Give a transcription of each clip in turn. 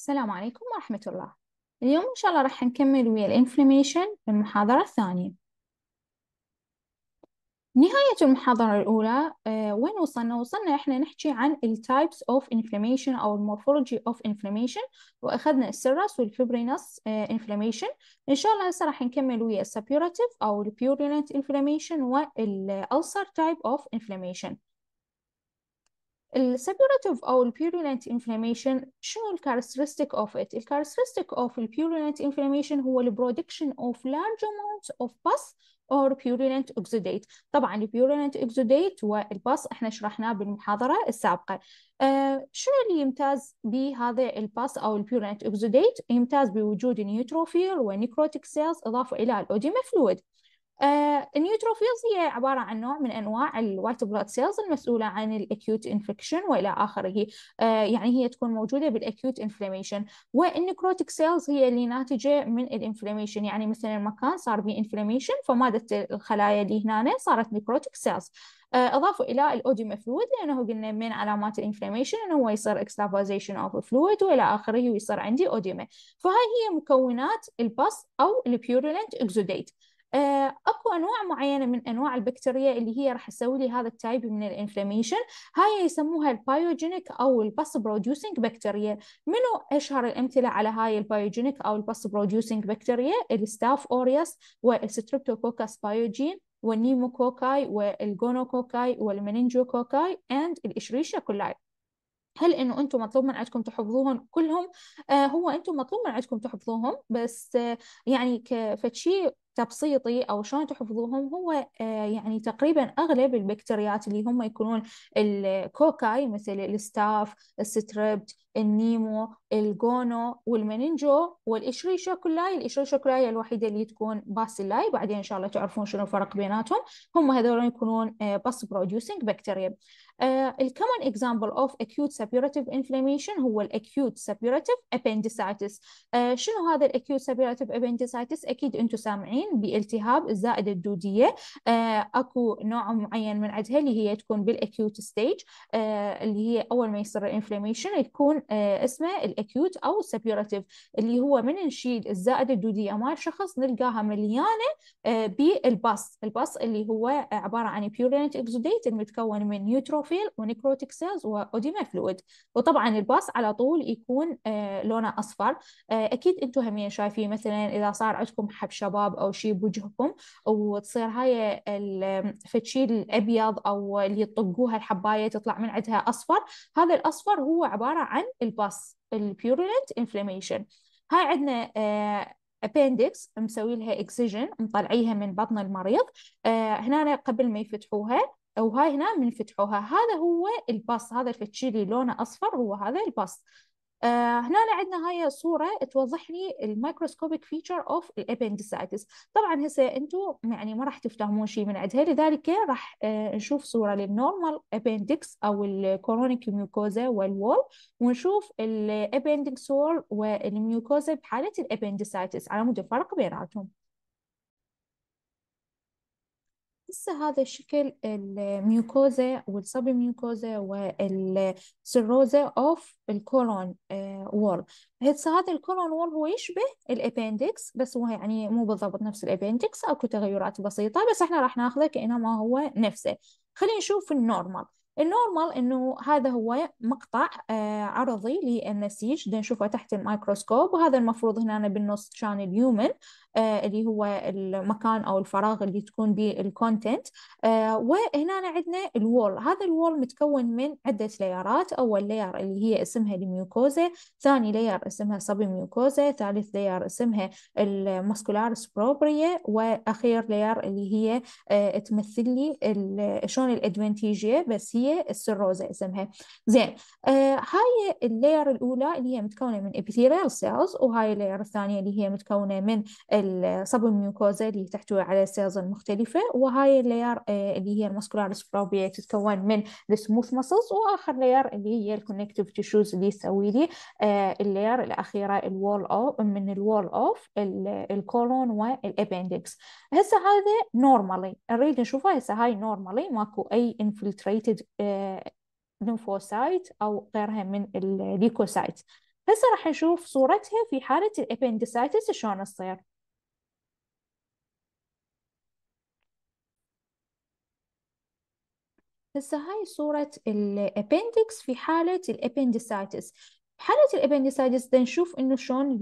السلام عليكم ورحمة الله اليوم إن شاء الله راح نكمل ويا الانفلاميشن في المحاضرة الثانية نهاية المحاضرة الأولى آه وين وصلنا؟ وصلنا إحنا نحكي عن الـ types of inflammation أو المورفولوجي of inflammation وأخذنا السرس والفبرينس آه inflammation إن شاء الله هسه راح نكمل ويا السبيوراتيف أو purulent inflammation والـ ulcer type of inflammation السبيوريتيف أو البيورينت انفلاميشن شنو الكاركترستيك اوف ات الكاركترستيك اوف البيورينت انفلاميشن هو البرودكشن اوف لارج اماونت اوف pus اور purulent اوكسيديت طبعا البيورينت اوكسيديت والباص احنا شرحناه بالمحاضرة السابقة آه شنو اللي يمتاز بهذا الباس او البيورينت اوكسيديت يمتاز بوجود نيوتروفيل ونيكروتيك سيلز اضافة الى الاوديما فلويد أه آه، النيوتروفيلز هي عبارة عن نوع من أنواع الوايت بلاد سيلز المسؤولة عن الأكيوت إنفكشن وإلى آخره آه، يعني هي تكون موجودة بالأكيوت إنفلاميشن والنيكروتيك سيلز هي اللي ناتجة من الإنفلاميشن يعني مثلا المكان صار فيه إنفلاميشن فمادة الخلايا اللي هنا صارت نيكروتيك سيلز آه، اضافوا الى الاوديوم فلويد لانه قلنا من علامات الانفلاميشن انه هو يصير اكستافازيشن اوف فلويد والى اخره ويصير عندي اوديوما فهاي هي مكونات الباس او البيورولنت اكزوديت آه، اكو انواع معينه من انواع البكتيريا اللي هي راح تسوي لي هذا التايب من الانفلاميشن هاي يسموها البايوجينيك او البس بروديوسينج بكتيريا منو اشهر الامثله على هاي البايوجينيك او البس بروديوسينج بكتيريا الستاف اوريوس والستريبتوكوكس بايوجين والنيموكوكاي والجونوكوكاي والمننجوكوكاي اند الاشريشيا كولاي هل انه انتم مطلوب من عندكم تحفظوهم كلهم آه هو انتم مطلوب من عندكم تحفظوهم بس آه يعني كفتشي تبسيطي أو شلون تحفظوهم هو آه، يعني تقريبا أغلب البكتيريات اللي هم يكونون الكوكاي مثل الستاف الستريبت النيمو الجونو والمننجو والإشريشة كلاي الإشريشة كلاي الوحيدة اللي تكون باسيلاي بعدين إن شاء الله تعرفون شنو الفرق بيناتهم هم هذول يكونون آه، بس بروديوسينج بكتيريا الكومن اكزامبل اوف اكيوت سابيراتيف انفلاميشن هو الاكيوت سابيراتيف ابنديسايتس شنو هذا الاكيوت سابيراتيف ابنديسايتس اكيد انتم سامعين بالتهاب الزائد الدوديه آه، اكو نوع معين من عندها اللي هي تكون بالاكيوت آه، ستيج اللي هي اول ما يصير الانفلاميشن يكون آه، اسمه الاكيوت او سابيراتيف اللي هو من نشيل الزائده الدوديه مال شخص نلقاها مليانه بالباص الباص اللي هو عباره عن بيورينت اكزوديت المتكون من نيوتروف نيوتروفيل ونيكروتيك سيلز واوديما فلويد وطبعا الباص على طول يكون آه، لونه اصفر آه، اكيد انتم همين شايفين مثلا اذا صار عندكم حب شباب او شيء بوجهكم وتصير هاي الفتشي الابيض او اللي يطقوها الحبايه تطلع من عندها اصفر هذا الاصفر هو عباره عن الباص البيورولنت انفلاميشن هاي عندنا ابندكس آه، مسوي لها اكسجن مطلعيها من بطن المريض آه هنا قبل ما يفتحوها وهاي هنا من فتحوها هذا هو الباص هذا الفتشيلي لونه أصفر هو هذا الباص آه هنا عندنا هاي صورة توضح لي الميكروسكوبيك فيتشر اوف الابندسايتس طبعا هسه انتم يعني ما راح تفتهمون شيء من عندها لذلك راح آه نشوف صورة للنورمال ابندكس او الكورونيك ميوكوزا والوول ونشوف الابندكس وول والميوكوزا بحالة الابندسايتس على مود الفرق بيناتهم هسه هذا الشكل الميوكوزا ميوكوزا والسيروزا اوف الكولون وول آه، هسه هذا الكولون وول هو يشبه الابندكس بس هو يعني مو بالضبط نفس الابندكس اكو تغيرات بسيطه بس احنا راح ناخذه كانه ما هو نفسه خلينا نشوف النورمال النورمال انه هذا هو مقطع آه، عرضي للنسيج بدنا نشوفه تحت الميكروسكوب وهذا المفروض هنا بالنص كان اليومن آه، اللي هو المكان او الفراغ اللي تكون به الكونتنت آه، وهنا عندنا الوول هذا الوول متكون من عده لايرات اول لاير اللي هي اسمها الميوكوزا ثاني لاير اسمها صبي ميوكوزا ثالث لاير اسمها الماسكولارس بروبريا واخير لاير اللي هي تمثل لي شلون الادفنتيجيا بس هي هي اسمها زين آه هاي اللاير الاولى اللي هي متكونه من ابيثيريال سيلز وهاي اللاير الثانيه اللي هي متكونه من الصب الميوكوزا اللي تحتوي على السيلز المختلفه وهاي اللاير آه اللي هي المسكولار سبروبيا تتكون من السموث ماسلز واخر لاير اللي هي الكونكتيف تيشوز اللي تسوي لي آه اللاير الاخيره الوول اوف من الوول اوف الكولون والابندكس هسه هذا نورمالي نريد نشوفه هسه هاي نورمالي ماكو اي انفلتريتد الليمفوسايت آه، أو غيرها من الليكوسايت هسه راح نشوف صورتها في حالة الابندسايتس شلون تصير هسه هاي صورة الابندكس في حالة الابندسايتس بحالة الابندسايدس نشوف انه شلون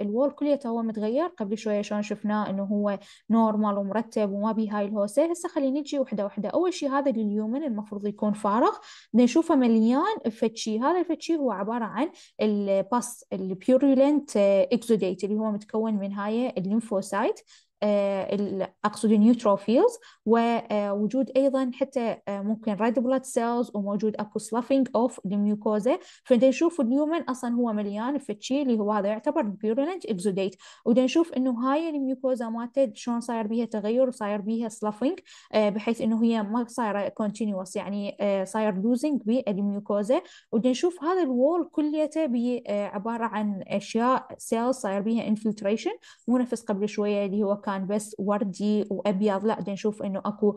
الوول كليته هو متغير قبل شوية شلون شفناه انه هو نورمال ومرتب وما بيه هاي الهوسة هسه خلينا نجي وحدة وحدة اول شيء هذا اليومن المفروض يكون فارغ نشوفه مليان فتشي هذا الفتشي هو عبارة عن الباس البيورولنت اكزوديت اللي هو متكون من هاي الليمفوسايت آه، اقصد النيوتروفيلز ووجود آه، ايضا حتى آه، ممكن ريد بلاد سيلز وموجود اكو سلافينج اوف الميوكوزا فنشوف نشوف اصلا هو مليان في فتشي اللي هو هذا يعتبر بيرولنت اكزوديت ونشوف انه هاي الميوكوزا مالته شلون صاير بيها تغير وصاير بيها سلافينج بحيث انه هي ما صايره كونتينوس يعني صاير لوزنج بالميوكوزا ونشوف هذا الوول كليته عباره عن اشياء سيلز صاير بيها انفلتريشن مو نفس قبل شويه اللي هو كان بس وردي وابيض لا نشوف انه اكو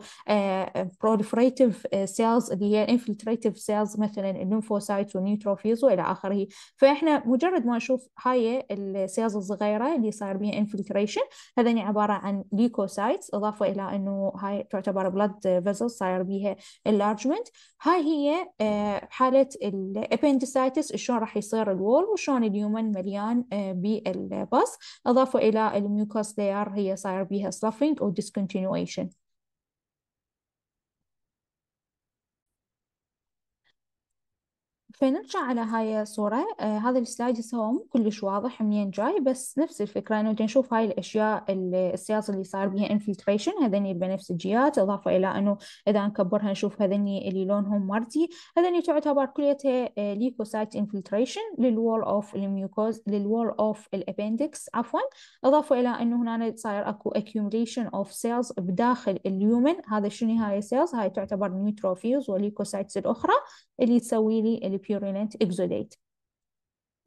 بروليفريتيف آه، سيلز آه، آه، اللي هي انفلتريتيف سيلز مثلا الليمفوسايتس والنيوتروفيلز والى اخره فاحنا مجرد ما نشوف هاي السيلز الصغيره اللي صار بها انفلتريشن هذني عباره عن ليكوسايتس اضافه الى انه هاي تعتبر بلاد فيزل صاير بها انلارجمنت هاي هي حاله الابندسايتس شلون راح يصير الوول وشلون اليومن مليان بالباص اضافه الى الميوكوس لاير هي SIRB has suffering or discontinuation. فنرجع على هاي الصورة آه هذا السلايد هسه مو كلش واضح منين جاي بس نفس الفكرة انه نشوف هاي الاشياء السياسة اللي صار بيها انفلتريشن هذني البنفسجيات اضافة الى انه اذا نكبرها نشوف هذني اللي لونهم وردي هذني تعتبر كليتها آه ليكوسايت انفلتريشن للوول اوف الميوكوز للوول اوف الابندكس عفوا اضافة الى انه هنا صاير اكو اكيوميليشن اوف سيلز بداخل اليومن هذا شنو هاي السيلز هاي تعتبر نيوتروفيلز وليكوسايتس الاخرى اللي تسوي لي البيورينات اكزوديت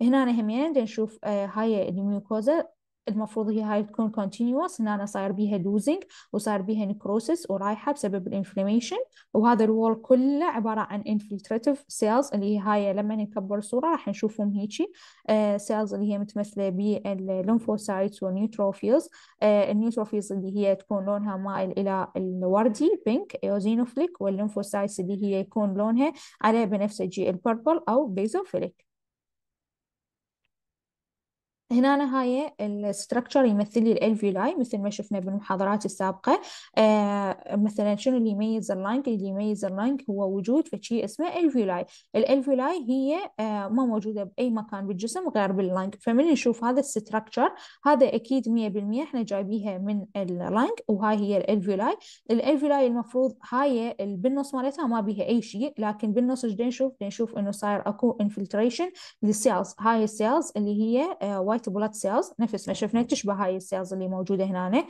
هنا همين نشوف آه، هاي الميوكوزا المفروض هي هاي تكون continuous ان انا صاير بيها losing وصاير بيها necrosis ورايحه بسبب الانفلاميشن وهذا الوول كله عباره عن infiltrative cells اللي هي هاي لما نكبر الصوره راح نشوفهم هيجي سيلز آه، اللي هي متمثله بالليمفوسايتس والنيوتروفيلز النيوتروفيلز اللي هي تكون لونها مائل الى الوردي بينك ايوزينوفليك والليمفوسايتس اللي هي يكون لونها على بنفسجي البربل او بيزوفيليك هنا هاي الستركتشر يمثل لي الالفيولاي مثل ما شفنا بالمحاضرات السابقه آه مثلا شنو اللي يميز اللانج اللي يميز اللانج هو وجود فشي اسمه الفيولاي الالفيولاي هي آه ما موجوده باي مكان بالجسم غير باللانج فمن نشوف هذا الستركتشر هذا اكيد 100% احنا جايبيها من اللانج وهاي هي الالفيولاي الالفيولاي المفروض هاي بالنص مالتها ما بيها اي شيء لكن بالنص ايش نشوف نشوف انه صاير اكو انفلتريشن للسيلز هاي السيلز اللي هي آه تبولات سيلز نفس ما شفنا تشبه هاي السيلز اللي موجوده هنا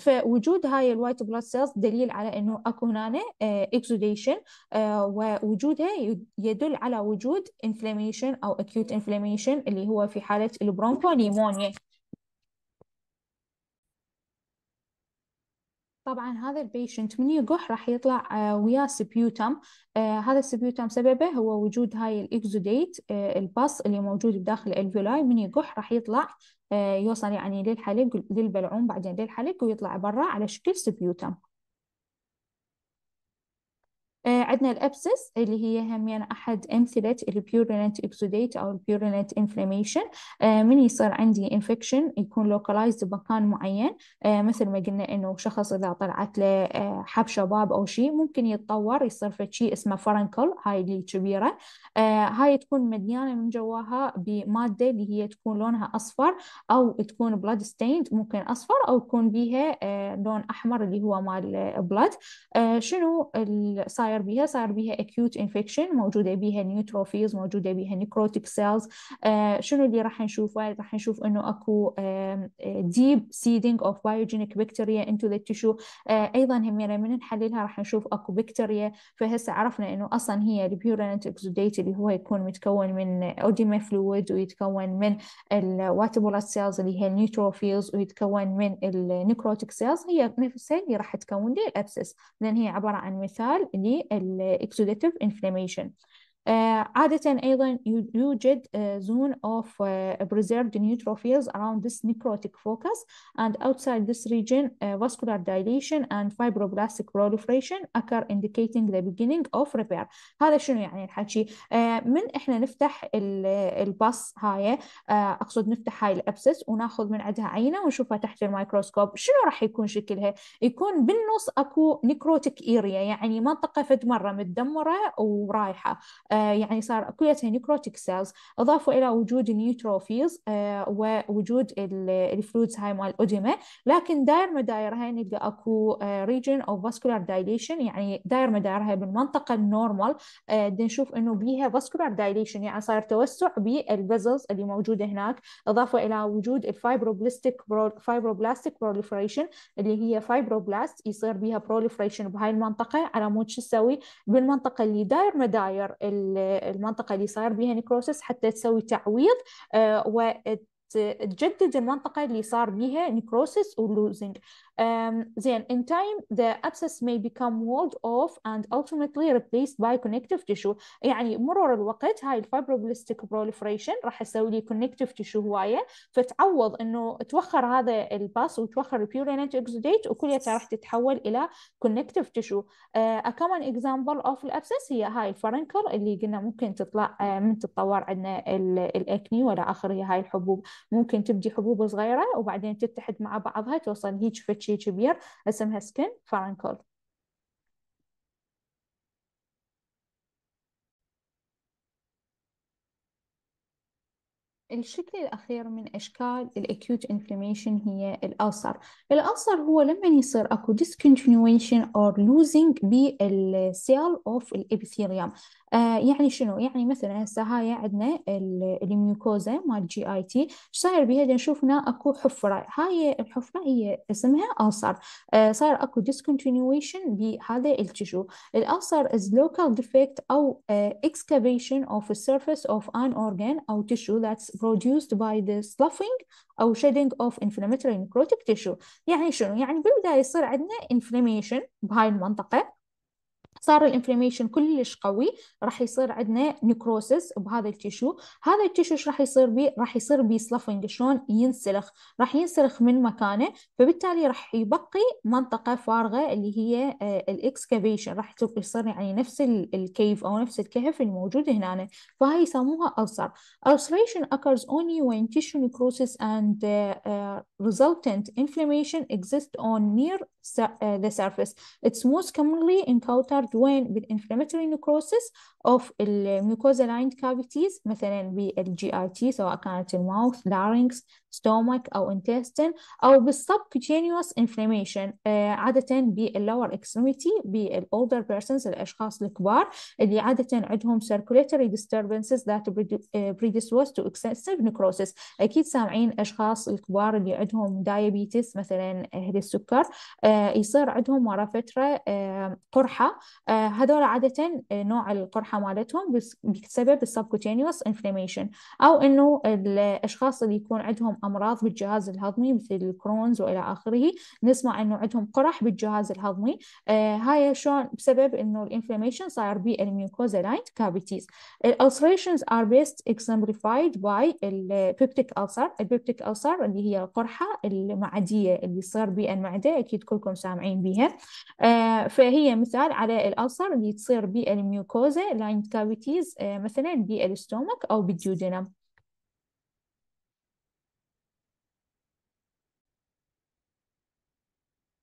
فوجود هاي الوايت بلات سيلز دليل على انه اكو هنا اكسوديشن أه، أه، ووجودها يدل على وجود انفلاميشن او اكيوت انفلاميشن اللي هو في حاله البرونكو نيمونيا طبعا هذا البيشنت من يقح راح يطلع آه، وياه سبيوتم آه، هذا السبيوتم سببه هو وجود هاي الاكزوديت آه، البص اللي موجود بداخل الالفيولاي من يقح راح يطلع يوصل يعني للحلق للبلعوم بعدين للحلق ويطلع برا على شكل سبيوتم آه، عندنا الابسس اللي هي همين احد امثله البيورنت اكسوديت او البيورنت انفلاميشن آه، من يصير عندي انفكشن يكون لوكلايزد بمكان معين آه، مثل ما قلنا انه شخص اذا طلعت له حب شباب او شيء ممكن يتطور يصير في شيء اسمه فرنكل هاي اللي كبيره هاي تكون مليانه من جواها بماده اللي هي تكون لونها اصفر او تكون بلاد ستيند ممكن اصفر او يكون بيها لون احمر اللي هو مال بلاد شنو صاير صاير بيها صار بيها acute infection موجودة بيها neutrophils موجودة بيها necrotic cells آه، شنو اللي راح نشوفه راح نشوف انه اكو ديب deep seeding of biogenic bacteria into the tissue آه، ايضا همينا يعني من نحللها راح نشوف اكو بكتيريا فهسه عرفنا انه اصلا هي البيورنت اكزوديت اللي هو يكون متكون من اوديما فلويد ويتكون من الواتبولات سيلز اللي هي النيوتروفيلز ويتكون من النيكروتيك سيلز هي نفسها اللي راح تكون لي الابسس لان هي عباره عن مثال الاكسوداتيف انفلاميشن آه، عادة أيضا يوجد آه، zone of آه، preserved neutrophils around this necrotic focus and outside this region vascular dilation and fibroblastic proliferation occur indicating the beginning of repair هذا شنو يعني الحكي من إحنا نفتح الباص هاي أقصد نفتح هاي الأبسس وناخذ من عندها عينة ونشوفها تحت الميكروسكوب شنو راح يكون شكلها يكون بالنص أكو نيكروتيك area يعني منطقة فد مرة متدمرة ورايحة آه، يعني صار كلها نيكروتيك سيلز اضافوا الى وجود النيوتروفيلز آه، ووجود الفلويدز هاي مال الاوديما لكن داير مداير هاي نلقى اكو ريجن او فاسكولار دايليشن يعني داير مدايرها بالمنطقه النورمال آه، نشوف انه بيها فاسكولار دايليشن يعني صار توسع بالفيزلز اللي موجوده هناك اضافه الى وجود الفايبروبلاستيك فايبروبلاستيك بروليفريشن اللي هي فايبروبلاست يصير بيها بروليفريشن بهاي المنطقه على مود شو تسوي بالمنطقه اللي داير مداير ال آه، المنطقه اللي صار بها نيكروسس حتى تسوي تعويض وتجدد المنطقه اللي صار بها نيكروسس ولوزنج Um, then in time, the abscess may become walled off and ultimately replaced by connective tissue. يعني مرور الوقت هاي الفايبروبلاستيك بروليفريشن راح يسوي لي connective tissue هواية فتعوض انه توخر هذا الباس وتوخر البيورينات اكزوديت وكليتها راح تتحول الى connective tissue. Uh, a common example of الابسس هي هاي الفرنكل اللي قلنا ممكن تطلع آه، من تتطور عندنا الاكني ولا اخر هي هاي الحبوب ممكن تبدي حبوب صغيرة وبعدين تتحد مع بعضها توصل هيج فتش شيء كبير اسمها سكن فارنكل الشكل الأخير من أشكال الأكيوت inflammation هي الأصر الأصر هو لما يصير أكو discontinuation or losing بالسيل of الإبثيريوم آه يعني شنو يعني مثلا هسه هاي عندنا الميوكوزا مال جي اي تي ايش صاير بيها نشوف هنا اكو حفره هاي الحفره هي اسمها ألسر آه، صاير صار اكو discontinuation بهذا التشو الألسر is local defect او اكسكافيشن آه، excavation of اوف surface of an organ او tissue that's produced by the sloughing او shedding of inflammatory necrotic tissue يعني شنو يعني بالبدايه يصير عندنا inflammation بهاي المنطقه صار الانفلاميشن كلش قوي راح يصير عندنا نيكروسس بهذا التيشو هذا التيشو ايش راح يصير بيه راح يصير بيه سلفنج شلون ينسلخ راح ينسلخ من مكانه فبالتالي راح يبقي منطقه فارغه اللي هي آه، الاكسكافيشن راح يصير يعني نفس الكيف او نفس الكهف الموجود هنا فهي يسموها ألسر ألسريشن occurs only when tissue necrosis and uh, resultant inflammation exist on near the surface it's most commonly encountered When when inflammatory necrosis of mucosa lined cavities مثلا بالجي اي تي سواء كانت الماوث larynx stomach أو intestine أو subcutaneous inflammation آه، عادة باللور بال بالolder persons الأشخاص الكبار اللي عادة عندهم circulatory disturbances that آه، predispose to excessive necrosis أكيد سامعين أشخاص الكبار اللي عندهم diabetes مثلا أهل السكر آه، يصير عندهم ورا فترة قرحة هذول عادة نوع القرحة مالتهم بسبب subcutaneous inflammation أو إنه الأشخاص اللي يكون عندهم أمراض بالجهاز الهضمي مثل الكرونز وإلى آخره نسمع أنه عندهم قرح بالجهاز الهضمي آه هاي شلون بسبب أنه الانفلاميشن صاير بي الميوكوزالايت كافيتيز الألسريشنز ار بيست اكزامبليفايد باي البيبتيك ألسر البيبتيك ألسر اللي هي القرحة المعدية اللي بي المعده أكيد كلكم سامعين بها آه فهي مثال على الألسر اللي تصير بي الميوكوزا لاين كافيتيز آه مثلا بالستومك أو بالديودينم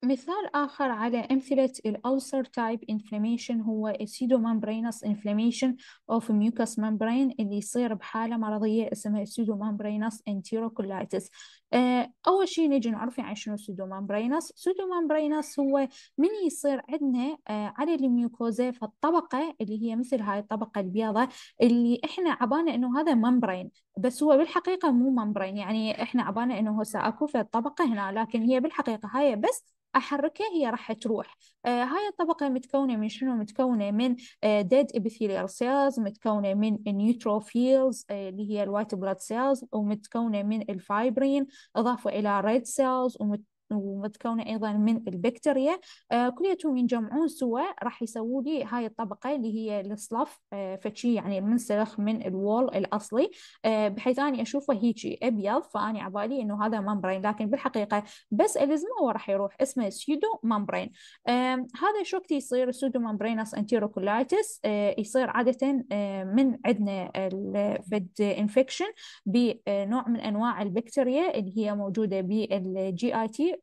مثال آخر على أمثلة ال ulcer type inflammation هو pseudomembranous inflammation of mucous membrane اللي يصير بحالة مرضية اسمها pseudomembranous enterocolitis آه، أول شيء نجي نعرف يعني شنو pseudomembranous pseudomembranous هو من يصير عندنا آه، على الميوكوزا فالطبقة اللي هي مثل هاي الطبقة البيضاء اللي إحنا عبانا إنه هذا membrane بس هو بالحقيقة مو membrane يعني إحنا عبانا إنه هو سأكو في الطبقة هنا لكن هي بالحقيقة هاي بس أحركها هي راح تروح آه هاي الطبقة متكونة من شنو متكونة من ديد آه، epithelial cells متكونة من نيوتروفيلز آه اللي هي الوايت بلاد سيلز ومتكونة من الفايبرين إضافة إلى ريد سيلز ومت ومتكونه ايضا من البكتيريا آه، كليتهم ينجمعون سوا راح يسووا لي هاي الطبقه اللي هي السلف آه، فشي يعني المنسلخ من الوول الاصلي آه، بحيث اني اشوفه هيجي ابيض فاني عبالي انه هذا ممبرين لكن بالحقيقه بس الزمه وراح يروح اسمه سيودو ممبرين هذا شو وقت يصير السودو ممبرينس انتيروكولايتس يصير عاده من عندنا الفد انفكشن بنوع من انواع البكتيريا اللي هي موجوده بالجي اي تي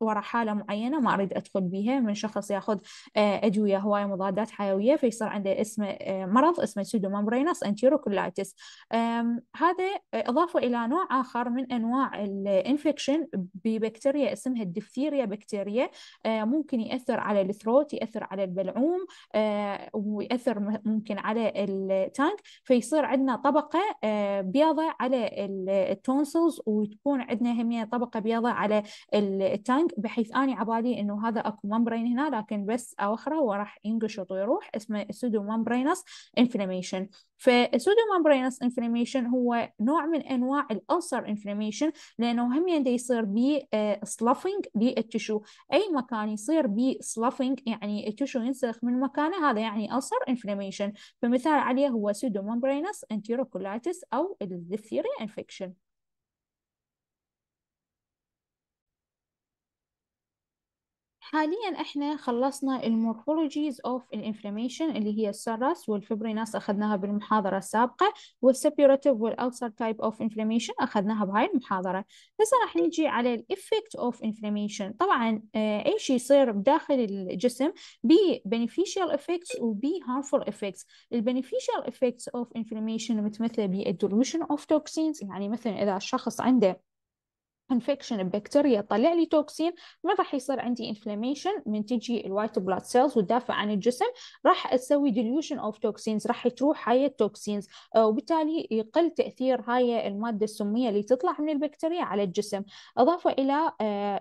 ورا حالة معينة ما أريد أدخل بيها من شخص ياخذ آه، أدوية هواية مضادات حيوية فيصير عنده اسمه آه، مرض اسمه انتيرو انتيروكولايتس هذا إضافة إلى نوع آخر من أنواع الانفكشن ببكتيريا اسمها الدفتيريا آه، بكتيريا ممكن يأثر على الثروت يأثر على البلعوم ويأثر ممكن على التانك فيصير عندنا طبقة بيضة على التونسلز وتكون عندنا هم طبقة بيضة على التانك البلانك بحيث أني عبالي إنه هذا أكو ممبرين هنا لكن بس اخرى وراح ينقشط ويروح اسمه سودو ممبرينس انفلاميشن فالسودو ممبرينس انفلاميشن هو نوع من أنواع الألسر انفلاميشن لأنه هم يندي يصير بي سلافينج آه، للتشو أي مكان يصير بي سلافينج يعني التشو ينسلخ من مكانه هذا يعني ألسر انفلاميشن فمثال عليه هو سودو ممبرينس انتيروكولايتس أو الديفتيريا انفكشن حاليا احنا خلصنا المورفولوجيز اوف الانفلاميشن اللي هي السرس والفبريناس اخذناها بالمحاضره السابقه والسبيوراتيف والالسر تايب اوف انفلاميشن اخذناها بهاي المحاضره هسه راح نجي على الايفكت اوف انفلاميشن طبعا آه اي شيء يصير بداخل الجسم بي بنفيشال افكتس وبي هارمفول افكتس البنفيشال افكتس اوف انفلاميشن متمثله بالدولوشن اوف توكسينز يعني مثلا اذا الشخص عنده انفكشن بكتيريا طلع لي توكسين من راح يصير عندي انفلاميشن من تجي الوايت بلاد سيلز وتدافع عن الجسم راح اسوي ديليوشن اوف توكسينز راح تروح هاي التوكسينز آه، وبالتالي يقل تاثير هاي الماده السميه اللي تطلع من البكتيريا على الجسم اضافه الى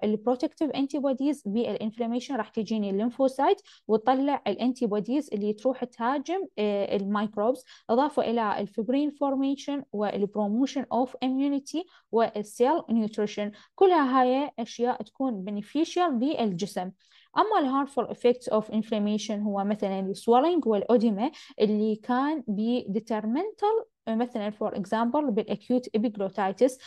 البروتكتيف انتي بوديز بالانفلاميشن راح تجيني الليمفوسايت وتطلع الانتي بوديز اللي تروح تهاجم آه، الميكروبز اضافه الى الفبرين فورميشن والبروموشن اوف اميونيتي والسيل نيوتريشن nutrition كلها هاي أشياء تكون beneficial للجسم أما الهارفul effects of inflammation هو مثلا السوالينج والاوديما اللي كان ب detrimental آه، مثلا فور اكزامبل بالاكيوت ابيجلوتايتس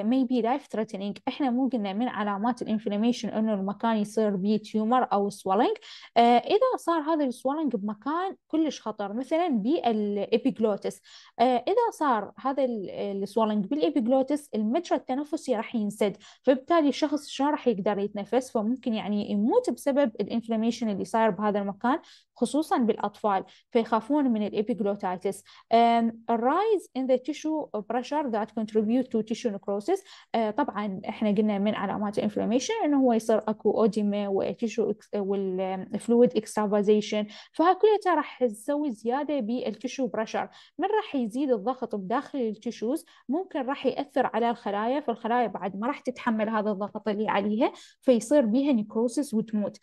مي بي لايف ثريتنينج احنا مو قلنا من علامات الانفلاميشن انه المكان يصير بيه تيومر او سوالينج آه، uh, اذا صار هذا السوالينج بمكان كلش خطر مثلا بالابيجلوتس آه، uh, اذا صار هذا السوالينج بالابيجلوتس المجرى التنفسي راح ينسد فبالتالي الشخص شلون راح يقدر يتنفس فممكن يعني يموت بسبب الانفلاميشن اللي صاير بهذا المكان خصوصا بالاطفال فيخافون من الابيجلوتايتس uh, rise in the tissue pressure that contribute to tissue necrosis آه، طبعا احنا قلنا من علامات الانفلاميشن انه هو يصير اكو اوديما وتيشو والفلويد اكسترافازيشن فكلها راح تسوي زياده بالتيشو بريشر من راح يزيد الضغط بداخل التيشوز ممكن راح ياثر على الخلايا فالخلايا بعد ما راح تتحمل هذا الضغط اللي عليها فيصير بيها نيكروسس وتموت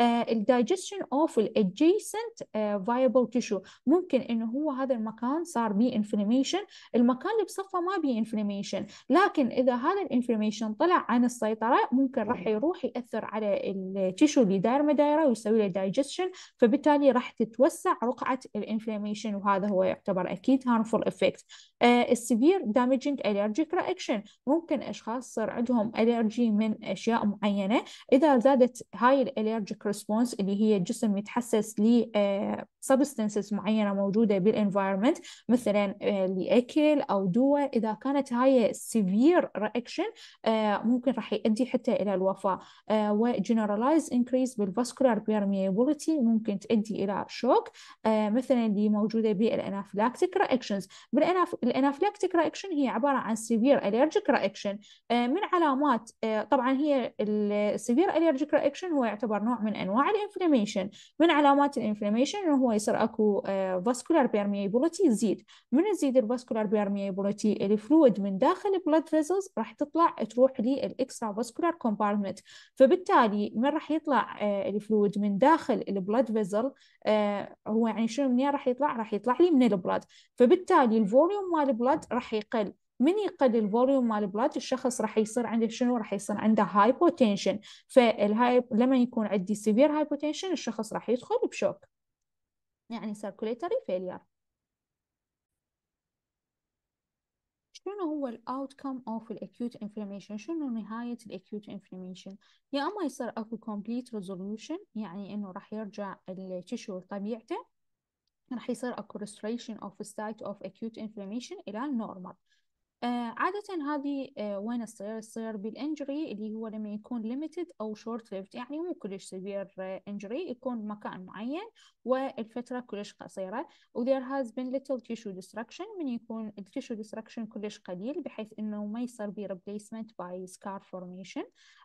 الدايجستشن اوف الادجيسنت فايبل تيشو ممكن انه هو هذا المكان صار بي انفلاميشن المكان اللي بصفه ما بي انفلاميشن لكن اذا هذا الانفلاميشن طلع عن السيطره ممكن راح يروح ياثر على التيشو اللي داير مدايره ويسوي له دايجستشن فبالتالي راح تتوسع رقعه الانفلاميشن وهذا هو يعتبر اكيد هارمفول افكت السيفير دامجنج allergic رياكشن ممكن اشخاص صار عندهم الرجي من اشياء معينه اذا زادت هاي الالرجيك ريسبونس اللي هي الجسم يتحسس ل substances معينة موجودة بالenvironment مثلا آه، لأكل أو دواء إذا كانت هاي severe reaction آه، ممكن راح يؤدي حتى إلى الوفاة آه، و generalized increase بالvascular permeability ممكن تؤدي إلى شوك مثلا اللي موجودة بالانافلاكتيك reactions بالانافلاكتيك reaction هي عبارة عن severe allergic reaction من علامات طبعا هي severe allergic reaction هو يعتبر نوع من أنواع الانفلاميشن من علامات الانفلاميشن هو يصير اكو فاسكولار آه، بيرميابيلتي يزيد من تزيد الفاسكولار بيرميابيلتي الفلويد من داخل البلد فيزلز راح تطلع تروح للاكسترا فاسكولار كومبارتمنت فبالتالي من راح يطلع آه، الفلويد من داخل البلد فيزل آه، هو يعني شنو منين راح يطلع راح يطلع لي من البلد فبالتالي الفوليوم مال البلد راح يقل من يقل الفوليوم مال البلاد الشخص راح يصير عنده شنو راح يصير عنده هايبوتنشن فالهايب لما يكون عندي سيفير هايبوتنشن الشخص راح يدخل بشوك يعني circulatory failure شنو هو ال outcome of the acute inflammation شنو نهاية ال acute inflammation يا أما يصير أكو complete resolution يعني إنه راح يرجع tissue لطبيعته راح يصير اكو restoration of site of acute inflammation إلى normal آه، عادة هذه آه، وين تصير؟ تصير بالانجري اللي هو لما يكون ليمتد أو شورت ليفت يعني مو كلش سيفير انجري آه، يكون مكان معين والفترة كلش قصيرة و there has been little tissue destruction من يكون التيشو destruction كلش قليل بحيث إنه ما يصير بي replacement by scar formation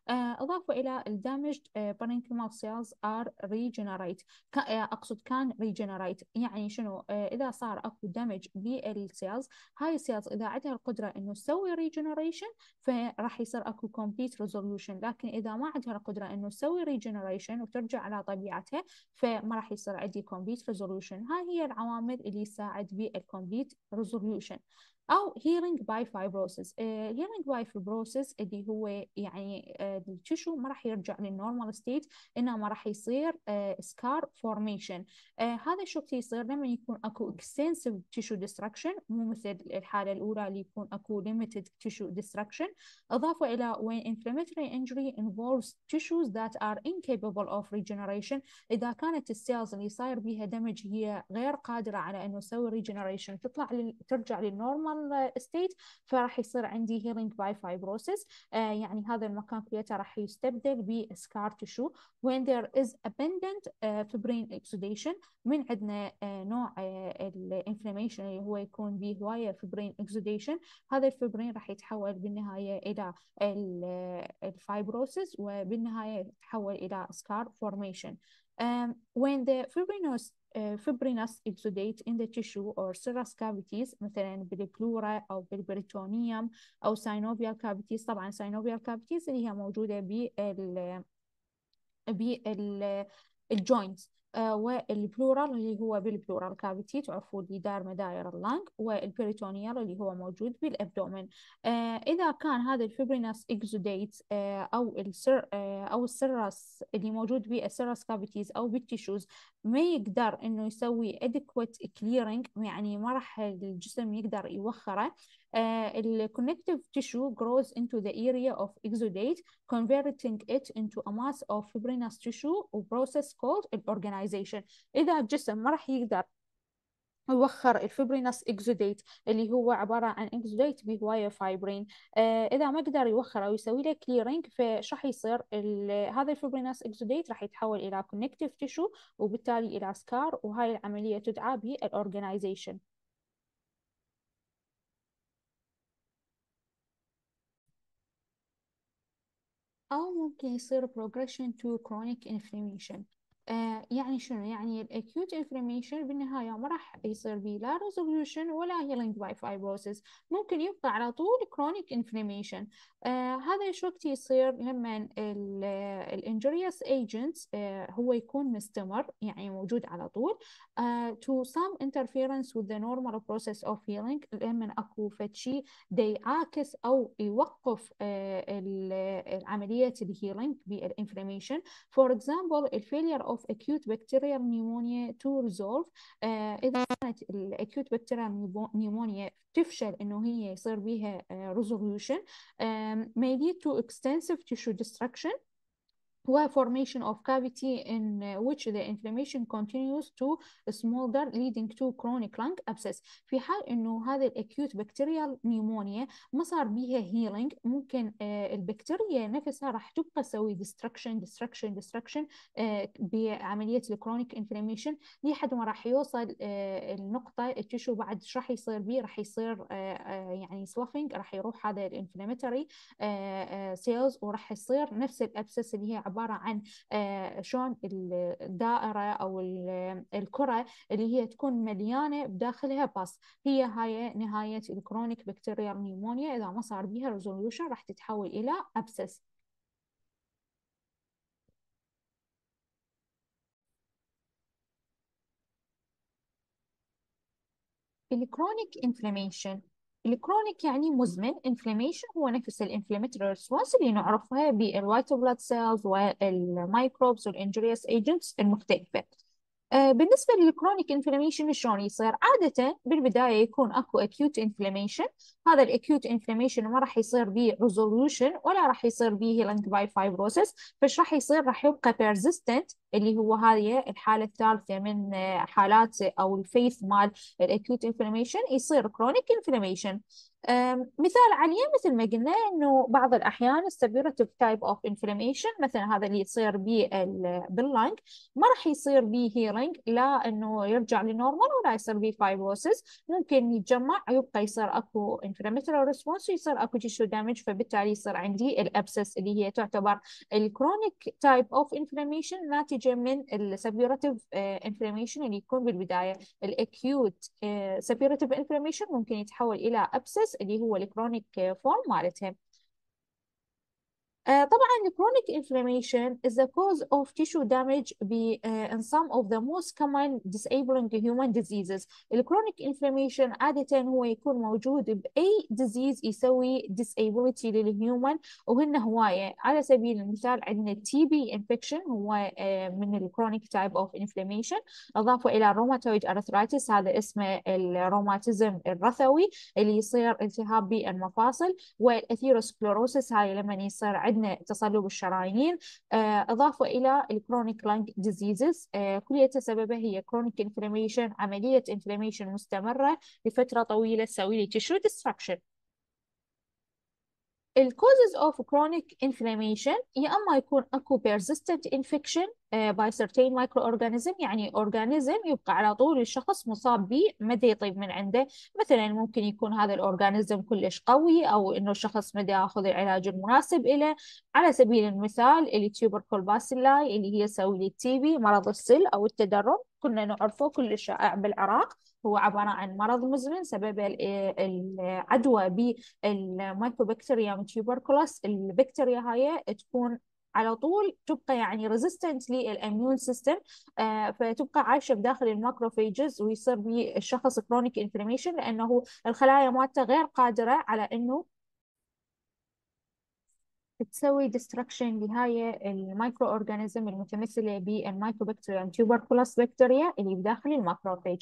إضافة إلى ال damaged parenchymal cells are regenerate أقصد كان regenerate يعني شنو إذا صار أكو damage بالسيلز هاي السيلز إذا عندها القدرة القدره انه تسوي ريجنريشن فراح يصير اكو كومبليت ريزولوشن لكن اذا ما عندها القدره انه تسوي ريجنريشن وترجع على طبيعتها فما راح يصير عندي كومبليت ريزولوشن هاي هي العوامل اللي تساعد بالكومبليت ريزولوشن او hearing by fibrosis آه، hearing by fibrosis اللي هو يعني آه، التشو ما راح يرجع للنورمال ستيت انه ما راح يصير سكار آه، فورميشن هذا الشو يصير لما يكون اكو extensive tissue destruction مو مثل الحاله الاولى اللي يكون اكو limited tissue destruction اضافه الى when inflammatory injury involves tissues that are incapable of regeneration اذا كانت السيلز اللي صاير بيها دمج هي غير قادره على انه تسوي regeneration تطلع ترجع للنورمال الكونتينر ستيت فراح يصير عندي هيلينج باي فايبروسيس يعني هذا المكان كليته راح يستبدل بسكار تشو when there is abundant آه، fibrin exudation من عندنا آه، نوع آه، الانفلاميشن اللي هو يكون به هوايه فبرين اكسوديشن هذا الفبرين راح يتحول بالنهايه الى الفايبروسيس وبالنهايه يتحول الى سكار فورميشن Um, when the fibrinous uh, fibrinous exudate in the tissue or serous cavities مثلا بالبلورا او بالبريتونيوم او synovial cavities طبعا synovial cavities اللي هي موجودة بال بال الجوينتس آه، والبلورال اللي هو بالبلورال كافيتي تعرفوا اللي دار مداير اللانج والبريتونيال اللي هو موجود بالابدومن آه، اذا كان هذا الفيبريناس اكزوديت آه، او السر او السرس اللي موجود بالسرس كافيتيز او بالتيشوز ما يقدر انه يسوي adequate clearing يعني ما راح الجسم يقدر يوخره the آه، connective tissue grows into the area of exudate, converting it into a mass of fibrinous tissue, a process called organization. إذا الجسم ما راح يقدر يوخر الفيبرينس اكزوديت اللي هو عبارة عن اكزوديت بهواية فايبرين آه إذا ما قدر يوخر أو يسوي له كليرنج فش راح يصير هذا الفيبرينس اكزوديت راح يتحول إلى كونكتيف تيشو وبالتالي إلى سكار وهاي العملية تدعى بالأورجنايزيشن or may consider progression to chronic inflammation آه، يعني شنو يعني الاكيوت انفلاميشن بالنهايه ما راح يصير بي لا ريزوليوشن ولا هيلينج باي فايبروسيس ممكن يبقى على طول كرونيك انفلاميشن آه، هذا ايش وقت يصير لما الانجريوس ايجنت آه، هو يكون مستمر يعني موجود على طول تو سام انترفيرنس وذ with the normal process of لما اكو فشي يعاكس او يوقف آه عمليه الهيلينج بالانفلاميشن فور اكزامبل الفيلير اوف of acute bacterial pneumonia to resolve uh, إذا كانت acute bacterial pneumonia تفشل إنه هي يصير بيها resolution um, may lead to extensive tissue destruction هو formation of cavity in which the inflammation continues to smolder leading to chronic lung abscess في حال انه هذا الاكيوت bacterial pneumonia ما صار بيها healing ممكن البكتيريا نفسها راح تبقى تسوي destruction destruction destruction بعمليه chronic inflammation لحد ما راح يوصل النقطه التشو بعد ايش راح يصير بيه راح يصير يعني sloughing راح يروح هذا الانفلاماتوري سيلز وراح يصير نفس الابسس اللي هي عباره عبارة عن آه، شلون الدائرة أو الكرة اللي هي تكون مليانة بداخلها باس هي هاي نهاية الكرونيك بكتيريال نيمونيا إذا ما صار بيها رزوليوشن راح تتحول إلى أبسس الكرونيك انفلاميشن الكرونيك يعني مزمن inflammation هو نفس الانفلاماتوري ريسبونس اللي نعرفها بالوايت بلاد سيلز والميكروبس والانجريوس ايجنتس المختلفة آه، بالنسبة للكرونيك انفلاميشن شلون يصير؟ عادة بالبداية يكون اكو acute inflammation، هذا الاكيوت inflammation ما راح يصير به resolution ولا راح يصير به healing by fibrosis، فايش راح يصير؟ راح يبقى persistent اللي هو هذه الحالة الثالثة من آه، حالات أو الفيث مال الأكيوت انفلاميشن يصير كرونيك انفلاميشن مثال عليه مثل ما قلنا انه بعض الاحيان السبيرتيف تايب اوف انفلاميشن مثلا هذا اللي يصير باللنج ما راح يصير به هيرنج لا انه يرجع لنورمال ولا يصير به فايبروسس ممكن يتجمع ويبقى يصير اكو انفلاماتوري ريسبونس ويصير اكو تيشو دامج فبالتالي يصير عندي الابسس اللي هي تعتبر الكرونيك تايب اوف انفلاميشن ناتج يجي من السبيورتيف انفلاميشن آه، اللي يكون بالبدايه الاكيوت سبيورتيف انفلاميشن ممكن يتحول الى ابسس اللي هو الكرونيك فورم مالتها آه، طبعا chronic inflammation is the cause of tissue damage be, uh, in some of the most common disabling human diseases. Chronic inflammation عادة هو يكون موجود بأي disease يسوي disability للهيومن وهن هواية على سبيل المثال عندنا TB infection هو uh, من chronic type of inflammation أضافوا إلى rheumatoid arthritis هذا اسمه الروماتيزم الرثوي اللي يصير التهاب بالمفاصل والأثيروسكلوروسس هاي لما يصير عندنا تصلب الشرايين آه، اضافوا الى الكرونيك لانج ديزيزز كلية سببها هي كرونيك انفلاميشن عملية انفلاميشن مستمرة لفترة طويلة تسوي لي تشو ديستراكشن الكوزز اوف كرونيك انفلاميشن يا اما يكون اكو persistent انفكشن باي سيرتين مايكرو اورجانيزم يعني اورجانيزم يبقى على طول الشخص مصاب به ما يطيب من عنده مثلا ممكن يكون هذا الاورجانيزم كلش قوي او انه الشخص ما ياخذ العلاج المناسب له على سبيل المثال التيوبركول باسيلاي اللي هي تي بي مرض السل او التدرم كنا نعرفه كل شائع بالعراق هو عبارة عن مرض مزمن سببه العدوى بالمايكوبكتيريا تيوبركلوس البكتيريا هاي تكون على طول تبقى يعني ريزيستنت للاميون سيستم فتبقى عايشه بداخل الماكروفيجز ويصير الشخص كرونيك انفلاميشن لانه الخلايا مالته غير قادره على انه تسوي ديستركشن لهاي المايكرو اورجانيزم المتمثله بالمايكروبكتيريا تيوبركولوس بكتيريا اللي بداخل الماكروفيج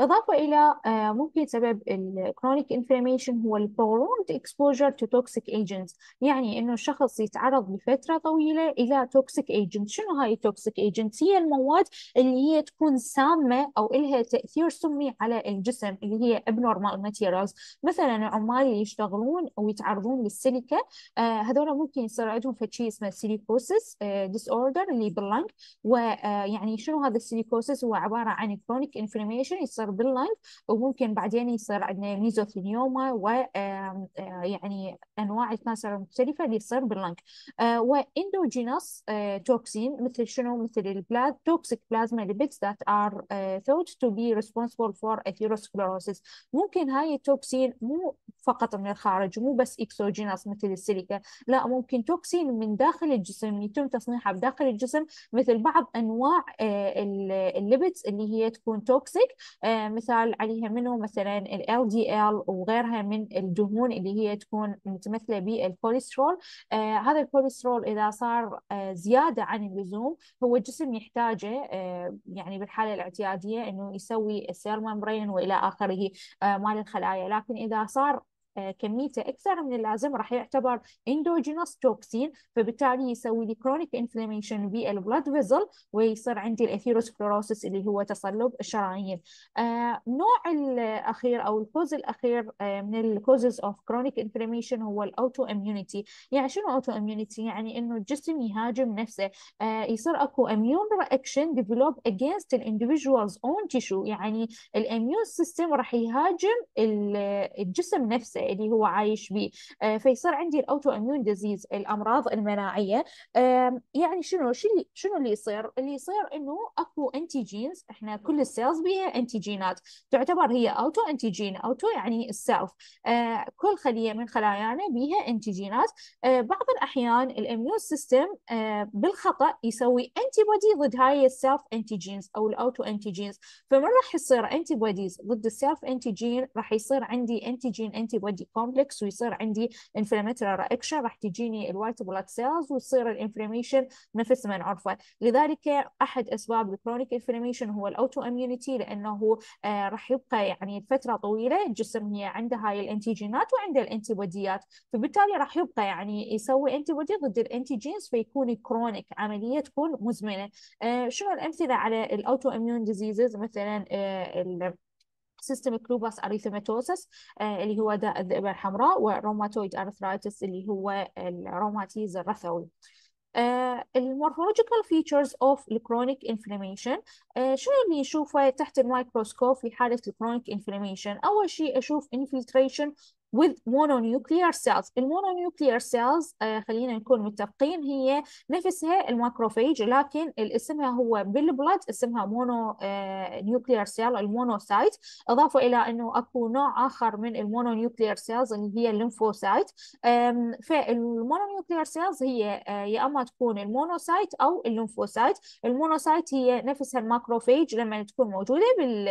إضافة إلى آه، ممكن سبب الكرونيك chronic inflammation هو الـ prolonged exposure to toxic agents يعني إنه الشخص يتعرض لفترة طويلة إلى toxic agents شنو هاي toxic agents هي المواد اللي هي تكون سامة أو إلها تأثير سمي على الجسم اللي هي abnormal materials مثلا العمال اللي يشتغلون ويتعرضون للسيليكا آه، هذول ممكن يصير عندهم فشي اسمه سيليكوسيس آه، disorder اللي باللنج ويعني آه، شنو هذا السيليكوسيس هو عبارة عن chronic inflammation يصير يصير باللنج وممكن بعدين يصير عندنا ميزوثينيوما ويعني آه، انواع الكانسر المختلفه اللي يصير باللنك واندوجينوس توكسين مثل شنو مثل البلاز توكسيك بلازما ليبيدز ذات ار ثوت تو بي responsible for atherosclerosis ممكن هاي التوكسين مو فقط من الخارج مو بس إكسوجينس مثل السيليكا لا ممكن توكسين من داخل الجسم يتم تصنيعها بداخل الجسم مثل بعض أنواع آه، الليبتس اللي هي تكون توكسيك آه، مثال عليها منه مثلا ال LDL وغيرها من الدهون اللي هي تكون متمثلة بالكوليسترول آه، هذا الكوليسترول إذا صار زيادة عن اللزوم هو الجسم يحتاجه يعني بالحالة الاعتيادية أنه يسوي السيرمبرين وإلى آخره مال الخلايا لكن إذا صار آه، كميته اكثر من اللازم راح يعتبر اندوجينوس توكسين فبالتالي يسوي لي كرونيك انفلاميشن بالبلد فيزل ويصير عندي الاثيروسكلوروسس اللي هو تصلب الشرايين النوع آه، الاخير او الكوز الاخير آه، من الكوزز اوف كرونيك انفلاميشن هو الاوتو اميونيتي يعني شنو اوتو اميونيتي يعني انه الجسم يهاجم نفسه يصير اكو اميون رياكشن ديفلوب اجينست الاندفجوالز اون تيشو يعني الاميون سيستم راح يهاجم الجسم نفسه اللي هو عايش به آه، فيصير عندي الاوتو اميون ديزيز الامراض المناعيه يعني شنو شنو اللي يصير اللي يصير انه اكو انتيجينز احنا كل السيلز بيها انتيجينات تعتبر هي اوتو انتيجين اوتو يعني السيلف آه، كل خليه من خلايانا بيها انتيجينات آه، بعض الاحيان الاميون سيستم بالخطا يسوي انتي بودي ضد هاي السيلف انتيجينز او الاوتو انتيجينز فمن راح يصير انتي بوديز ضد السيلف انتيجين راح يصير عندي انتيجين انتي بودي عندي كومبلكس ويصير عندي انفلاماتوري رياكشن راح تجيني الوايت بلاد سيلز وتصير الانفلاميشن نفس ما نعرفه لذلك احد اسباب الكرونيك انفلاميشن هو الاوتو اميونيتي لانه آه، راح يبقى يعني فتره طويله الجسم هي عنده هاي الانتيجينات وعنده الانتيبوديات فبالتالي راح يبقى يعني يسوي انتيبودي ضد الانتيجينز فيكون كرونيك عمليه تكون مزمنه آه، شنو الامثله على الاوتو اميون ديزيزز مثلا آه، systemic lupus erythematosus آه، اللي هو داء الذئبة الحمراء وروماتويد arthritis اللي هو الروماتيز الرثوي آه، المورفولوجيكال فيتشرز اوف الكرونيك انفلاميشن شنو اللي نشوفه تحت الميكروسكوب في حاله الكرونيك انفلاميشن اول شيء اشوف انفلتريشن with mononuclear cells mononuclear cells آه، خلينا نكون متفقين هي نفسها الماكروفيج لكن اسمها هو بالبلد اسمها مونو آه نيوكلير سيل المونوسايت اضافة الى انه اكو نوع اخر من المونونيوكلير سيلز اللي هي الليمفوسايت فالمونونيوكلير سيلز هي آه، يا اما تكون المونوسايت او الليمفوسايت المونوسايت هي نفسها الماكروفيج لما تكون موجوده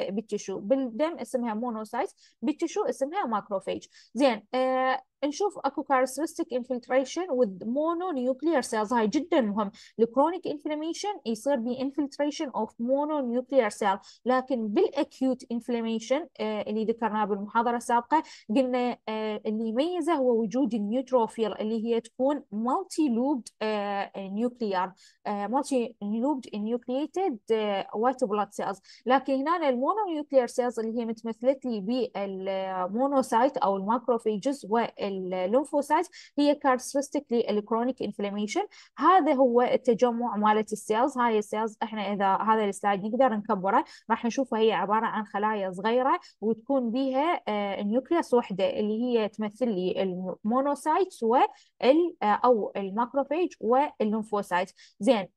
بالتشو بالدم اسمها مونوسايت بالتشو اسمها ماكروفيج Bien, eh, نشوف اكو كاركترستيك انفلتريشن وذ مونو نيوكليير سيلز هاي جدا مهم الكرونيك انفلاميشن يصير بي انفلتريشن اوف مونو نيوكليير سيل لكن بالاكيوت انفلاميشن آه، اللي ذكرناه بالمحاضره السابقه قلنا آه، اللي يميزه هو وجود النيوتروفيل اللي هي تكون مالتي لوبد نيوكليير مالتي لوبد نيوكليتد وايت بلاد سيلز لكن هنا المونو نيوكليير سيلز اللي هي متمثلت لي بالمونوسايت او الماكروفيجز وال الليمفوسات هي كاركترستيك للكرونيك انفلاميشن هذا هو التجمع مالت السيلز هاي السيلز احنا اذا هذا السلايد نقدر نكبره راح نشوفها هي عباره عن خلايا صغيره وتكون بيها نيوكليوس آه، وحده اللي هي تمثل لي المونوسايتس و آه، او الماكروفيج والليمفوسايت زين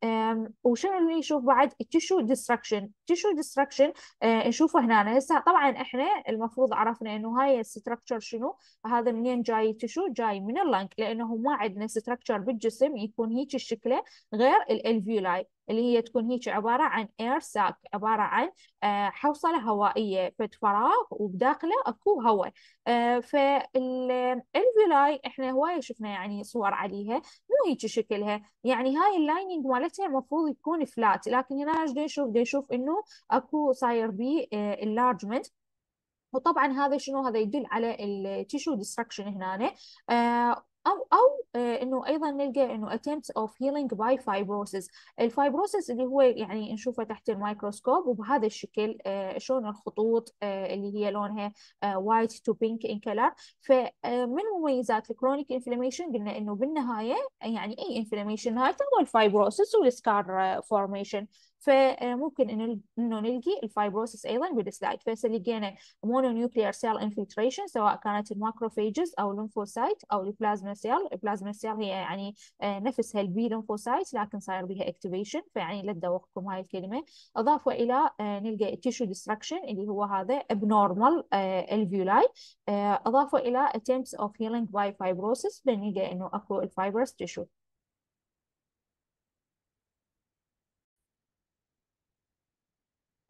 وشنو اللي نشوف بعد التشو ديستركشن تشو ديستركشن نشوفه هنا هسه طبعا احنا المفروض عرفنا انه هاي الستركتشر شنو هذا منين جاي جاي تشو جاي من اللنك لانه ما عندنا ستراكشر بالجسم يكون هيك الشكله غير الالفيولاي اللي هي تكون هيك عباره عن اير ساك عباره عن آه، حوصله هوائيه فد فراغ وبداخله اكو هواء آه، فالالفيولاي احنا هوايه شفنا يعني صور عليها مو هيك شكلها يعني هاي اللايننج مالتها المفروض يكون فلات لكن هنا ايش نشوف نشوف انه اكو صاير بي اللارجمنت آه، وطبعا هذا شنو هذا يدل على التيشو ديستركشن هنا آه او او آه، انه ايضا نلقى انه attempts of healing by fibrosis الفايبروسيس اللي هو يعني نشوفه تحت الميكروسكوب وبهذا الشكل آه، شلون الخطوط آه، اللي هي لونها white to pink in color فمن مميزات الكرونيك انفلاميشن قلنا انه بالنهايه يعني اي انفلاميشن نهايته fibrosis الفايبروسيس والسكار فورميشن فممكن إنه نلقي الفايبروسيس أيضا بالسلايد فإذا لقينا مونونيوكليير سيل انفلتريشن سواء كانت الماكروفاجز أو الليمفوسايت أو البلازما سيل البلازما سيل هي يعني نفسها البي ليمفوسايت لكن صاير بها اكتيفيشن فيعني لا تذوقكم هاي الكلمة إضافة إلى آه، نلقى التيشو ديستركشن اللي هو هذا abnormal الفيولاي آه، آه، إضافة إلى attempts of healing by fibrosis بنلقى إنه أكو الفايبرس تيشو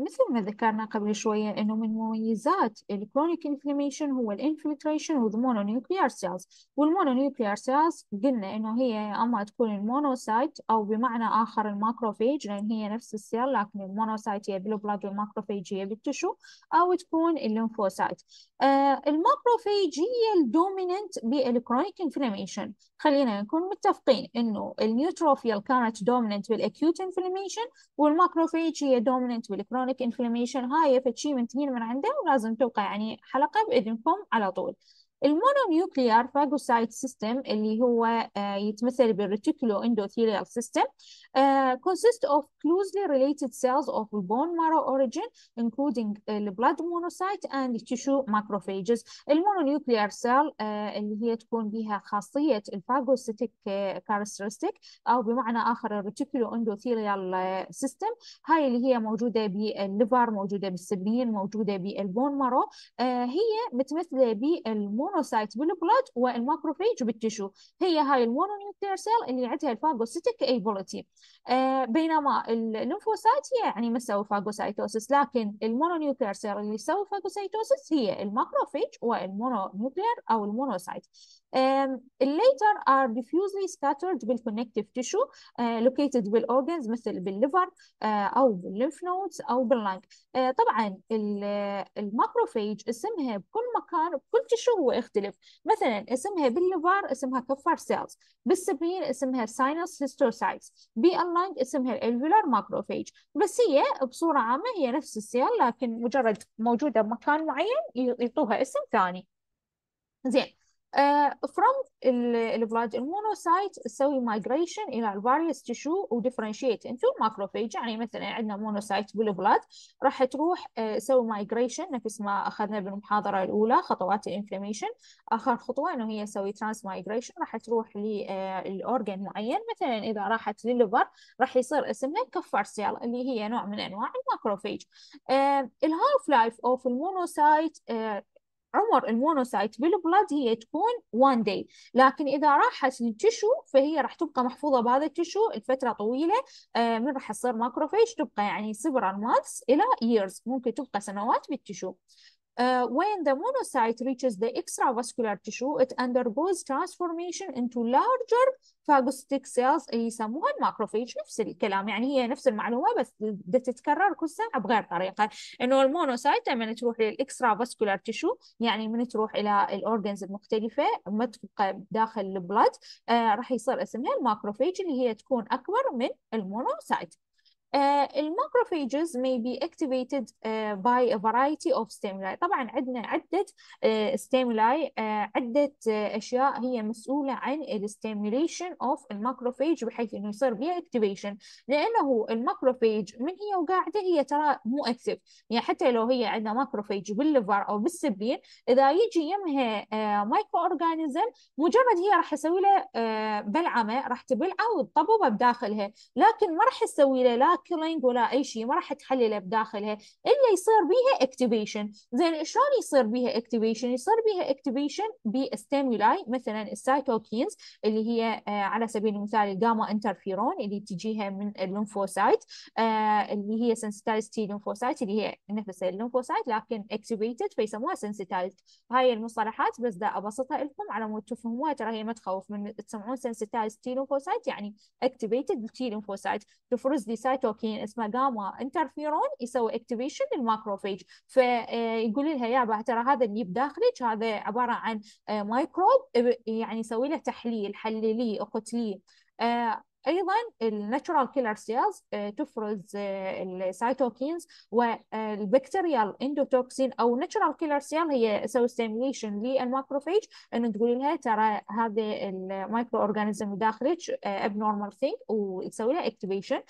مثل ما ذكرنا قبل شوية أنه من مميزات الكرونيك انفلاميشن هو الانفلتريشن وذ مونونيوكليار سيلز والمونونيوكليار سيلز قلنا أنه هي أما تكون المونوسايت أو بمعنى آخر الماكروفيج لأن هي نفس السيل لكن المونوسايت هي بالبلاد والماكروفيج هي بالتشو أو تكون الليمفوسايت آه الماكروفيج هي الدوميننت بالكرونيك انفلاميشن خلينا نكون متفقين انه النيوتروفيل كانت دوميننت بالاكيوت انفلاميشن والماكروفيج هي دوميننت بالكرونيك انفلاميشن هاي فشي منتهين من عنده ولازم تبقى يعني حلقه باذنكم على طول المونونيوكليار فاجوسايت سيستم اللي هو آه، يتمثل بالريتيكولو اندوثيليال سيستم uh, consist of closely related cells of bone marrow origin including uh, the blood monocyte and tissue macrophages المونونيوكليار cell uh, اللي هي تكون بها خاصية الفاجوسيتيك uh, characteristic أو بمعنى آخر الريتيكولو اندوثيليال سيستم هاي اللي هي موجودة بالليفر موجودة بالسبلين موجودة بالبون مارو uh, هي متمثلة بالمونوسايت بالبلد والماكروفيج بالتشو هي هاي المونونيوكليار سيل اللي عندها الفاجوسيتيك ايبوليتي آه، بينما الليمفوسايت هي يعني ما تسوي فاجوسايتوسس لكن المونونيوكلير سيل اللي يسوي فاجوسايتوسس هي الماكروفيج والمونونيوكلير او المونوسايت Um, later are diffusely scattered بالconnective tissue uh, located بالorgans مثل بالليفر uh, أو بالليمف نودز أو باللنج uh, طبعا uh, الماكروفيج اسمها بكل مكان بكل تشو هو يختلف مثلا اسمها بالليفر اسمها كفر سيلز بالسبين اسمها ساينس هيستوسايتس باللنج اسمها الالفيولار ماكروفيج بس هي بصورة عامة هي نفس السيل لكن مجرد موجودة بمكان معين يعطوها اسم ثاني زين Uh, from البلاد المونوسايت تسوي migration الى various tissue و differentiate into macrophage يعني مثلا عندنا مونوسايت بالبلاد راح تروح تسوي uh, migration نفس ما اخذنا بالمحاضره الاولى خطوات الانفلاميشن اخر خطوه انه هي تسوي migration راح تروح uh, للاورجن معين مثلا اذا راحت للليفر راح يصير اسمها سيل اللي هي نوع من انواع الماكروفيج الهاف لايف اوف المونوسايت عمر المونوسايت بالبلاد هي تكون 1 داي لكن إذا راحت للتشو فهي راح تبقى محفوظة بهذا التشو لفترة طويلة آه، من راح تصير ماكروفيج تبقى يعني several months إلى ييرز ممكن تبقى سنوات بالتشو Uh, when the monocyte reaches the extravascular tissue, it undergoes transformation into larger phagocytic cells يسموها الماكروفيج نفس الكلام يعني هي نفس المعلومة بس تتكرر كل ساعة بغير طريقة إنه المونوسايت لما تروح للإكسترافاسكولار تيشو يعني من تروح إلى الأورجنز المختلفة ما داخل البلد آه راح يصير اسمها الماكروفيج اللي هي تكون أكبر من المونوسايت آه، الماكروفيجز may be activated uh, by a variety of stimuli طبعا عندنا عدة uh, stimuli عدة أشياء هي مسؤولة عن الستيموليشن stimulation of الماكروفيج بحيث أنه يصير بها activation لأنه الماكروفيج من هي وقاعدة هي ترى مو active يعني حتى لو هي عندنا ماكروفيج بالليفر أو بالسبين إذا يجي يمها مايكرو أورجانيزم مجرد هي راح تسوي له بلعمة راح تبلعه وتطببه بداخلها لكن ما راح تسوي له كيلينج ولا اي شيء ما راح تحلله بداخلها الا يصير بيها اكتيفيشن زين شلون يصير بيها اكتيفيشن يصير بيها اكتيفيشن بستيمولاي مثلا السايتوكينز اللي هي آه، على سبيل المثال الجاما انترفيرون اللي تجيها من الليمفوسايت آه، اللي هي سنسيتايز تي ليمفوسايت اللي هي نفس الليمفوسايت لكن اكتيفيتد فيسموها سنسيتايز هاي المصطلحات بس دا ابسطها لكم على مود تفهموها ترى هي ما تخوف من تسمعون سنسيتايز تي ليمفوسايت يعني اكتيفيتد تي ليمفوسايت تفرز لي سايتوكينز سيتوكين اسمه جاما انترفيرون يسوي اكتيفيشن للماكروفيج فيقول لها يابا ترى هذا اللي بداخلك هذا عباره عن مايكروب آه، يعني يسوي له تحليل حللي اقتليه آه، ايضا الناتشورال كيلر سيلز تفرز السيتوكينز والبكتيريال اندوتوكسين او ناتشورال كيلر سيل هي تسوي ستيميليشن للماكروفيج ان تقول لها ترى هذا المايكرو اورجانيزم داخلك نورمال ثينج وتسوي لها اكتيفيشن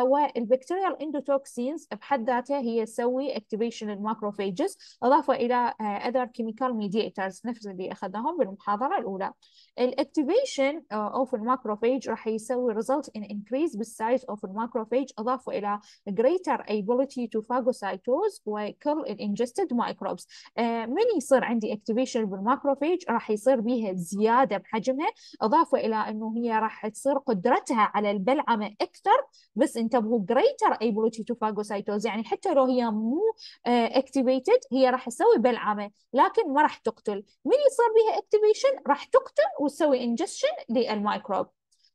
والبكتيريال اندوتوكسينز بحد ذاتها هي تسوي اكتيفيشن للماكروفيجز اضافه الى اذر كيميكال ميديترز نفس اللي اخذناهم بالمحاضره الاولى الاكتيفيشن اوف آه، الماكروفيج راح يسوي result in increase with size of the macrophage أضافوا إلى greater ability to phagocytose وkill ingested microbes آه، من يصير عندي activation بالماكروفيج راح يصير بيها زيادة بحجمها إضافة إلى أنه هي راح تصير قدرتها على البلعمة أكثر بس انتبهوا greater ability to phagocytose يعني حتى لو هي مو آه، activated هي راح تسوي بلعمة لكن ما راح تقتل من يصير بيها activation راح تقتل وتسوي ingestion للمايكروب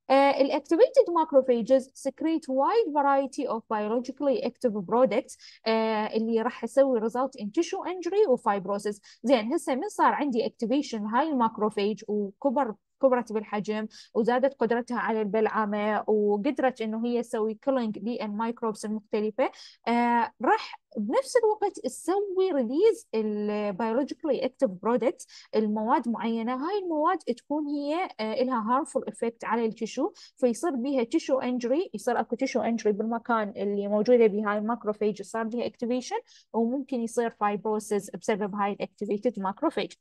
Uh, activated macrophages secrete wide variety of biologically active products uh, اللي راح يسوي result in tissue injury و fibrosis زين هسه من صار عندي activation هاي الماكروفيج وكبر كبرت بالحجم وزادت قدرتها على البلعمة وقدرت إنه هي تسوي كلينج للميكروبس المختلفة آه راح بنفس الوقت تسوي ريليز البيولوجيكلي اكتف برودكت المواد معينه هاي المواد تكون هي لها هارمفول افكت على التشو فيصير بيها تشو انجري يصير اكو تشو انجري بالمكان اللي موجوده بها الماكروفيج صار بها اكتيفيشن وممكن يصير فايبروسيس بسبب هاي الاكتيفيتد ماكروفيج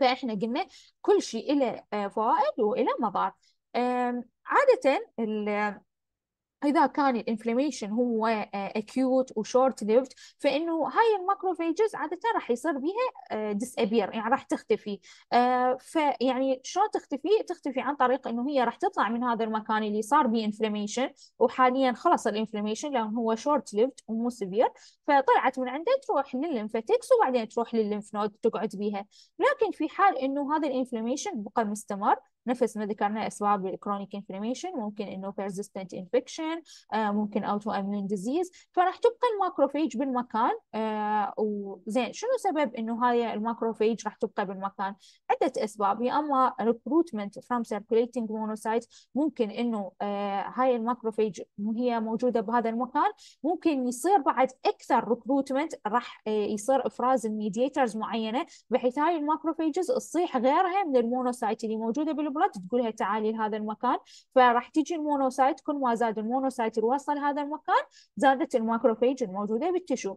فاحنا قلنا كل شيء له آه، فوائد وله مضار عادة إذا كان الانفلاميشن هو أكيوت وشورت ليفد فإنه هاي الماكروفيجز عادة راح يصير بها ديسابير آه، يعني راح تختفي آه، فيعني شلون تختفي؟ تختفي عن طريق إنه هي راح تطلع من هذا المكان اللي صار بيه انفلاميشن وحاليا خلص الانفلاميشن لأنه هو شورت ليفد ومو سيفير فطلعت من عنده تروح للليمفاتكس وبعدين تروح للليمف نود تقعد بها لكن في حال إنه هذا الانفلاميشن بقى مستمر نفس ما ذكرنا أسباب الكرونيك انفلاميشن ممكن إنه persistent infection آه، ممكن أوتو immune disease فراح تبقى الماكروفيج بالمكان آه، وزين شنو سبب إنه هاي الماكروفيج راح تبقى بالمكان عدة أسباب يا أما recruitment from circulating monocytes ممكن إنه آه، هاي الماكروفيج هي موجودة بهذا المكان ممكن يصير بعد أكثر recruitment راح يصير إفراز الميديترز معينة بحيث هاي الماكروفيجز تصيح غيرها من المونوسايت اللي موجودة بال الخبره تقول تعالي لهذا المكان فراح تجي المونوسايت كل ما زاد المونوسايت الوصل لهذا المكان زادت الماكروفيج الموجوده بالتشو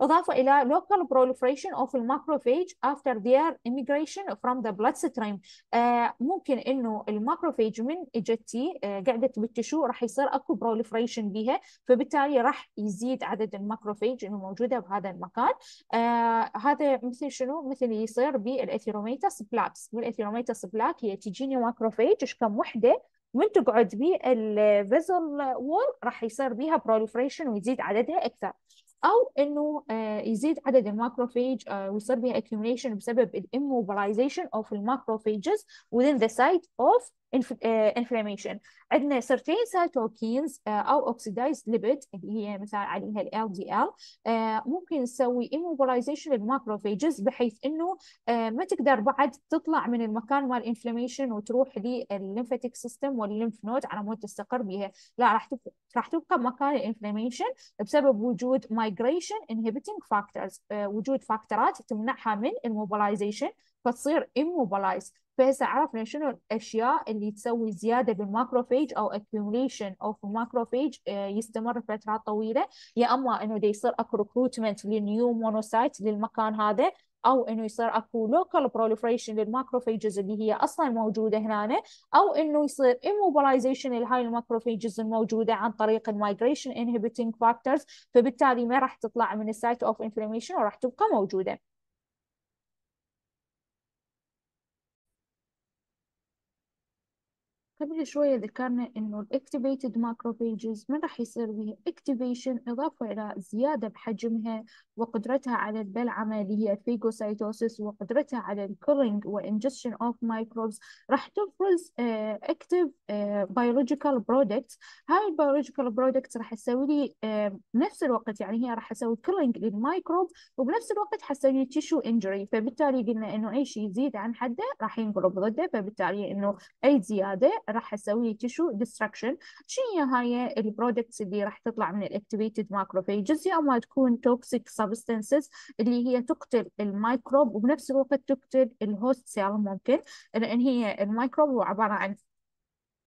إضافة إلى local proliferation of the macrophage after their immigration from the bloodstream آه ممكن إنه الماكروفاج من إجتي آه قعدت بالتشو راح يصير أكو proliferation بها فبالتالي راح يزيد عدد الماكروفاج اللي موجودة بهذا المكان آه هذا مثل شنو مثل يصير بالأثيروميتاس بلاكس بالأثيروميتاس بلاك هي تجيني ماكروفيج كم وحدة من تقعد بالفيزل وول راح يصير بيها proliferation ويزيد عددها اكثر او انه آه، يزيد عدد الماكروفيج آه، ويصير بها accumulation بسبب الاموبلايزيشن اوف الماكروفيجز within the site of آه، inflammation عندنا certain cytokines آه، او oxidized ليبيد اللي هي مثال عليها ال LDL دي ال آه، ممكن نسوي immobilization للماكروفاجز بحيث انه ما تقدر بعد تطلع من المكان مال inflammation وتروح للليمفاتيك سيستم والليمف نود على مود تستقر بها لا راح راح تبقى مكان inflammation بسبب وجود مايجريشن inhibiting factors وجود فاكتورات تمنعها من immobilization فتصير immobilized فهسه عرفنا شنو الأشياء اللي تسوي زيادة بالماكروفيج أو accumulation أو في آه، يستمر فترات طويلة يا أما إنه دي يصير أكو ريكروتمنت للنيو مونوسايت للمكان هذا او انه يصير اكو لوكال بروليفريشن للماكروفيجز اللي هي اصلا موجوده هنا او انه يصير immobilization لهاي الماكروفيجز الموجوده عن طريق المايجريشن inhibiting فاكتورز فبالتالي ما راح تطلع من السايت اوف انفلاميشن وراح تبقى موجوده قبل شوية ذكرنا إنه الـ Activated Macrophages من راح يصير بها Activation إضافة إلى زيادة بحجمها وقدرتها على البلعمة اللي هي الفيجوسيتوسيس وقدرتها على ال Killing و Ingestion of Microbes راح تفرز uh, Active uh, Biological Products هاي البيولوجيكال Biological Products راح تسوي لي uh, آه، نفس الوقت يعني هي راح تسوي Killing للميكروب وبنفس الوقت حتسوي Tissue Injury فبالتالي قلنا إنه أي شيء يزيد عن حده راح ينقلب ضده فبالتالي إنه أي زيادة راح اسوي تشو ديستركشن شنو هي البرودكتس اللي راح تطلع من الاكتيفيتد ماكروفيجز يا اما تكون توكسيك سبستنسز اللي هي تقتل الميكروب وبنفس الوقت تقتل الهوست سيل ممكن لان هي الميكروب هو عباره عن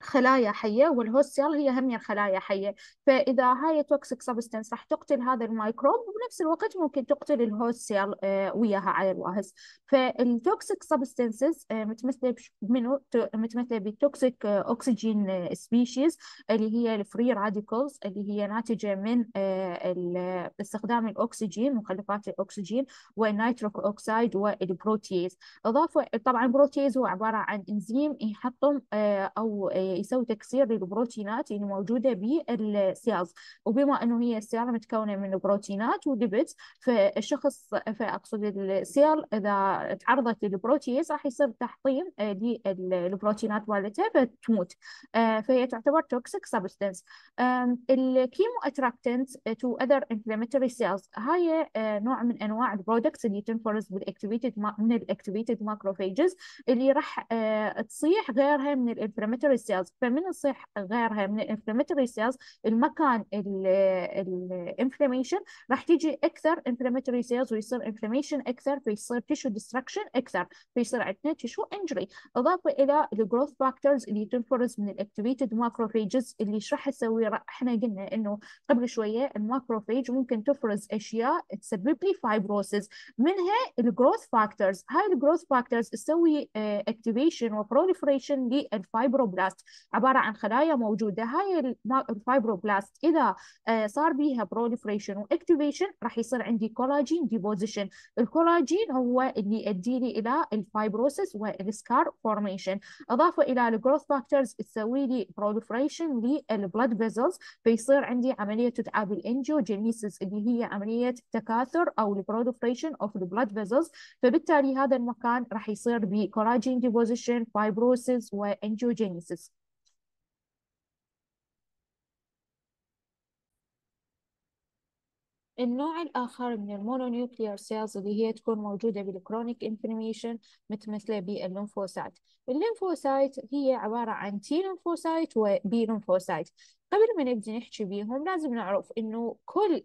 خلايا حيه والهوست سيل هي هم خلايا حيه فاذا هاي توكسيك سبستنس راح تقتل هذا الميكروب وبنفس الوقت ممكن تقتل الهوست آه، سيل وياها على الواهز فالتوكسيك سبستنس متمثله منو متمثله بالتوكسيك اوكسجين سبيشيز اللي هي الفري راديكلز اللي هي ناتجه من آه، استخدام الاكسجين مخلفات الاكسجين والنيتروك اوكسايد والبروتيز اضافه طبعا البروتيز هو عباره عن انزيم يحطم آه، او يسوي تكسير للبروتينات اللي موجودة بالسيلز وبما أنه هي السيارة متكونة من بروتينات وليبيدز فالشخص فأقصد السيل إذا تعرضت للبروتيز راح يصير تحطيم آه، للبروتينات مالتها فتموت آه، فهي تعتبر توكسيك سبستنس الكيمو اتراكتنت تو اذر انفلاماتوري سيلز هاي آه، نوع من انواع البرودكتس اللي تنفرز بالاكتيفيتد من الاكتيفيتد ماكروفاجز اللي راح تصيح غيرها من الانفلاماتوري سيلز سيلز فمن تصيح غيرها من الانفلاماتوري يعني cells المكان الانفلاميشن راح تيجي اكثر inflammatory cells ويصير inflammation اكثر فيصير tissue destruction اكثر فيصير عندنا tissue injury اضافه الى الجروث فاكتورز اللي تنفرز من الاكتيفيتد ماكروفيجز اللي ايش راح تسوي احنا قلنا انه قبل شويه الماكروفيج ممكن تفرز اشياء تسبب لي فايبروسز منها الجروث فاكتورز هاي الجروث فاكتورز تسوي اكتيفيشن وبروليفريشن للفايبروبلاست عباره عن خلايا موجوده هاي الفايبروبلاست اذا آه، صار بيها بروليفريشن واكتيفيشن راح يصير عندي كولاجين ديبوزيشن الكولاجين هو اللي يؤدي لي الى الفايبروسيس والسكار فورميشن اضافه الى الجروث فاكتورز تسوي لي بروليفريشن للبلد فيزلز فيصير عندي عمليه تتعاب بالانجيوجينيسيس اللي هي عمليه تكاثر او البروليفريشن اوف البلد فيزلز فبالتالي هذا المكان راح يصير بكولاجين ديبوزيشن فايبروسيس وانجيوجينيسيس النوع الآخر من المونونيوكليار سيلز اللي هي تكون موجودة بالكرونيك انفلاميشن متمثلة بالليمفوسايت الليمفوسايت هي عبارة عن تي لمفوسايت وبي لمفوسايت قبل ما نبدي نحكي بيهم لازم نعرف إنه كل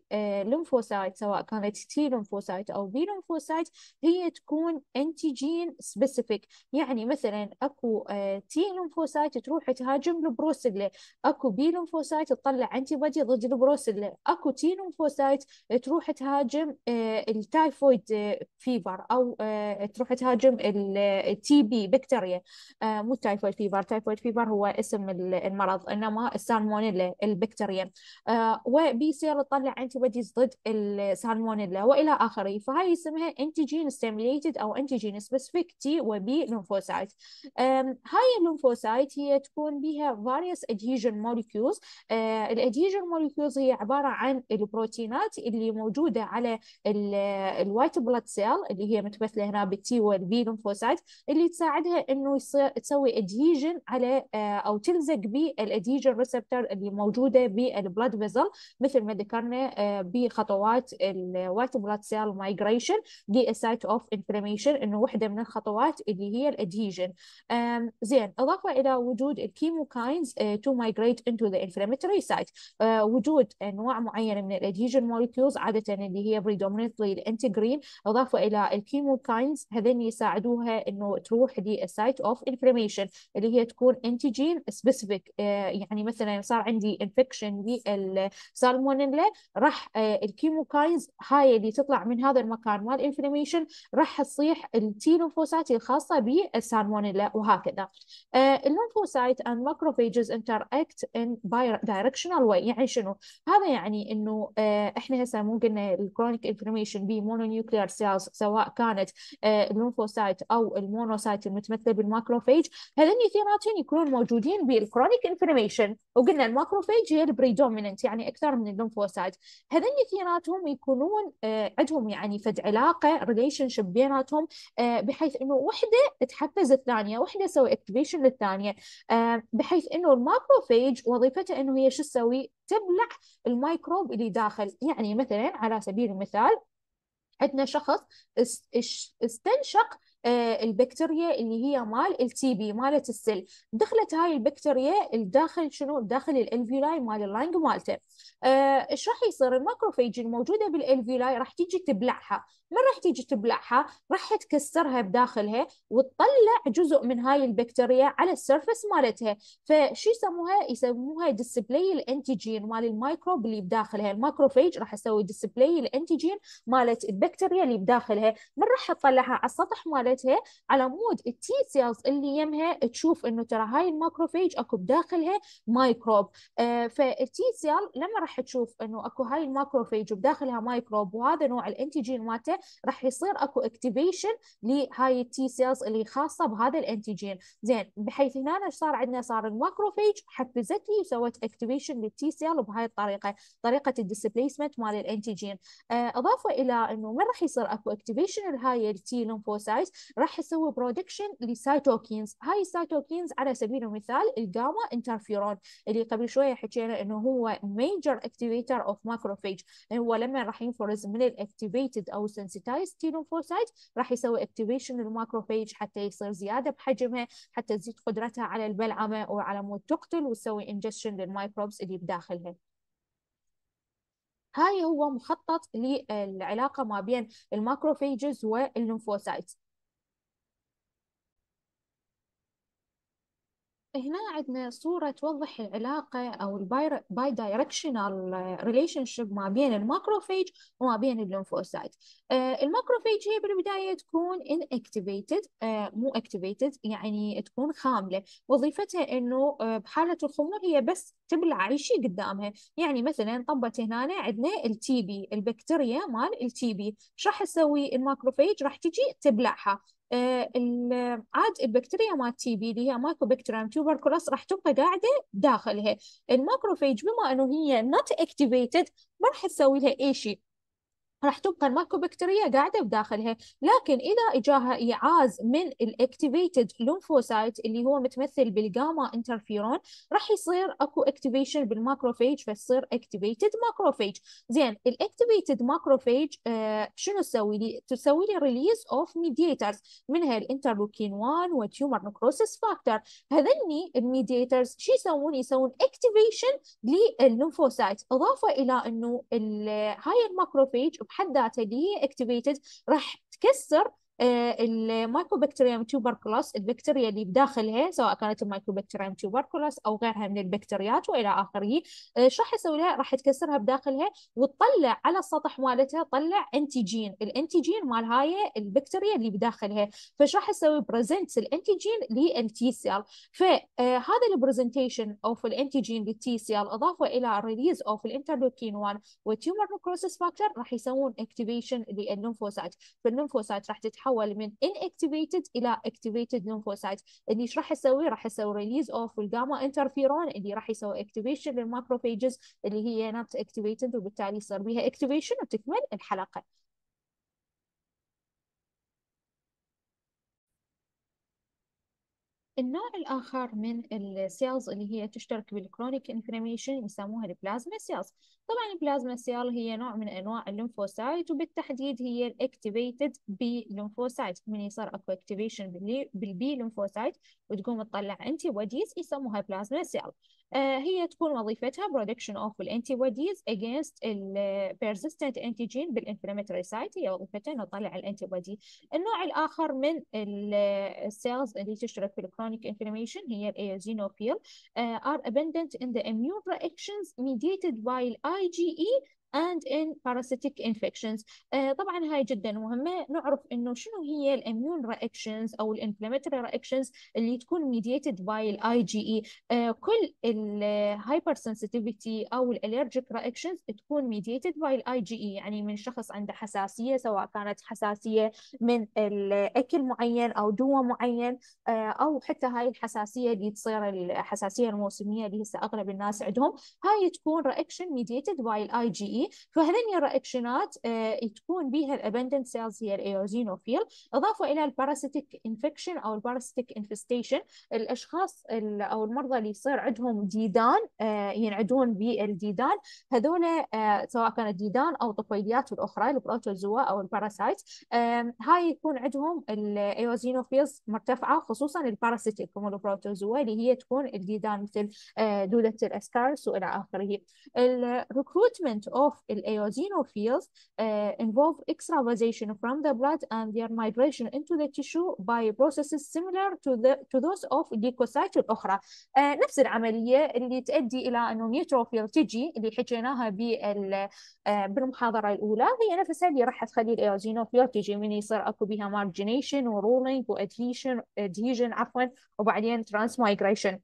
لمفوسايت آه، سواء كانت تي لمفوسايت أو بي لمفوسايت هي تكون أنتيجين سبيسيفيك يعني مثلا أكو تي آه، لمفوسايت تروح تهاجم البروسيلا أكو بي لمفوسايت تطلع أنتي بادي ضد البروسيلا أكو تي لمفوسايت تروح تهاجم آه، التايفويد فيبر أو تروح تهاجم التي بي بكتيريا مو تايفويد فيبر تايفويد فيبر هو اسم المرض إنما السالمونيلا البكتيريا وبيصير تطلع انتي بوديز ضد السالمونيلا والى اخره فهاي اسمها انتيجين ستيميليتد او انتيجين سبيسيفيك تي وبي لنفوسايت هاي اللنفوسايت هي تكون بها فاريوس adhesion موليكيوز الادهيجن موليكيوز هي عباره عن البروتينات اللي موجوده على الوايت بلاد سيل اللي هي متمثله هنا بالتي والبي لنفوسايت اللي تساعدها انه يصير تسوي ادهيجن على آه، او تلزق بالادهيجن ريسبتور اللي اللي موجوده بالبلاد فيزل مثل ما ذكرنا آه، بخطوات الوايت بلاد سيل مايجريشن دي سايت اوف انفلاميشن انه وحده من الخطوات اللي هي الادهيجن زين اضافه الى وجود الكيموكاينز تو مايجريت انتو ذا انفلاميتري سايت وجود انواع معينه من الادهيجن مولكيولز عاده اللي هي بريدومينتلي الانتجرين اضافه الى الكيموكاينز هذين يساعدوها انه تروح سايت اوف انفلاميشن اللي هي تكون انتيجين آه، سبيسيفيك يعني مثلا صار عندنا عندي انفكشن بالسالمونيلا راح آه، الكيموكاينز هاي اللي تطلع من هذا المكان مال انفلاميشن راح تصيح التيلوفوسات الخاصه بالسالمونيلا وهكذا الليمفوسايت اند ماكروفيجز انتر اكت ان دايركشنال واي يعني شنو هذا يعني انه آه، احنا هسه مو قلنا الكرونيك انفلاميشن بمونونيوكلير سيلز سواء كانت الليمفوسايت آه، او المونوسايت المتمثله بالماكروفيج هذني الاثنيناتهم يكونون موجودين بالكرونيك انفلاميشن وقلنا الماكروفيج هي البريدوميننت يعني اكثر من الليمفوسايت هذين اثنيناتهم يكونون آه، عندهم يعني فد علاقه ريليشن شيب بيناتهم آه، بحيث انه وحده تحفز الثانيه وحده تسوي اكتيفيشن للثانيه آه، بحيث انه الماكروفيج وظيفته انه هي شو تسوي تبلع الميكروب اللي داخل يعني مثلا على سبيل المثال عندنا شخص استنشق آه، البكتيريا اللي هي مال التي بي مالت السل دخلت هاي البكتيريا الداخل شنو داخل الالفيولاي مال اللانج مالته آه، ايش راح يصير الماكروفيج الموجوده بالالفيولاي راح تيجي تبلعها من راح تيجي تبلعها راح تكسرها بداخلها وتطلع جزء من هاي البكتيريا على السيرفس مالتها فشو يسموها يسموها ديسبلاي الانتيجين مال الميكروب اللي بداخلها الماكروفيج راح يسوي ديسبلاي الانتيجين مالت البكتيريا اللي بداخلها من راح تطلعها على السطح مال مالتها على مود التي سيلز اللي يمها تشوف انه ترى هاي الماكروفيج اكو بداخلها مايكروب آه فالتي سيل لما راح تشوف انه اكو هاي الماكروفيج وبداخلها مايكروب وهذا نوع الانتيجين مالته راح يصير اكو اكتيفيشن لهاي التي سيلز اللي خاصه بهذا الانتيجين زين بحيث هنا صار عندنا صار الماكروفيج حفزت لي وسوت اكتيفيشن للتي سيل وبهاي الطريقه طريقه الديسبليسمنت مال الانتيجين آه اضافه الى انه من راح يصير اكو اكتيفيشن لهاي التي لمفوسايت راح يسوي برودكشن لسايتوكينز هاي السايتوكينز على سبيل المثال الجاما انترفيرون اللي قبل شويه حكينا انه هو ميجر اكتيفيتر اوف ماكروفاج هو لما راح ينفرز من الاكتيفيتد او سنسيتايز تيلومفوسايت راح يسوي اكتيفيشن للماكروفاج حتى يصير زياده بحجمه حتى تزيد قدرتها على البلعمه وعلى مود تقتل وتسوي انجشن للميكروبس اللي بداخلها هاي هو مخطط للعلاقه ما بين الماكروفيجز والليمفوسايت هنا عندنا صورة توضح العلاقة أو الباي دايركشنال ريليشن شيب ما بين الماكروفيج وما بين الليمفوسايت. آه، الماكروفيج هي بالبداية تكون ان اكتيفيتد آه، مو اكتيفيتد يعني تكون خاملة، وظيفتها إنه آه، بحالة الخمول هي بس تبلع أي شيء قدامها، يعني مثلا طبت هنا عندنا التي بي البكتيريا مال التي بي، شو راح تسوي الماكروفيج؟ راح تجي تبلعها، آه، عاد البكتيريا مال تي بي اللي هي مايكرو بكتيريم تيوبركلوس راح تبقى قاعده داخلها الماكروفيج بما انه هي نوت اكتيفيتد ما راح تسوي لها اي شيء راح تبقى المايكوبكتيريا قاعده بداخلها لكن اذا اجاها ايعاز من الاكتيفيتد لومفوسايت اللي هو متمثل بالجاما انترفيرون راح يصير اكو اكتيفيشن بالماكروفيج فتصير اكتيفيتد ماكروفيج زين الاكتيفيتد آه، ماكروفيج شنو تسوي لي تسوي لي ريليز اوف ميديترز منها الانترلوكين 1 والتيومر نكروسس فاكتور هذني الميديترز شو يسوون يسوون اكتيفيشن للنفوسايت اضافه الى انه هاي الماكروفيج بحد ذاته اللي هي اكتيفيتد راح تكسر آه، المايكوبكتيريوم تيوبركلوس البكتيريا اللي بداخلها سواء كانت المايكوبكتيريوم تيوبركلوس او غيرها من البكتيريات والى اخره ايش آه، راح تسوي لها راح تكسرها بداخلها وتطلع على السطح مالتها تطلع انتيجين الانتيجين مال هاي البكتيريا اللي بداخلها فايش راح تسوي برزنت الانتيجين للتي سيل فهذا البرزنتيشن اوف الانتيجين للتي سيل اضافه الى الريليز اوف الانترلوكين 1 والتيومر نكروسس فاكتور راح يسوون اكتيفيشن للنمفوسات، فالنمفوسات راح تتحول تتحول من inactivated الى activated lymphocytes اللي ايش راح يسوي راح يسوي release of الجاما انترفيرون اللي راح يسوي activation للماكروفاجز اللي هي not activated وبالتالي يصير بها activation وتكمل الحلقه النوع الآخر من السيلز اللي هي تشترك بالكرونيك انفلاميشن يسموها البلازما سيلز طبعا البلازما سيل هي نوع من أنواع اللمفوسايت وبالتحديد هي الاكتيفيتد بي لمفوسايت من يصير اكو اكتيفيشن بالبي لمفوسايت وتقوم تطلع انتي بوديز يسموها بلازما سيل هي تكون وظيفتها production of antibodies against persistent antigen بالinflammatory site هي وظيفتها انه تطلع الانتيبودي النوع الاخر من cells اللي تشترك في chronic inflammation هي الايوزينوفيل are abundant in the immune reactions mediated by IgE and in parasitic infections آه، طبعا هاي جدا مهمة نعرف انه شنو هي الاميون reactions او الانفلاماتوري reactions اللي تكون mediated by الاي جي e. اي آه، كل الهايبر سنسيتيفيتي او الالرجيك reactions تكون mediated by الاي جي اي e. يعني من شخص عنده حساسية سواء كانت حساسية من الاكل معين او دواء معين آه، او حتى هاي الحساسية اللي تصير الحساسية الموسمية اللي هسه اغلب الناس عندهم هاي تكون reaction mediated by الاي جي اي يعني فهذني الرياكشنات آه، تكون بها الابندنت سيلز هي الايوزينوفيل اضافه الى الباراسيتيك انفكشن او الباراسيتيك انفستيشن الاشخاص او المرضى اللي يصير عندهم ديدان آه، ينعدون بالديدان هذول آه، سواء كانت ديدان او طفيليات الاخرى البروتوزوا او الباراسايت هاي يكون عندهم الايوزينوفيلز مرتفعه خصوصا الباراسيتيك هم البروتوزوا اللي هي تكون الديدان مثل دوده الاسكارس والى اخره الريكروتمنت اوف of eosinophils uh, involve extravasation from the blood and their migration into the tissue by processes similar to, the, to those of leukocytes الأخرى. Uh, نفس العملية اللي تؤدي إلى أنه نيوتروفيل تجي اللي حكيناها بال, uh, بالمحاضرة الأولى هي نفسها اللي راح تخلي الإيوزينوفيل تجي من يصير أكو بها مارجنيشن ورولينج وأدهيشن adhesion عفوا وبعدين ترانس مايجريشن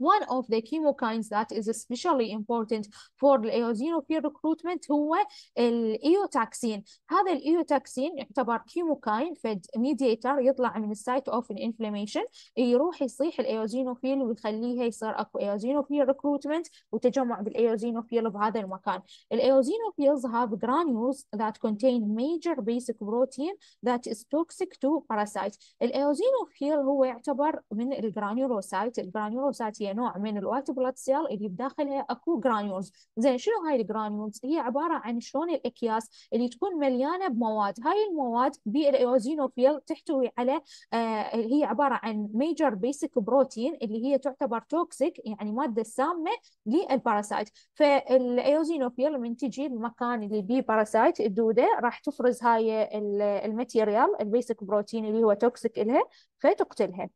one of the chemokines that is especially important for the eosinophil recruitment هو الايوتاكسين هذا الايوتاكسين يعتبر كيموكاين فد ميديتر يطلع من السايت اوف الانفلاميشن يروح يصيح الايوزينوفيل ويخليها يصير اكو ايوزينوفيل ريكروتمنت وتجمع بالايوزينوفيل بهذا المكان الايوزينوفيلز هاف جرانيولز ذات كونتين ميجر بيسك بروتين ذات از توكسيك تو باراسايت الايوزينوفيل هو يعتبر من الجرانيولوسايت الجرانيولوسايت هي نوع من الوايت بلاد سيل اللي بداخلها اكو جرانيولز زين شنو هاي الجرانيولز هي عباره عن شلون الاكياس اللي تكون مليانه بمواد هاي المواد بالايوزينوفيل تحتوي على آه هي عباره عن ميجر بيسك بروتين اللي هي تعتبر توكسيك يعني ماده سامه للباراسايت فالايوزينوفيل من تجي المكان اللي بيه باراسايت الدوده راح تفرز هاي الماتيريال البيسك بروتين اللي هو توكسيك الها فتقتلها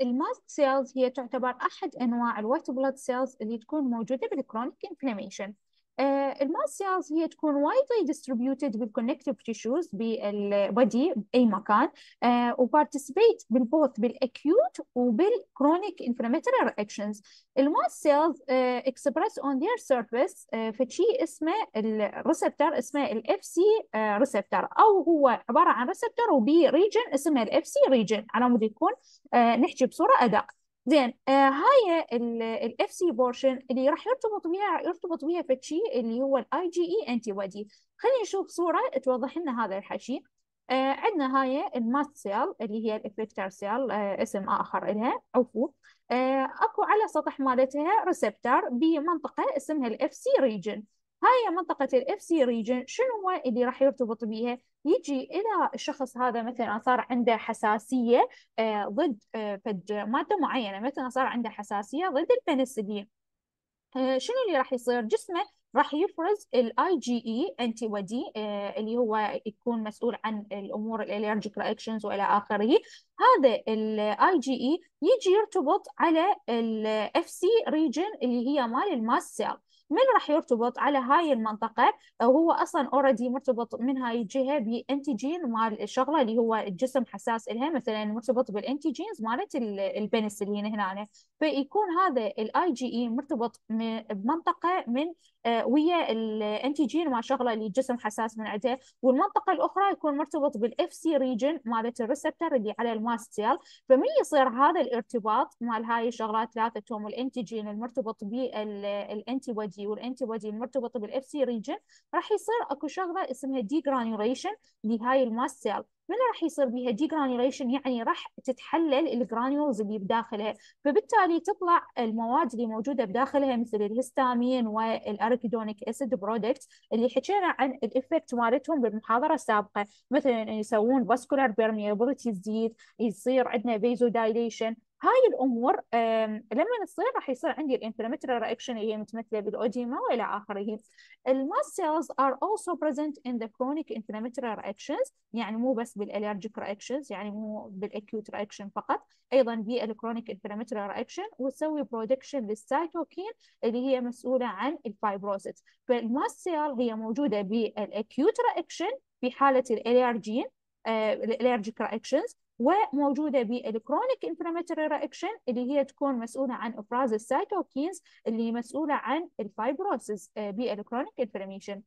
الماست سيلز هي تعتبر أحد أنواع الوايت بلاد سيلز اللي تكون موجودة بالكرونيك انفلاميشن آه، الماس سيلز هي تكون وايدلي ديستريبيوتد بالكونكتيف تيشوز بالبودي باي مكان وبارتيسيبيت بالبوث بالاكيوت وبالكرونيك انفلاماتوري رياكشنز الماس سيلز اكسبريس اون ذير سيرفيس فشي اسمه الريسبتر اسمه الاف سي ريسبتر او هو عباره عن ريسبتر وبي ريجن اسمه الاف سي ريجن على مود يكون uh, نحكي بصوره ادق uh, زين آه هاي الاف سي بورشن اللي راح يرتبط بها يرتبط بها شيء اللي هو الاي جي اي انتي بودي خلينا نشوف صوره توضح لنا هذا الحكي آه عندنا هاي الماست سيل اللي هي الافكتر سيل آه اسم اخر لها عفوا آه اكو على سطح مالتها ريسبتر بمنطقه اسمها الاف سي ريجن هاي منطقة الاف سي ريجن شنو هو اللي راح يرتبط بيها يجي إلى الشخص هذا مثلا صار عنده حساسية آه، ضد آه، فد مادة معينة مثلا صار عنده حساسية ضد البنسلين آه، شنو اللي راح يصير جسمه راح يفرز الاي جي اي انتي ودي اللي هو يكون مسؤول عن الامور الالرجيك رياكشنز والى اخره هذا الاي جي اي e يجي يرتبط على الاف سي ريجن اللي هي مال الماس سيل من راح يرتبط على هاي المنطقة أو آه، هو أصلا اوريدي مرتبط من هاي الجهة بأنتيجين مال الشغلة اللي هو الجسم حساس إلها مثلا مرتبط بالأنتيجينز مالت البنسلين هنا فيكون هذا الاي جي اي e مرتبط بمنطقة من ويا الانتيجين مع شغله اللي الجسم حساس من عنده والمنطقه الاخرى يكون مرتبط بالاف سي ريجن مالت الريسبتر اللي على الماست سيل فمن يصير هذا الارتباط مال هاي الشغلات ثلاثتهم الانتيجين المرتبط بالانتي بودي والانتي بودي المرتبط بالاف سي ريجن راح يصير اكو شغله اسمها ديجرانيوليشن لهاي الماست سيل من راح يصير بيها ديجرانيوليشن يعني راح تتحلل الجرانيولز اللي بداخلها فبالتالي تطلع المواد اللي موجوده بداخلها مثل الهستامين والاركيدونيك اسيد برودكت اللي حكينا عن الايفكت مالتهم بالمحاضره السابقه مثلا يسوون فاسكولار بيرميابيلتي تزيد يصير عندنا فيزو دايليشن هاي الامور لما تصير راح يصير عندي الانفلاماتوري رياكشن اللي هي متمثله بالاوديما والى اخره الماست سيلز ار اولسو بريزنت ان ذا كرونيك inflammatory reactions يعني مو بس بالالرجيك reactions يعني مو بالاكيوت رياكشن فقط ايضا بالكرونيك انفلاماتوري رياكشن وتسوي برودكشن للسايتوكين اللي هي مسؤوله عن الفايبروسيس فالماست سيل هي موجوده بالاكيوت رياكشن في حاله الالرجين الالرجيك رياكشنز وموجوده بالكرونيك انفلاماتوري رياكشن اللي هي تكون مسؤوله عن افراز السيتوكينز اللي مسؤوله عن الفايبروسيس آه، بالكرونيك انفلاميشن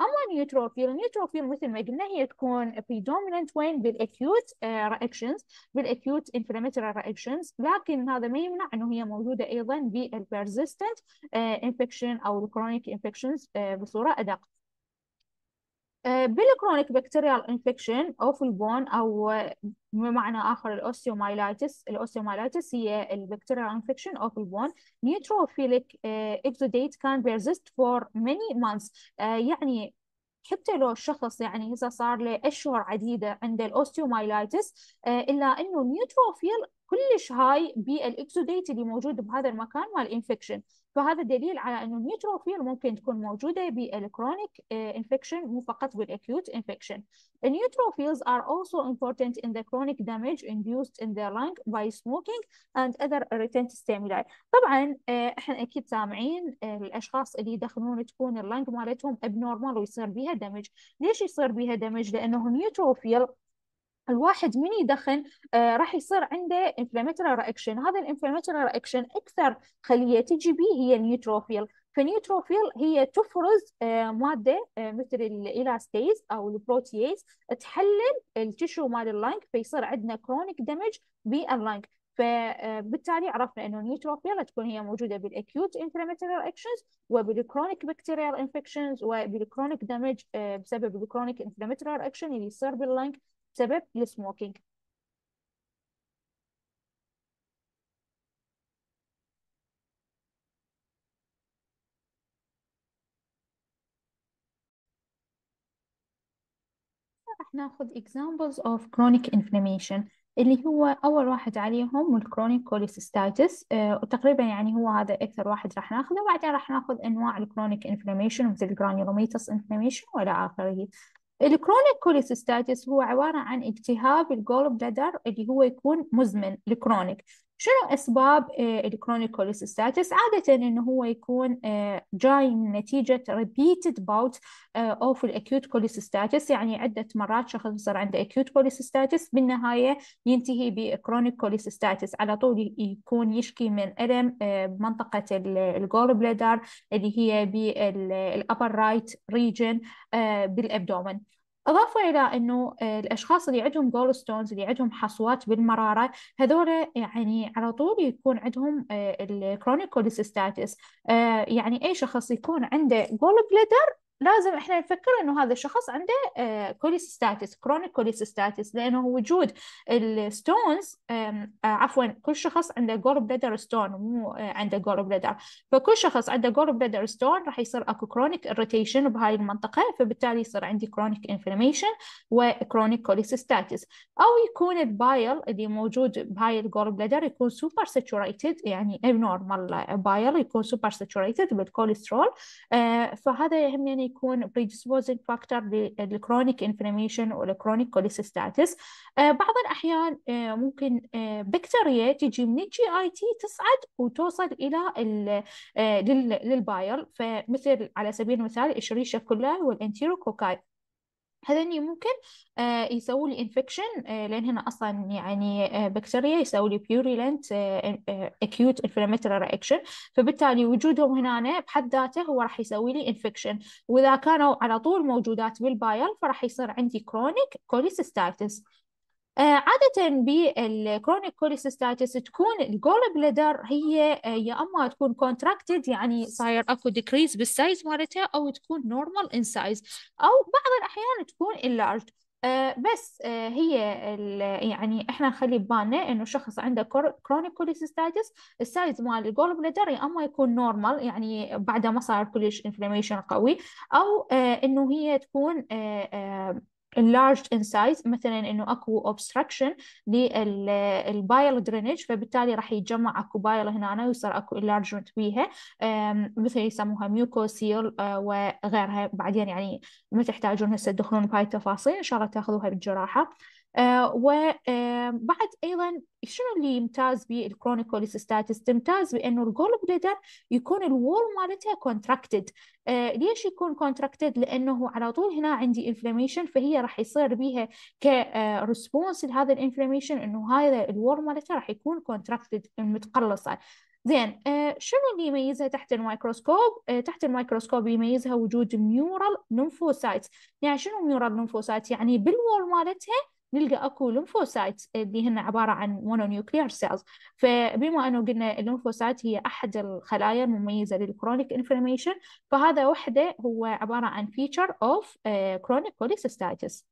اما النيوتروفيل النيوتروفيل مثل ما قلنا هي تكون بريدومينانت وين بالاكيوت رياكشنز بالاكيوت انفلاماتوري رياكشنز لكن هذا ما يمنع انه هي موجوده ايضا بالبرزستنت انفكشن آه، او الكرونيك انفكشنز آه، بصوره ادق آه، بالكرونيك بكتيريال انفكشن او في البون او بمعنى اخر الاوستيومايلايتس الاوستيومايلايتس هي البكتيريال انفكشن اوف البون نيوتروفيليك اكزوديت كان بيرزيست فور ماني مانس يعني حتى لو الشخص يعني هسه صار له اشهر عديده عنده الاوستيومايلايتس آه، الا انه النيوتروفيل كلش هاي بالاكزوديت اللي موجود بهذا المكان مال الانفكشن فهذا دليل على انه النيوتروفيل ممكن تكون موجوده بالكرونيك انفكشن آه، مو فقط بالاكيوت انفكشن النيوتروفيلز are also important in the chronic damage induced in the lung by smoking and other irritant stimuli طبعا آه، احنا اكيد سامعين آه، الاشخاص اللي يدخنون تكون اللانج مالتهم ابنورمال ويصير بيها دمج ليش يصير بيها دمج لانه النيوتروفيل الواحد من يدخن آه راح يصير عنده انفلاماتوري رياكشن هذا الانفلاماتوري رياكشن اكثر خليه تجي به هي النيوتروفيل فالنيوتروفيل هي تفرز آه ماده آه مثل الالاستيز او البروتييز تحلل التشو مال اللنك فيصير عندنا كرونيك دمج باللنك فبالتالي آه، عرفنا انه النيوتروفيل تكون هي موجوده بالاكيوت انفلاماتوري رياكشنز وبالكرونيك بكتيريال انفكشنز وبالكرونيك دامج بسبب الكرونيك انفلاماتوري رياكشن اللي يصير باللنك سبب السموكينج راح ناخذ examples of chronic inflammation اللي هو أول واحد عليهم الكرونيك cholecystitis آه وتقريبا يعني هو هذا أكثر واحد راح ناخذه وبعدين راح ناخذ أنواع chronic inflammation مثل granulomatous inflammation وإلى آخره الكرونيك كوليسيستاتيس هو عبارة عن التهاب القولب بلادر اللي هو يكون مزمن الكرونيك شنو أسباب آه، الكرونيك كوليسيستاتس عادة إنه هو يكون آه، جاي من نتيجة repeated باوت of الأكيوت كوليسيستاتس يعني عدة مرات شخص صار عنده acute كوليسيستاتس بالنهاية ينتهي بكرونيك كوليسيستاتس على طول يكون يشكي من ألم بمنطقة الجول بلادر اللي هي بالأبر رايت ريجن بالأبدومن إضافة إلى أنه آه، الأشخاص اللي عندهم جول ستونز اللي عندهم حصوات بالمرارة هذول يعني على طول يكون عندهم آه، الكرونيكول ستاتس آه، يعني أي شخص يكون عنده جول بلدر لازم احنا نفكر انه هذا الشخص عنده كوليسيستاتس كرونيك كوليسيستاتس لانه وجود الستونز آه، عفوا كل شخص عنده جور بلدر ستون مو آه، عنده جور بلدر فكل شخص عنده جور بلدر ستون راح يصير اكو كرونيك اريتيشن بهاي المنطقه فبالتالي يصير عندي كرونيك انفلاميشن وكرونيك كوليسيستاتس او يكون البايل اللي موجود بهاي الجور بلدر يكون سوبر ساتوريتد يعني ابنورمال بايل يكون سوبر ساتوريتد بالكوليسترول فهذا يهمني يكون predisposing factor للكرونيك أو chronic كوليسيستاتس آه، بعض الأحيان آه، ممكن بكتيريا آه، تجي من الجي اي تي تصعد وتوصل إلى للبايل فمثل على سبيل المثال الشريشة كلها والانتيروكوكاي هذني ممكن آه، يسوي لي انفكشن آه، لان هنا اصلا يعني بكتيريا آه، يسوي لي بيوريلنت اكيوت انفلاماتوري رياكشن فبالتالي وجودهم هنا بحد ذاته هو راح يسوي لي انفكشن واذا كانوا على طول موجودات بالبايل فراح يصير عندي كرونيك كوليسيستايتس آه، عادة بالكرونيك كوليسيستاتيس تكون الجول بلادر هي آه، يا اما تكون كونتراكتد يعني صاير اكو ديكريز بالسايز مالتها او تكون نورمال ان سايز او بعض الاحيان تكون اللارج آه، بس هي يعني احنا نخلي ببالنا انه شخص عنده كرونيك كوليسيستاتس السايز مال الجول بلادر يا اما يكون نورمال يعني بعدها ما صار كلش انفلاميشن قوي او انه هي تكون enlarged in size مثلا انه اكو obstruction لل bile drainage فبالتالي راح يتجمع اكو بايل هنا ويصير اكو enlargement بيها مثل يسموها ميوكوسيل آه، وغيرها بعدين يعني ما تحتاجون هسه تدخلون بهاي التفاصيل ان شاء الله تاخذوها بالجراحه آه، وبعد ايضا شنو اللي يمتاز به ستاتس تمتاز بانه الجول بليدر يكون الوول مالتها كونتراكتد آه ليش يكون كونتراكتد لانه على طول هنا عندي انفلاميشن فهي راح يصير بيها كريسبونس آه، لهذا الانفلاميشن انه هذا الوول مالتها راح يكون كونتراكتد متقلصه زين آه شنو اللي يميزها تحت الميكروسكوب؟ آه تحت الميكروسكوب يميزها وجود ميورال لمفوسايت، يعني شنو ميورال لمفوسايت؟ يعني بالوول مالتها نلقى اكو لمفوسايت آه، اللي هن عباره عن مونونيوكليار سيلز فبما انه قلنا اللمفوسايت هي احد الخلايا المميزه للكرونيك انفلاميشن فهذا وحده هو عباره عن فيتشر اوف كرونيك بوليسيستايتس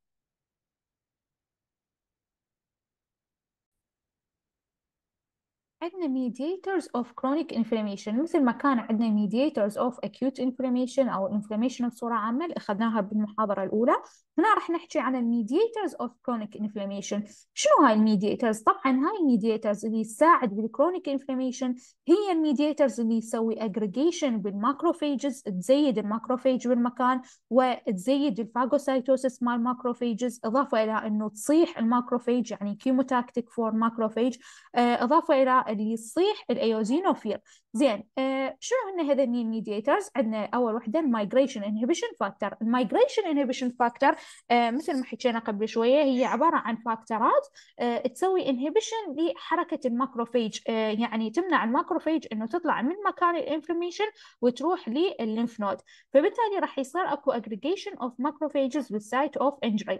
عندنا mediators of chronic inflammation مثل ما كان عندنا mediators of acute inflammation أو inflammation بصورة عامة اللي أخذناها بالمحاضرة الأولى هنا راح نحكي عن mediators of chronic inflammation شنو هاي mediators؟ طبعا هاي mediators اللي تساعد بالchronic inflammation هي mediators اللي يسوي aggregation بالماكروفيجز تزيد الماكروفيج بالمكان وتزيد الفاجوسايتوسيس مع الماكروفيجز إضافة إلى أنه تصيح الماكروفيج يعني chemotactic for macrophage آه، إضافة إلى اللي يصيح الايوزينوفيل زين آه شنو هن هذين الميديترز عندنا اول وحده المايجريشن انهبيشن فاكتور المايجريشن انهبيشن فاكتور مثل ما حكينا قبل شويه هي عباره عن فاكتورات آه تسوي انهبيشن لحركه الماكروفيج آه يعني تمنع الماكروفيج انه تطلع من مكان الانفلاميشن وتروح للليمف نود فبالتالي راح يصير اكو اجريجيشن اوف ماكروفيجز بالسايت اوف انجري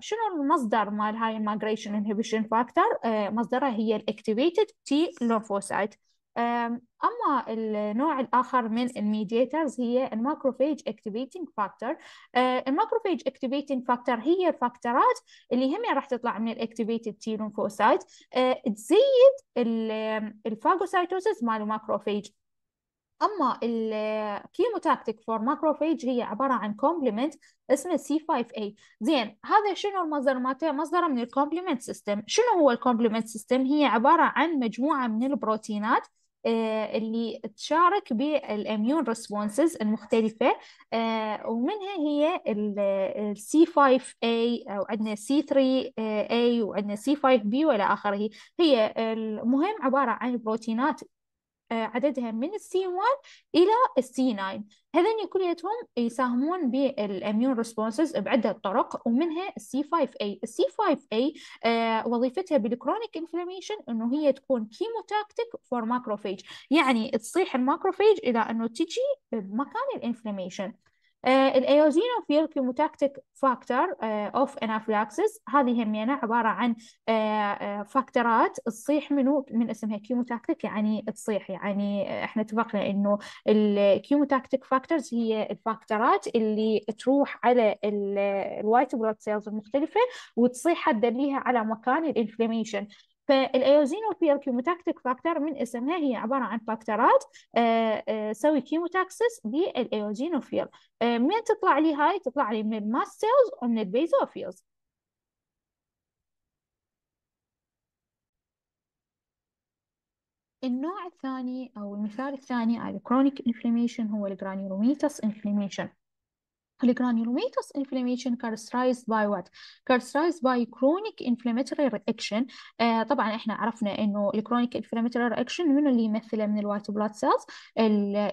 شنو المصدر مال هاي المايجريشن انهبيشن فاكتور مصدرها هي الاكتيفيتد تي لومفوسايت um, أما النوع الآخر من الميديترز هي الماكروفيج اكتيفيتنج فاكتور الماكروفيج اكتيفيتنج فاكتور هي الفاكتورات اللي هم راح تطلع من الاكتيفيتد تي لومفوسايت تزيد um, الفاجوسايتوسيس مال الماكروفيج أما الكيموتاكتيك فور ماكروفيج هي عبارة عن كومبلمنت اسمه C5A زين هذا شنو المصدر مالته مصدره من الكومبلمنت سيستم شنو هو الكومبلمنت سيستم هي عبارة عن مجموعة من البروتينات آه، اللي تشارك بالاميون ريسبونسز المختلفة آه، ومنها هي السي 5 اي أو عندنا سي 3 اي وعندنا سي 5 بي وإلى آخره هي المهم عبارة عن بروتينات آه، عددها من السي 1 إلى السي 9 هذين كليتهم يساهمون بالاميون ريسبونسز بعدة طرق ومنها السي 5A إيه. السي 5A إيه، آه، وظيفتها بالكرونيك انفلاميشن انه هي تكون كيموتاكتيك فور ماكروفيج يعني تصيح الماكروفيج الى انه تجي بمكان الانفلاميشن الايوزينوفيل كيموتاكتيك فاكتور اوف انافلاكسس هذه همينة عبارة عن فاكتورات آه، آه، تصيح منو من اسمها كيموتاكتيك يعني تصيح يعني احنا اتفقنا انه الكيموتاكتيك فاكتورز هي الفاكتورات اللي تروح على الوايت بلود سيلز المختلفة وتصيح تدليها على مكان الانفلاميشن فالايوزين والبير كيموتاكتيك فاكتور من اسمها هي عباره عن فاكتورات آه، آه، تسوي كيموتاكسس للايوزينوفيل آه، من تطلع لي هاي تطلع لي من الماست سيلز ومن البيزوفيلز النوع الثاني او المثال الثاني على كرونيك انفلاميشن هو الجرانيولوميتس انفلاميشن Granulomatous inflammation characterized by what? Characterized by chronic inflammatory reaction. آه طبعا احنا عرفنا انه chronic inflammatory reaction منو اللي يمثله من الوايت بلاد سيلز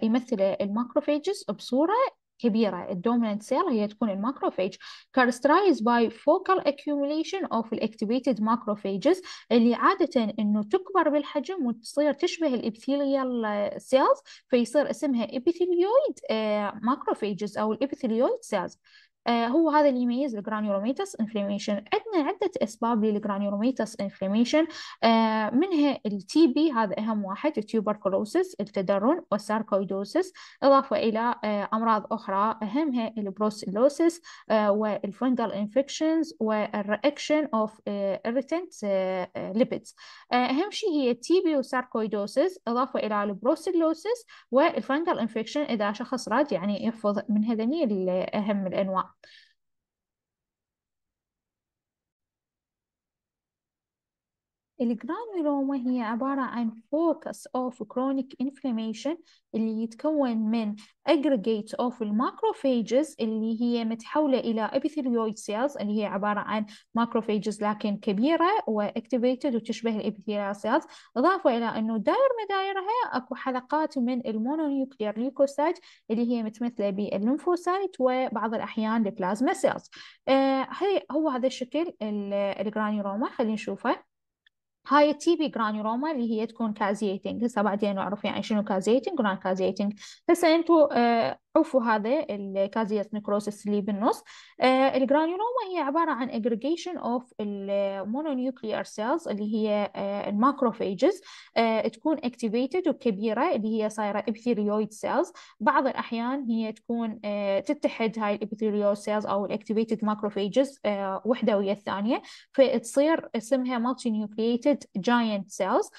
يمثله الماكروفيجز بصوره كبيرة الدوميننت سيل هي تكون الماكروفاج characterized باي فوكال accumulation اوف الاكتيفيتد ماكروفاجز اللي عادة انه تكبر بالحجم وتصير تشبه الابثيليال سيلز uh, فيصير اسمها ابيثيليويد ماكروفاجز uh, او الابثيليويد سيلز آه، هو هذا اللي يميز الجرانيوروميتس انفلاميشن عندنا عدة أسباب للجرانيوروميتس انفلاميشن آه، منها التي بي هذا أهم واحد التيوبركلوسيس التدرن والساركويدوسيس إضافة إلى آه، أمراض أخرى أهمها البروسيلوسيس والفنجال انفكشنز والريأكشن أوف irritant lipids أهم شيء هي التي بي والساركويدوسيس إضافة إلى البروسيلوسيس والفنجال انفكشن إذا شخص راد يعني يحفظ من هذني الاهم الأنواع الجرانيولوما هي عبارة عن focus of chronic inflammation اللي يتكون من aggregate of الماكروفاجز اللي هي متحولة إلى epithelioid cells اللي هي عبارة عن ماكروفاجز لكن كبيرة واكتيفيتد وتشبه epithelial cells إضافة إلى أنه داير مدايرها أكو حلقات من المونونيوكلير ليكوسايت اللي هي متمثلة بالليمفوسايت وبعض الأحيان البلازما cells آه هو هذا الشكل الجرانيولوما خلينا نشوفه هاي تي بي جرانيوروما اللي هي تكون كازييتنج هسه بعدين نعرف يعني شنو كازيتنج جران كازييتنج هسه انتو حفو هذا الكازياس نيكروسيس اللي بالنص آه، الجرانيولوما هي عبارة عن aggregation of المونونيوكليار cells اللي هي آه، الماكروفاجز آه، تكون activated وكبيرة اللي هي صايرة epithelioid cells بعض الأحيان هي تكون تتحد هاي الابثيريويد cells أو activated macrophages وحدة ويا الثانية فتصير اسمها multinucleated giant cells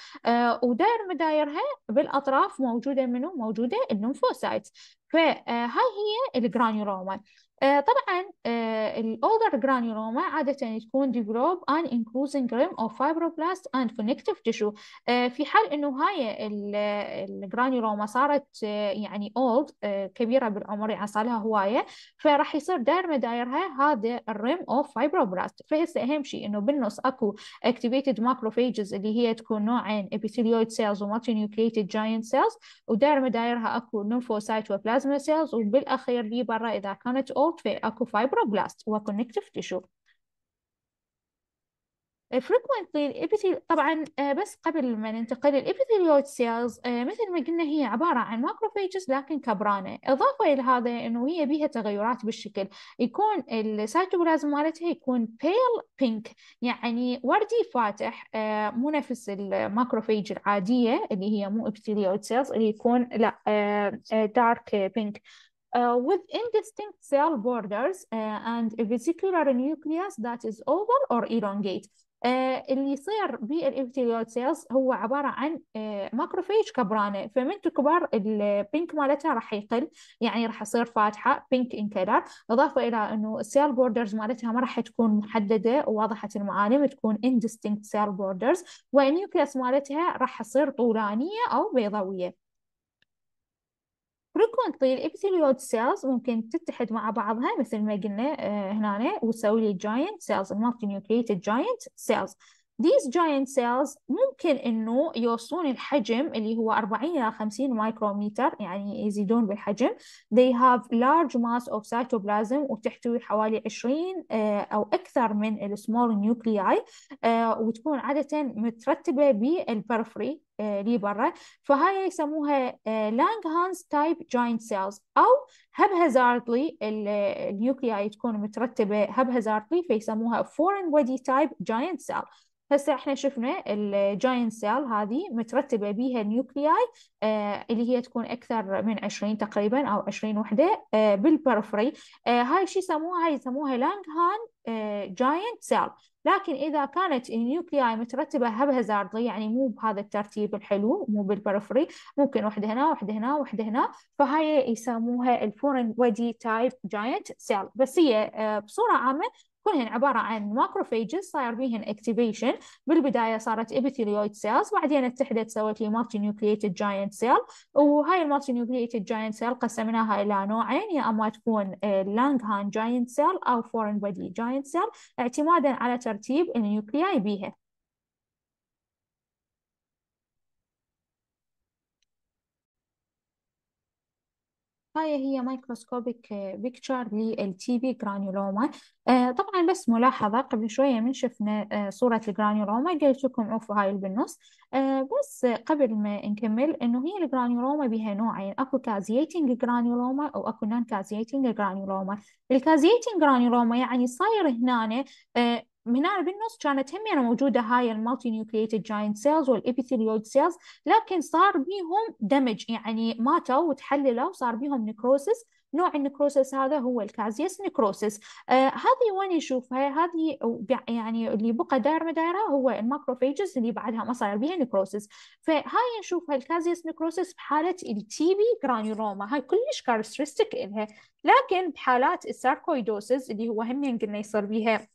ودائر مدايرها بالأطراف موجودة منو موجودة الليمفوسايت فهاي هي الجرانيولوما آه، طبعا آه، ال older granuloma عادة تكون develop an increasing rim of fibroblast and connective tissue آه، في حال إنه هاي ال الجرانيولوما صارت يعني old كبيرة بالعمر يعني صار لها هواية فراح يصير داير مدايرها هذا ال rim of fibroblast فهسه أهم شيء إنه بالنص أكو activated macrophages اللي هي تكون نوعين epithelioid cells و multinucleated giant cells وداير مدايرها أكو lymphocyte و plasma cells وبالأخير لي برا إذا كانت old called fibroblast connective tissue آه، frequently طبعا آه، بس قبل ما ننتقل الابيثيليويد آه، سيلز مثل ما قلنا هي عبارة عن ماكروفيجز لكن كبرانة إضافة إلى هذا إنه هي بيها تغيرات بالشكل يكون السيتوبلازم مالتها يكون pale pink يعني وردي فاتح مو نفس الماكروفيج العادية اللي هي مو ابيثيليويد سيلز اللي يكون لا dark pink uh, with indistinct cell borders uh, and a vesicular nucleus that is oval or elongate. Uh, اللي يصير بالإبتيليوت سيلز هو عبارة عن ماكروفيج uh, كبرانة فمن تكبر البينك مالتها راح يقل يعني راح يصير فاتحة بينك إن كلر إضافة إلى إنه السيل بوردرز مالتها ما راح تكون محددة وواضحة المعالم تكون indistinct cell borders والنيوكليس مالتها راح يصير طولانية أو بيضاوية ريكونت الابيثيليود سيلز ممكن تتحد مع بعضها مثل ما قلنا آه، هنا وتسوي لي جاينت سيلز المالتي نيوكليتد جاينت سيلز these giant cells ممكن انه يوصلون الحجم اللي هو 40 الى 50 مايكرومتر يعني يزيدون بالحجم they have large mass of cytoplasm وتحتوي حوالي 20 آه، او اكثر من السمول nuclei آه، وتكون عادة مترتبة بالبرفري آه، لي برا فهاي يسموها لانغهانز تايب جاينت سيلز او هب هازاردلي النيوكلياي تكون مترتبه هب هازاردلي فيسموها foreign بودي تايب جاينت سيل هسه احنا شفنا الجاينت سيل هذه مترتبه بيها نيوكلياي آه اللي هي تكون اكثر من 20 تقريبا او 20 وحده آه بالبرفري آه هاي شو يسموها يسموها لانج هان جاينت سيل لكن إذا كانت النيوكلياي مترتبة هبهزاردلي يعني مو بهذا الترتيب الحلو مو بالبرفري ممكن وحدة هنا وحدة هنا وحدة هنا فهاي يسموها الفورن بودي تايب جاينت سيل بس هي آه، بصورة عامة كلهن عبارة عن ماكروفيجز صار فيهن اكتيفيشن بالبداية صارت ابيثيليويد سيلز بعدين اتحدت سوت لي مالتي نيوكليتد جاينت سيل وهاي المالتي نيوكليتد جاينت سيل قسمناها إلى نوعين يا أما تكون لانج هان جاينت سيل أو فورن بودي جاينت سيل اعتمادا على ترتيب النيوكلياي بيها هاي هي مايكروسكوبيك بيكتشر للتي بي جرانيولوما طبعا بس ملاحظة قبل شوية من شفنا آه، صورة الجرانيولوما قلت لكم عفوا هاي اللي بالنص آه، بس قبل ما نكمل انه هي الجرانيولوما بها نوعين اكو كازييتنج جرانيولوما او اكو نان كازييتنج جرانيولوما الكازييتنج جرانيولوما يعني صاير هنا آه، من هنا بالنص كانت يعني موجودة هاي المالتي نيوكليتد جاينت سيلز والإبيثيليويد سيلز لكن صار بيهم دمج يعني ماتوا وتحللوا وصار بيهم نكروسس نوع النكروسس هذا هو الكازيس نكروسس آه هذه وين يشوفها هذه يعني اللي بقى دائرة ما دايره هو الماكروفيجز اللي بعدها ما صار بها نكروسس فهاي نشوفها الكازيس نكروسس بحاله التي بي جرانيولوما هاي كلش كاركترستيك الها لكن بحالات الساركويدوسس اللي هو هم قلنا يصير بها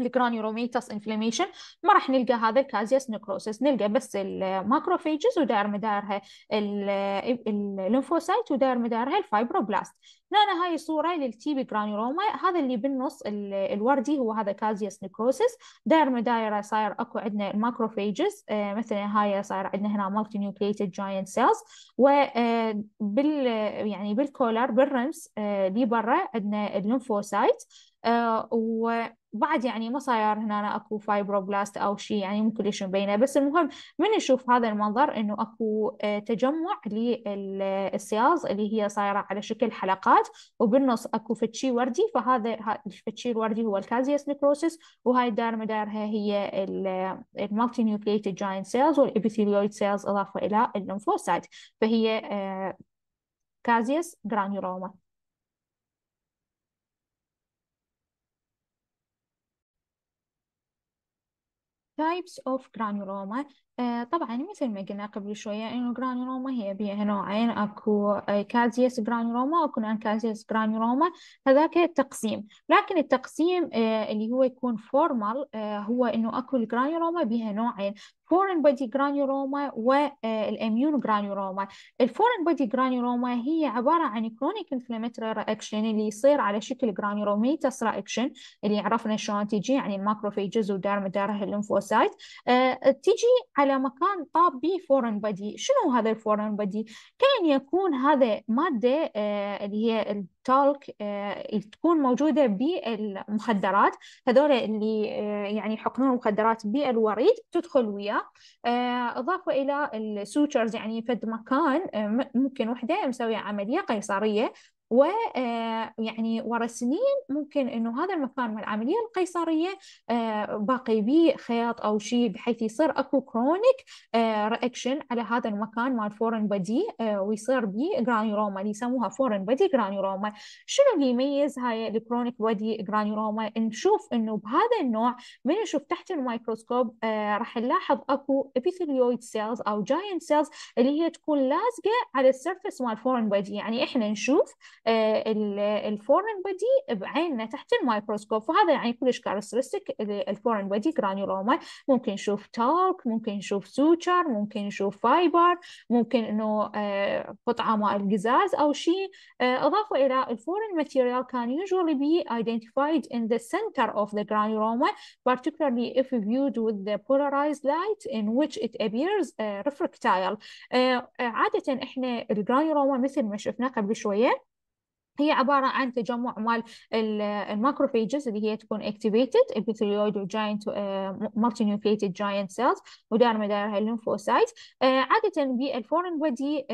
الكرانيوروميتس انفلاميشن ما راح نلقى هذا الكازياس نكروسس نلقى بس الماكروفيجز وداير مدارها الليمفوسايت وداير مدارها الفايبروبلاست هنا هاي صورة للتيبي جرانيوروما هذا اللي بالنص الوردي هو هذا كازياس نكروسس داير مدايرة صاير اكو عندنا الماكروفيجز آه، مثلا هاي صاير عندنا هنا مالتي نيوكليتد جاينت سيلز بال يعني بالكولر بالرمس اللي آه، برا عندنا الليمفوسايت آه، و بعد يعني ما صاير هنا اكو فايبروبلاست او شيء يعني مو كلش مبينه بس المهم من نشوف هذا المنظر انه اكو آه، تجمع للصياز اللي هي صايره على شكل حلقات وبالنص اكو فتشي وردي فهذا الفتشي الوردي هو الكالزيوس نيكروسيس وهاي الدائره مدارها هي آه، المالتي نيوكليتد جاينت سيلز والابيثيليويد سيلز اضافه الى الليمفوسايت فهي آه، كازيوس جرانيولوما types of granuloma آه، طبعا مثل ما قلنا قبل شوية إنه جراني روما هي بها نوعين أكو آه، كازيس جراني روما وأكو نان كازيس جراني روما هذاك التقسيم لكن التقسيم آه، اللي هو يكون فورمال هو إنه أكو الجراني روما بها نوعين فورن بودي روما والاميون جراني روما الفورن بودي روما هي عباره عن كرونيك انفلاماتوري رياكشن اللي يصير على شكل جراني روميتس رياكشن اللي عرفنا شلون تجي يعني الماكروفيجز ودار مدارها الليمفوسايت تجي على على مكان طاب به فورن بدي شنو هذا الفورن بدي كأن يكون هذا مادة آه، اللي هي التالك آه، اللي تكون موجودة بالمخدرات هذول اللي آه، يعني يحقنون المخدرات بالوريد تدخل وياه إضافة إلى السوتشرز يعني فد مكان ممكن وحدة مسوية عملية قيصرية ويعني آه، ورا سنين ممكن انه هذا المكان من العمليه القيصريه آه، باقي به خياط او شيء بحيث يصير اكو كرونيك رياكشن آه، على هذا المكان مال فورن بدي ويصير به جرانيوروما اللي يسموها فورن بدي جرانيوروما شنو اللي يميز هاي الكرونيك بدي جرانيوروما نشوف انه بهذا النوع من نشوف تحت الميكروسكوب راح نلاحظ اكو ابيثليويد سيلز او جاينت سيلز اللي هي تكون لازقه على السيرفس مال فورن بدي يعني احنا نشوف آه، الفورن بودي بعيننا تحت الميكروسكوب وهذا يعني كلش كاركترستيك الفورن بودي جرانيولوما ممكن نشوف تالك ممكن نشوف سوتشر ممكن نشوف فايبر ممكن انه آه، قطعه ماء القزاز او شيء آه، اضافه الى الفورن ماتيريال كان usually be identified in the center of the granuloma particularly if viewed with the polarized light in which it appears refractile عاده احنا الجرانيولوما مثل ما شفنا قبل شويه هي عبارة عن تجمع مال الماكروفيجز اللي هي تكون activated epithelioid وجاينت آه، مالتي multinucleated giant cells ودار مدارها الليمفوسايت عادة بالفورن بودي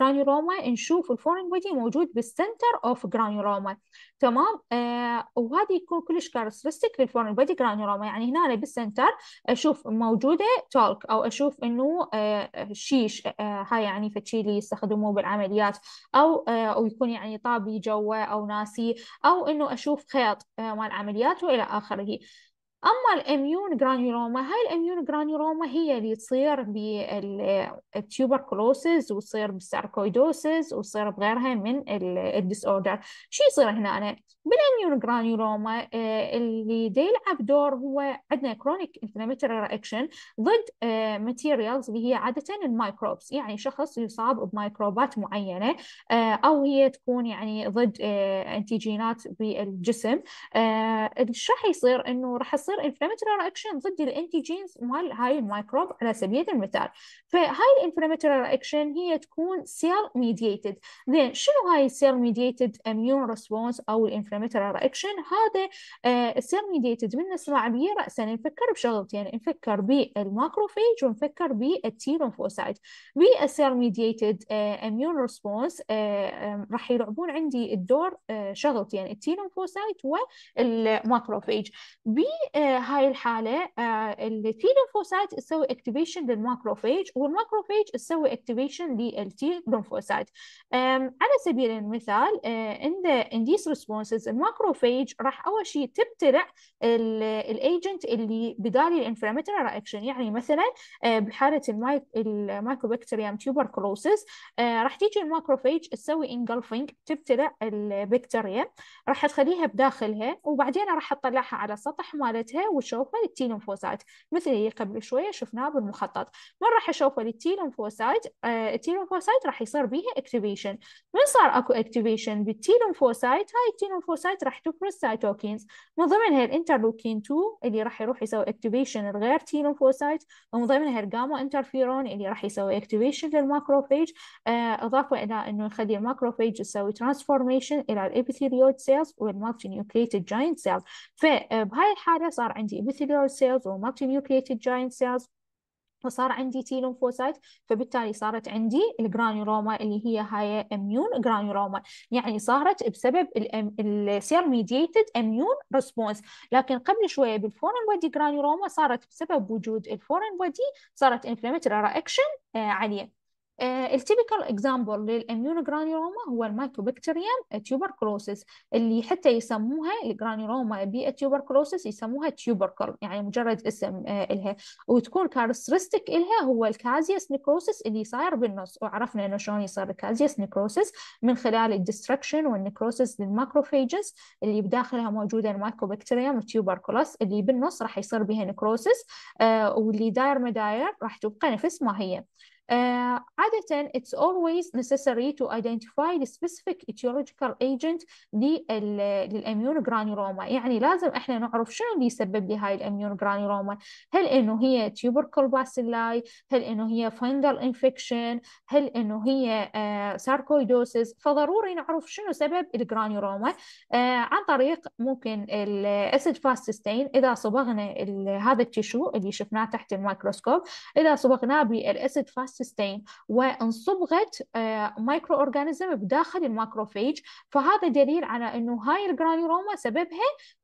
جرانيوروما آه، نشوف الفورن بودي موجود بالسنتر اوف جرانيوروما تمام آه وهذه يكون كلش كاركترستيك للفورن بودي جرانيولوما يعني هنا أنا بالسنتر اشوف موجوده تالك او اشوف انه آه شيش آه هاي يعني فشي اللي يستخدموه بالعمليات او آه او يكون يعني طابي جوا او ناسي او انه اشوف خيط آه مال عمليات والى اخره أما الإميون جرانيولوما هاي الإميون جرانيولوما هي اللي تصير بالتيوبركلوسز وتصير بالساركويدوسز وتصير بغيرها من الديس أوردر شو يصير هنا أنا بالإميون جرانيولوما آه، اللي دي يلعب دور هو عندنا كرونيك انفلاماتوري رياكشن ضد ماتيريالز آه، اللي هي عادة المايكروبس يعني شخص يصاب بميكروبات معينة آه، أو هي تكون يعني ضد انتيجينات بالجسم ايش راح يصير إنه راح تصير inflammatory reaction ضد الانتيجينز مال هاي الميكروب على سبيل المثال فهاي الانفلاماتوري رياكشن هي تكون سيل ميديتد زين شنو هاي السيل ميديتد اميون ريسبونس او الانفلاماتوري رياكشن هذا السيل آه، ميديتد من نسمع به راسا نفكر بشغلتين يعني نفكر بالماكروفيج ونفكر بالتي ليمفوسايت بالسيل ميديتد آه، آه، اميون ريسبونس راح يلعبون عندي الدور شغلتين يعني التي ليمفوسايت والماكروفيج بي هاي الحاله آه، التي لنفوسايت تسوي اكتيفيشن للماكروفيج والماكروفيج تسوي اكتيفيشن للتي لنفوسايت على سبيل المثال ان the in these responses الماكروفيج راح اول شيء تبتلع الايجنت اللي بدال الانفلاماتوري رياكشن يعني مثلا آه، بحاله المايكوبكتيريم تيوبركلوسيس آه، راح تيجي الماكروفيج تسوي انجلفنج تبتلع البكتيريا راح تخليها بداخلها وبعدين راح تطلعها على سطح مالت مالتها وتشوفها التيلومفوسايت مثل اللي قبل شوية شفناه بالمخطط من راح أشوفه للتيلومفوسايت آه التيلومفوسايت راح يصير بيها اكتيفيشن من صار اكو اكتيفيشن بالتيلومفوسايت هاي التيلومفوسايت راح تفرز سايتوكينز من ضمنها الانترلوكين 2 اللي راح يروح يسوي اكتيفيشن لغير تيلومفوسايت ومن ضمنها الجاما انترفيرون اللي راح يسوي اكتيفيشن للماكروفيج آه اضافه الى انه يخلي الماكروفيج يسوي ترانسفورميشن الى الابيثيريود سيلز والمالتي نيوكليتد جاينت سيلز فبهاي الحاله صار عندي epithelial cells و nucleated giant cells وصار عندي تي لمفوسايت فبالتالي صارت عندي الجرانيوروما اللي هي هاي اميون جرانيوروما يعني صارت بسبب السير ميديتد اميون ريسبونس لكن قبل شويه بالفورن بودي جرانيوروما صارت بسبب وجود الفورن بودي صارت انفلاماتوري رياكشن عليه التيبيكال اكزامبل للاميونوجرانيوما هو المايكوبكتيريم تيوبركلوسيس اللي حتى يسموها الجرانيوما بتيوبركلوسيس يسموها تيوبركل يعني مجرد اسم آه، الها وتكون كارستريستيك الها هو الكازيوس نيكروسيس اللي صاير بالنص وعرفنا انه شلون يصير الكازيوس نيكروسيس من خلال الدستركشن والنيكروسيس للماكروفاجز اللي بداخلها موجوده المايكوبكتيريم والتيوبركلوس اللي بالنص راح يصير بها نيكروسيس آه، واللي داير مداير راح تبقى نفس ما هي Uh, عادة it's always necessary to identify the specific etiological agent للاميونوجرانيوروما يعني لازم احنا نعرف شنو اللي يسبب لي هاي الاميونوجرانيوروما هل انه هي tubercle bacilli هل انه هي fungal انفكشن هل انه هي uh, sarcoidosis فضروري نعرف شنو سبب الجرانيروما uh, عن طريق ممكن الاسيد ستين اذا صبغنا هذا التشو اللي شفناه تحت الميكروسكوب اذا صبغناه بالاسيد فاست سيستين وانصبغت مايكرو اورجانيزم بداخل الماكروفيج فهذا دليل على انه هاي الجرانيولوما سببها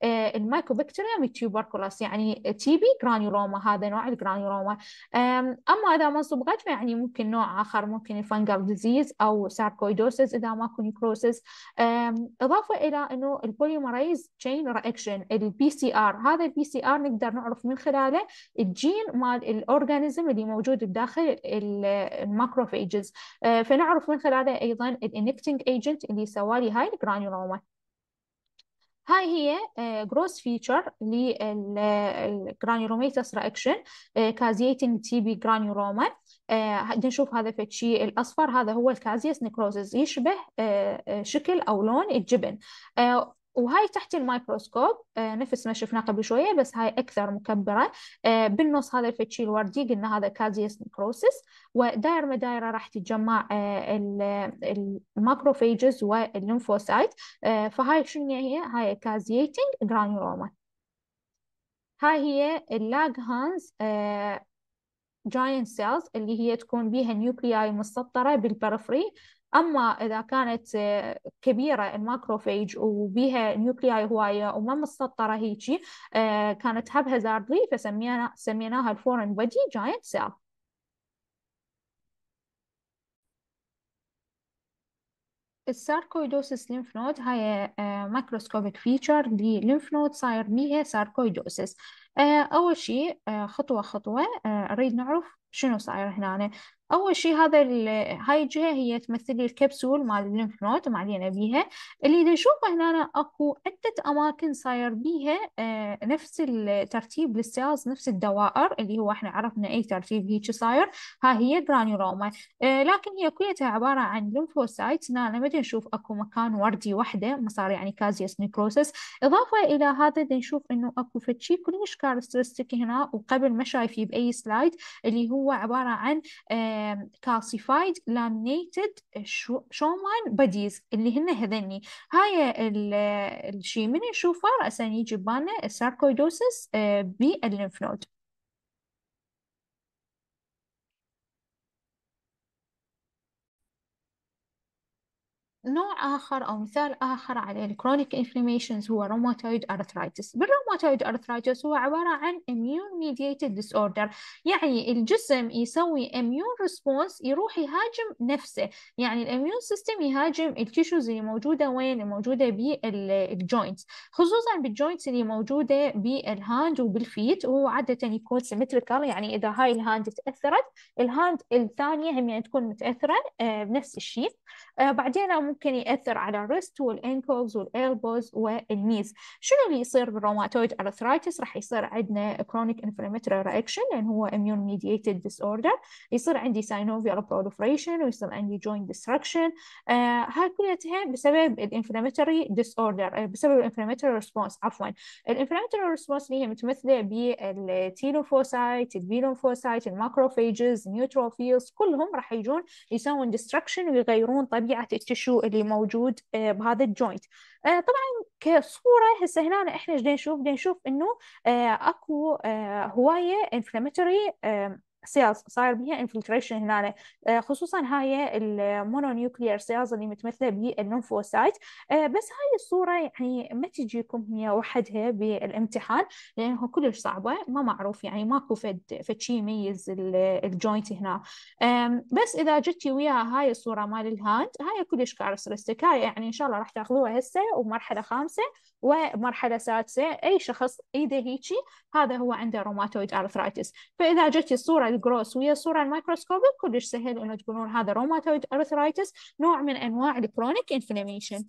آه، المايكوبكتيريوم تيوبركولوس يعني تي بي جرانيولوما هذا نوع الجرانيولوما اما اذا ما صبغت فيعني ممكن نوع اخر ممكن الفنجل ديزيز او ساركويدوسيس اذا ماكو نيكروسيس اضافه الى انه البوليمرايز تشين رياكشن البي سي ار هذا البي سي ار نقدر نعرف من خلاله الجين مال الاورجانيزم اللي موجود بداخل الماكروفاجز آه، فنعرف من خلاله أيضا الانكتنج ايجنت اللي سوالي هاي الجرانيولوما هاي هي جروس فيتشر للجرانيولوميتس رياكشن كازيتنج تي بي جرانيولوما نشوف هذا فتشي الأصفر هذا هو الكازيس نيكروزيس يشبه آه، آه، شكل أو لون الجبن وهاي تحت الميكروسكوب آه، نفس ما شفناه قبل شوية بس هاي أكثر مكبرة آه، بالنص هذا الفتشي الوردي قلنا هذا كازيوس نكروسس وداير ما دايرة راح تتجمع الماكروفاجز آه، الماكروفيجز والليمفوسايت فهاي شنو هي هاي كازييتنج جرانيولوما هاي هي اللاج هانز جاينت سيلز اللي هي تكون بيها نيوكلياي مسطرة بالبرفري أما إذا كانت آه، كبيرة الماكروفيج وبيها نيوكلياي هواية وما مسطرة هيجي آه، كانت هاب هازاردلي فسمينا سميناها الفورن بودي جاينت سيل الساركويدوسس ليمف نود هاي مايكروسكوبيك فيتشر لليمف نود صاير بيها ساركويدوسس أول شيء آه، خطوة خطوة أريد نعرف شنو صاير هنا أول شيء هذا هاي الجهة هي تمثل الكبسول مال الليمف نود علينا بيها اللي نشوفه هنا أكو عدة أماكن صاير بيها آه نفس الترتيب للسيلز نفس الدوائر اللي هو احنا عرفنا أي ترتيب هيك صاير ها هي جرانيولوما آه لكن هي كلها عبارة عن ليمفوسايت هنا ما نشوف أكو مكان وردي وحده صار يعني كازيوس نيكروسس إضافة إلى هذا نشوف إنه أكو فتشي كلش كارستيك هنا وقبل ما شايفيه بأي سلايد اللي هو عبارة عن آه كالسيفايد لامينيتد شومان باديز اللي هن هذني هاي الشيء من نشوفه رأسا يجي ببالنا الساركويدوسس آه، بالليمف نود نوع آخر أو مثال آخر على الكرونيك انفلاميشنز هو روماتويد أرثرايتس بالروماتويد أرثرايتس هو عبارة عن immune mediated disorder يعني الجسم يسوي immune response يروح يهاجم نفسه يعني الاميون سيستم يهاجم التيشوز اللي موجودة وين الموجودة بالجوينتس خصوصا بالجوينتس اللي موجودة بالهاند وبالفيت وهو عادة يكون سيمتريكال يعني إذا هاي الهاند تأثرت الهاند الثانية هم يعني تكون متأثرة آه، بنفس الشيء آه، بعدين ممكن يأثر على الريست والانكلز والايربوز والنيز شنو اللي يصير بالروماتويد ارثرايتس راح يصير عندنا كرونيك inflammatory reaction لان هو اميون mediated disorder يصير عندي ساينوفيال proliferation ويصير عندي جوينت ديستركشن آه، هاي كلها بسبب الانفلاماتوري آه، ديسوردر بسبب الانفلاماتوري ريسبونس عفوا الانفلاماتوري ريسبونس اللي هي متمثله بالتيلوفوسايت البيلوفوسايت الماكروفيجز نيوتروفيلز كلهم راح يجون يسوون ديستركشن ويغيرون طبيعه التشو اللي موجود آه، بهذا الجوينت آه، طبعا كصوره هسه هنا احنا ايش نشوف نشوف انه آه، اكو هوايه انفلاماتوري سيلز صاير بيها انفلتريشن هنا آه، خصوصا هاي المونونيوكليير سيلز اللي متمثله بالليمفوسايت آه، بس هاي الصوره يعني ما تجيكم هي وحدها بالامتحان لانه كلش صعبه ما معروف يعني ماكو فد فد شيء يميز الجوينت هنا بس اذا جتي وياها هاي الصوره مال الهاند هاي كلش كارثرستيك هاي يعني ان شاء الله راح تاخذوها هسه ومرحله خامسه ومرحلة سادسة أي شخص إيده هيجي هذا هو عنده روماتويد أرثرايتس فإذا جت الصورة الجروس ويا الصورة الميكروسكوبيك كلش سهل إنه تقولون هذا روماتويد أرثرايتس نوع من أنواع الكرونيك إنفلاميشن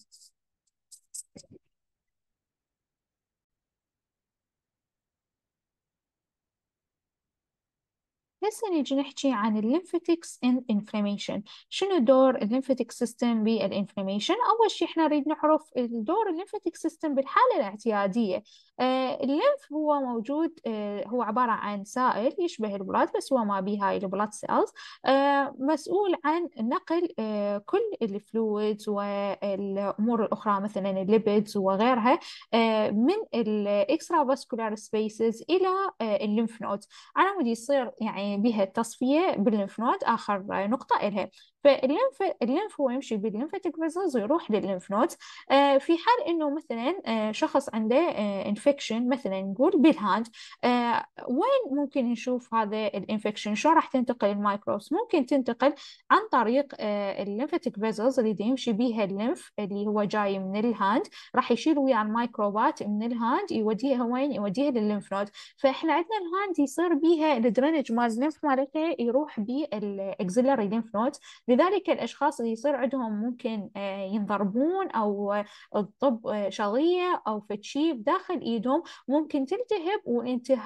هسه نجي يعني نحكي عن الليمفاتكس ان انفلاميشن شنو دور الليمفاتك سيستم بالانفلاميشن اول شيء احنا نريد نعرف دور الليمفاتك سيستم بالحاله الاعتياديه آه، الليمف هو موجود آه، هو عبارة عن سائل يشبه البلاد بس هو ما به هاي البلاد سيلز آه، مسؤول عن نقل كل الفلويدز والأمور الأخرى مثلا الليبيدز وغيرها من الإكسترا فاسكولار سبيسز إلى الليمف نود على مود يصير يعني بها التصفية بالليمف نود آخر نقطة إلها فالليمف الليمف هو يمشي بالليمفاتيك فيزلز ويروح للليمف نوت آه، في حال انه مثلا آه، شخص عنده انفكشن آه، مثلا نقول بالهاند وين ممكن نشوف هذا الانفكشن شلون راح تنتقل المايكروبس ممكن تنتقل عن طريق الليمفاتيك فيزلز اللي يمشي بها الليمف اللي هو جاي من الهاند راح يشيل ويا الميكروبات من الهاند يوديها وين يوديها للليمف نوت فاحنا عندنا الهاند يصير بيها الدرينج مال الليمف مالته يروح بالاكسلري ليمف نوت لذلك الأشخاص اللي يصير عندهم ممكن آه، ينضربون أو آه، الطب آه، شظية أو فتشي داخل إيدهم ممكن تلتهب وانتهاب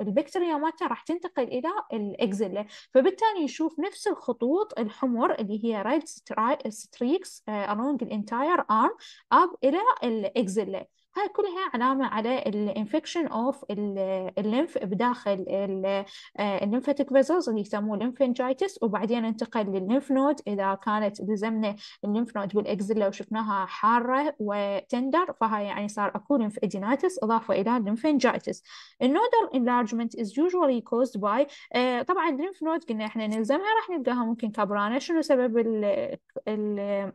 البكتيريا مالته راح تنتقل إلى الإكزيلا فبالتالي نشوف نفس الخطوط الحمر اللي هي ريد ستريكس along الانتاير ارم اب الى الاكزيلا هاي كلها علامة على الانفكشن اوف الليمف بداخل الليمفاتيك آه، فيزلز اللي يسموه الليمفنجايتس وبعدين انتقل للليمف نود اذا كانت لزمنا الليمف نود بالاكزيلا وشفناها حارة وتندر فهاي يعني صار اكو lymph adenitis اضافة الى lymphangitis. النودر enlargement is usually caused by آه، طبعا lymph نود قلنا احنا نلزمها راح نلقاها ممكن كبرانة شنو سبب ال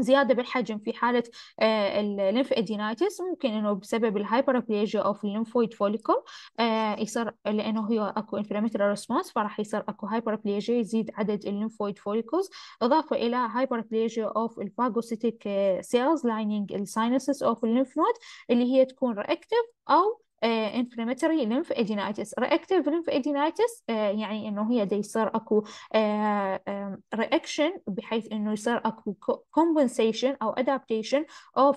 زيادة بالحجم في حالة آه، الليمف ادينايتس ممكن انه بسبب الهايبرابليجيا اوف الليمفويد فوليكل يصير لانه هو اكو انفلامتري ريسبونس فراح يصير اكو هايبرابليجيا يزيد عدد الليمفويد فوليكلز اضافة الى هايبرابليجيا اوف الفاجوسيتيك سيلز لايننج الساينسس اوف الليمف نود اللي هي تكون رياكتيف او آه، inflammatory lymphadenitis reactive lymphadenitis آه، يعني انه هي دي يصير اكو آه، reaction بحيث انه يصير اكو compensation او adaptation of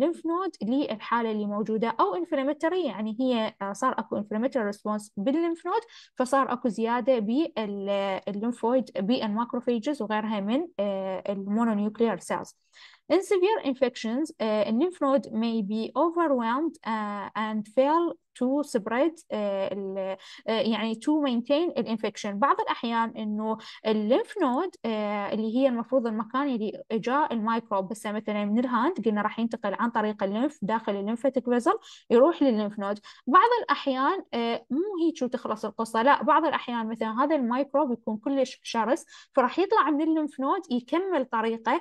lymph node للحاله اللي موجوده او inflammatory يعني هي صار اكو inflammatory response باللymph node فصار اكو زياده باللمفويد بالماكروفاجز وغيرها من المونونيوكليار سيلز In severe infections, uh, a lymph node may be overwhelmed uh, and fail to spread آه، آه، يعني to maintain الانفكشن بعض الأحيان إنه الليمف نود آه، اللي هي المفروض المكان اللي إجا الميكروب بس مثلا من الهاند قلنا راح ينتقل عن طريق الليمف داخل الليمفاتيك فيزل يروح للليمف نود بعض الأحيان مو هيك وتخلص القصة لا بعض الأحيان مثلا هذا الميكروب يكون كلش شرس فراح يطلع من الليمف نود يكمل طريقه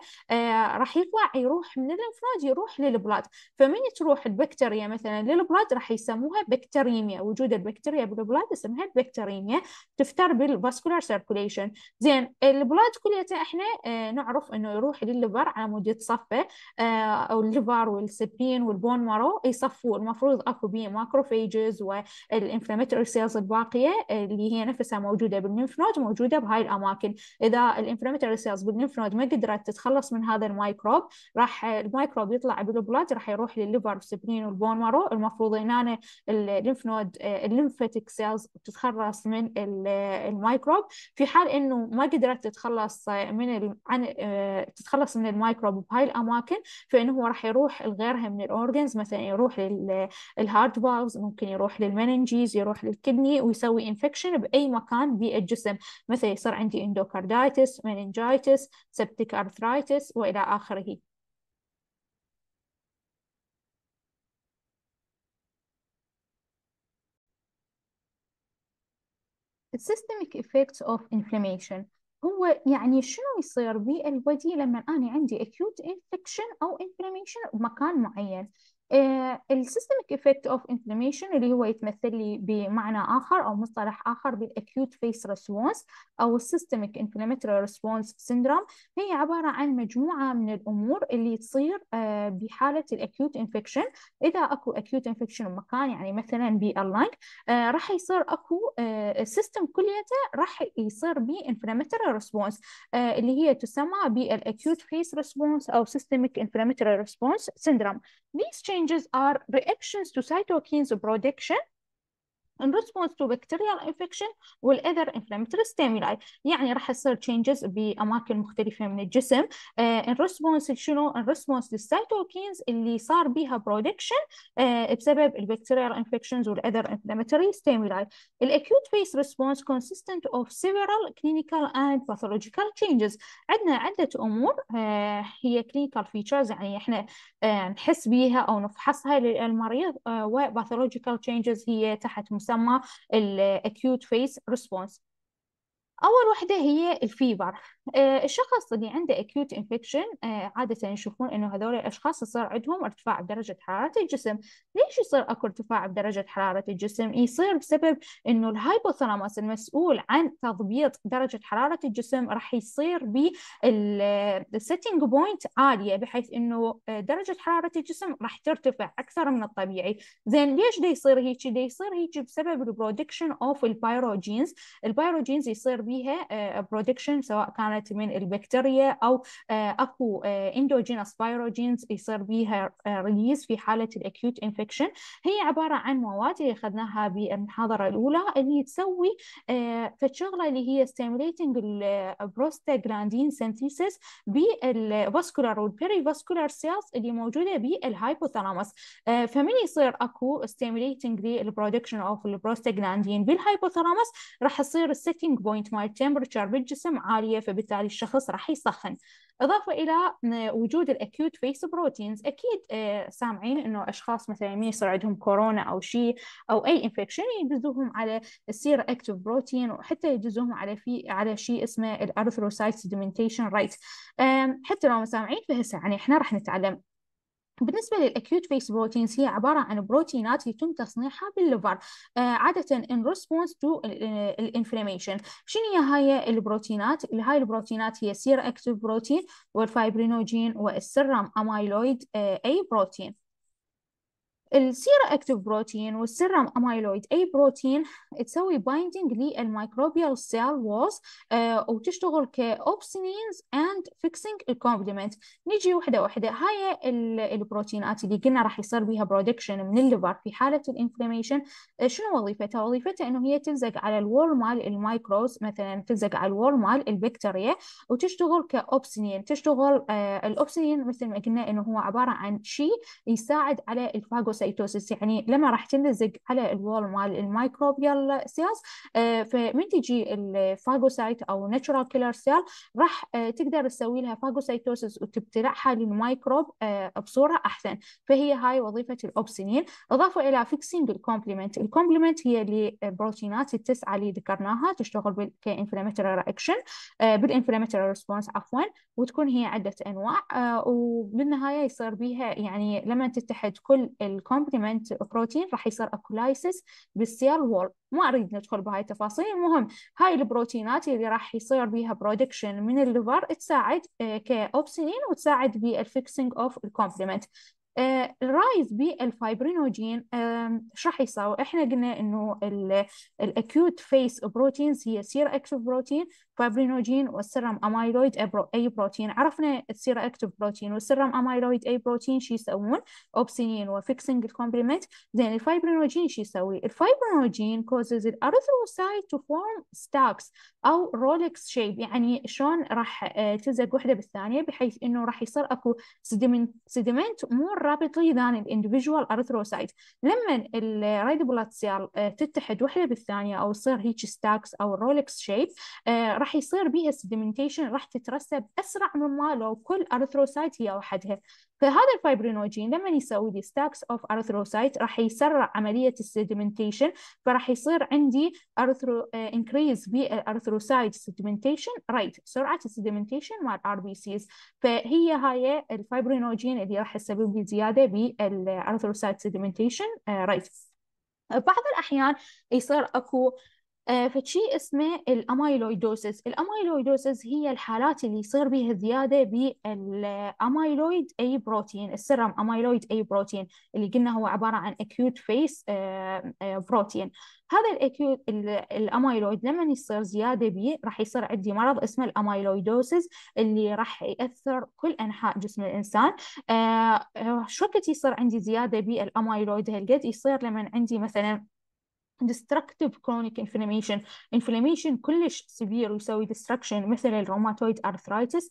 راح يطلع يروح من الليمف نود يروح للبلاد فمن تروح البكتيريا مثلا للبلاد راح يسموها بكتيريميا وجود البكتيريا بالبلاد اسمها بكتيريميا تفتر بالفاسكولار سيركوليشن زين البلاد كليته احنا آه، نعرف انه يروح للليفر على مود يتصفى آه، او الليفر والسبين والبون مارو يصفوا المفروض اكو بيه ماكروفيجز والانفلاماتوري سيلز الباقيه اللي هي نفسها موجوده بالليمف نود موجوده بهاي الاماكن اذا الانفلاماتوري سيلز بالليمف نود ما قدرت تتخلص من هذا الميكروب راح الميكروب يطلع بالبلاد راح يروح للليفر والسبين والبون مارو المفروض هنا الليمف نود آه، الليمفاتيك سيلز بتتخلص من آه، الميكروب في حال انه ما قدرت تتخلص آه، من عن تتخلص من الميكروب بهاي الاماكن فانه هو راح يروح لغيرها من الاورجنز مثلا يروح للهارت فالفز ممكن يروح للمننجيز يروح للكدني ويسوي انفكشن باي مكان بالجسم مثلا يصير عندي اندوكاردايتس مننجايتس سبتيك ارثرايتس والى اخره systemic effects of inflammation هو يعني شنو يصير بالبدي لما أنا عندي acute infection أو inflammation بمكان معين السيستمك افكت اوف انفلاميشن اللي هو يتمثل لي بمعنى اخر او مصطلح اخر بالاكيوت فيس ريسبونس او السيستمك انفلاماتوري ريسبونس سيندروم هي عباره عن مجموعه من الامور اللي تصير آه، بحاله الاكيوت انفكشن اذا اكو اكيوت انفكشن بمكان يعني مثلا باللنج آه، راح يصير اكو السيستم آه، كليته راح يصير بي انفلاماتوري ريسبونس اللي هي تسمى بالاكيوت فيس ريسبونس او سيستمك انفلاماتوري ريسبونس سيندروم These changes are reactions to cytokines production in response to bacterial infection either inflammatory stimuli يعني راح يصير changes بأماكن مختلفة من الجسم uh, in response شنو in response للسيتوكينز اللي صار بيها production uh, بسبب bacterial infections other inflammatory stimuli acute phase response consistent of several clinical and pathological changes عندنا عدة أمور uh, هي clinical features يعني احنا uh, نحس بيها أو نفحصها للمريض uh, و pathological changes هي تحت يسمى الاكيوت فيس ريسبونس أول وحدة هي الفيبر آه، الشخص اللي عنده acute infection آه، عادة يشوفون إنه هذول الأشخاص يصير عندهم ارتفاع بدرجة حرارة الجسم ليش يصير أكو ارتفاع بدرجة حرارة الجسم؟ يصير بسبب إنه الهايبوثالاموس المسؤول عن تضبيط درجة حرارة الجسم راح يصير بالسيتنج بوينت عالية بحيث إنه آه، درجة حرارة الجسم راح ترتفع أكثر من الطبيعي زين ليش ده يصير هيك؟ ده يصير هيك بسبب البرودكشن أوف البايروجينز البايروجينز يصير بيها برودكشن آه، سواء كانت من البكتيريا او آه، اكو اندوجينس آه، بايروجينز يصير بيها ريليز في حاله الاكيوت انفكشن هي عباره عن مواد اللي اخذناها بالمحاضره الاولى اللي تسوي فالشغله اللي هي ستيميليتنج البروستاجلاندين سنتيسيس بالفاسكولار والبيري فاسكولار سيلز اللي موجوده بالهايبوثالاموس فمن يصير اكو ستيميليتنج للبرودكشن اوف البروستاجلاندين بالهايبوثالاموس راح يصير السيتنج بوينت مال تمبرتشر بالجسم عالية فبالتالي الشخص راح يسخن إضافة إلى وجود الأكيوت فيس بروتينز أكيد آه، سامعين أنه أشخاص مثلا من يصير عندهم كورونا أو شيء أو أي إنفكشن يدزوهم على السير أكتيف بروتين وحتى يدزوهم على في على شيء اسمه الأرثروسايت سيدمنتيشن رايت حتى لو ما سامعين فهسه يعني إحنا راح نتعلم بالنسبة للأكيوت فيس بروتينز هي عبارة عن بروتينات يتم تصنيعها بالليفر آه عادة in response to الانفلاميشن آه، شنو هي هاي البروتينات هاي البروتينات هي سير اكتيف بروتين والفايبرينوجين والسرم امايلويد آه اي بروتين السيرا اكتيف بروتين والسيرم امايلويد اي بروتين تسوي بايندينج للميكروبيال سيل ووز آه، وتشتغل كاوبسينينز اند فيكسينج الكومبلمنت نيجي وحده وحده هاي البروتينات اللي قلنا راح يصير بيها برودكشن من الليفر في حاله الانفلاميشن آه، شنو وظيفتها وظيفتها انه هي تلزق على الوول مال الميكروز مثلا تلزق على الوول مال البكتيريا وتشتغل كاوبسينين تشتغل آه، الاوبسينين مثل ما قلنا انه هو عباره عن شيء يساعد على الفاجو الباروسيتوسس يعني لما راح تلزق على الوول مال الميكروبيال سيلز آه، فمن تجي الفاجوسايت او ناتشورال كيلر سيل راح آه، تقدر تسوي لها فاجوسيتوسس وتبتلعها للميكروب آه، بصوره احسن فهي هاي وظيفه الاوبسينين اضافه الى فيكسينج الكومبلمنت الكومبلمنت هي اللي بروتينات التسعه اللي ذكرناها تشتغل كانفلاماتوري رياكشن بالانفلامتري ريسبونس عفوا وتكون هي عده انواع وبالنهايه يصير بيها يعني لما تتحد كل ال الكومبلمنت بروتين راح يصير اكولايسيس بالسيل وول ما اريد ندخل بهاي التفاصيل المهم هاي البروتينات اللي راح يصير بيها برودكشن من الليفر تساعد آه، كاوبسينين وتساعد بالفيكسينج اوف الكومبلمنت آه، الرايز بالفايبرينوجين ايش راح يساوي؟ احنا قلنا انه الاكيوت فيس بروتينز هي سيرا اكتف بروتين فايبرينوجين والسرم امايلويد اي بروتين عرفنا السيرا اكتف بروتين والسرم امايلويد اي بروتين شو يسوون؟ اوبسينين وفيكسنج الكومبلمنت زين الفايبرينوجين شو يسوي؟ الفايبرينوجين كوزز الارثروسايت تو فورم ستاكس او رولكس شيب يعني شلون راح آه، تلزق وحده بالثانيه بحيث انه راح يصير اكو سيدمنت سيدمنت مور رابطي ذان الاندفجوال ارثروسايت لما الريد بلاد سيل تتحد وحده بالثانيه او يصير هيك ستاكس او رولكس شيب آه، راح يصير بيها سيدمنتيشن راح تترسب اسرع مما لو كل ارثروسايت هي وحدها فهذا الفايبرينوجين لما يسوي لي ستاكس اوف ارثروسايت راح يسرع عمليه السيدمنتيشن فراح يصير عندي ارثرو انكريز بالارثروسايت سيدمنتيشن رايت سرعه السيدمنتيشن مال ار بي سيز فهي هاي الفايبرينوجين اللي راح يسبب لي زيادة بالارثروسايت سيدمنتيشن رايس بعض الأحيان يصير أكو آه، فشي اسمه الامايلويدوسس الامايلويدوسس هي الحالات اللي يصير بها زياده بالامايلويد اي بروتين السرم امايلويد اي بروتين اللي قلنا هو عباره عن اكيوت فيس بروتين هذا الاكيوت الامايلويد لما يصير زياده به راح يصير عندي مرض اسمه الامايلويدوسس اللي راح ياثر كل انحاء جسم الانسان آه، آه، شو وقت يصير عندي زياده بالامايلويد هالقد يصير لما عندي مثلا destructive chronic inflammation inflammation كلش سبير ويسوي destruction مثل الروماتويد arthritis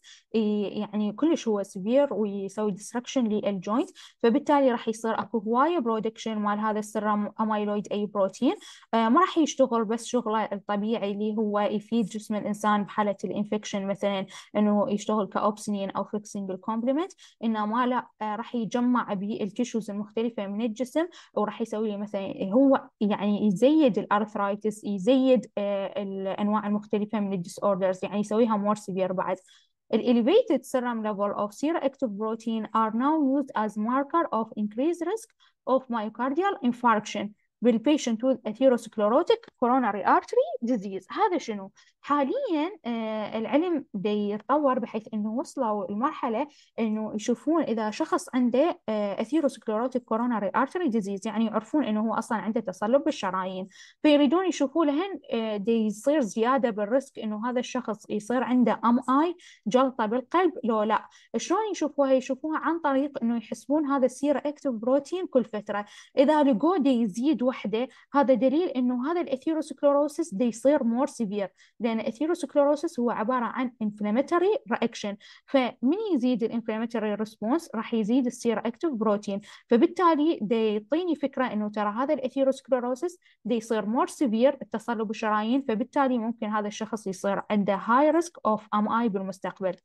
يعني كلش هو سبير ويسوي destruction للجوينت فبالتالي راح يصير اكو هواية production مال هذا السرام اميلويد اي بروتين آه ما راح يشتغل بس شغله الطبيعي اللي هو يفيد جسم الانسان بحالة الانفكشن مثلا انه يشتغل كاوبسنين او فيكسنج الكومبلمنت انما لا آه راح يجمع بالتشوز المختلفة من الجسم وراح يسوي مثلا هو يعني يزيد الارثرايتس يزيد الانواع المختلفه من الديس اوردرز يعني يسويها مور سيفير بعد ال elevated serum level of seroactive protein are now used as marker of increased risk of myocardial infarction بالبيشنت وذ اثيروسكلوروتيك coronary ارتري ديزيز هذا شنو؟ حاليا آه، العلم بيتطور بحيث انه وصلوا لمرحله انه يشوفون اذا شخص عنده اثيروسكلوروتيك كوروناري ارتري ديزيز يعني يعرفون انه هو اصلا عنده تصلب بالشرايين فيريدون يشوفوا لهن آه، دي يصير زياده بالريسك انه هذا الشخص يصير عنده ام اي جلطه بالقلب لو لا شلون يشوفوها يشوفوها عن طريق انه يحسبون هذا السيرة اكتف بروتين كل فتره اذا لقوه يزيد وحده هذا دليل انه هذا الاثيروسكلوروسيس دي يصير مور سيفير لان الاثيروسكلوروسيس هو عباره عن انفلاماتوري رياكشن فمن يزيد الانفلاماتوري ريسبونس راح يزيد السير اكتف بروتين فبالتالي دي يعطيني فكره انه ترى هذا الاثيروسكلوروسيس دي يصير مور سيفير التصلب الشرايين فبالتالي ممكن هذا الشخص يصير عنده هاي ريسك اوف ام اي بالمستقبل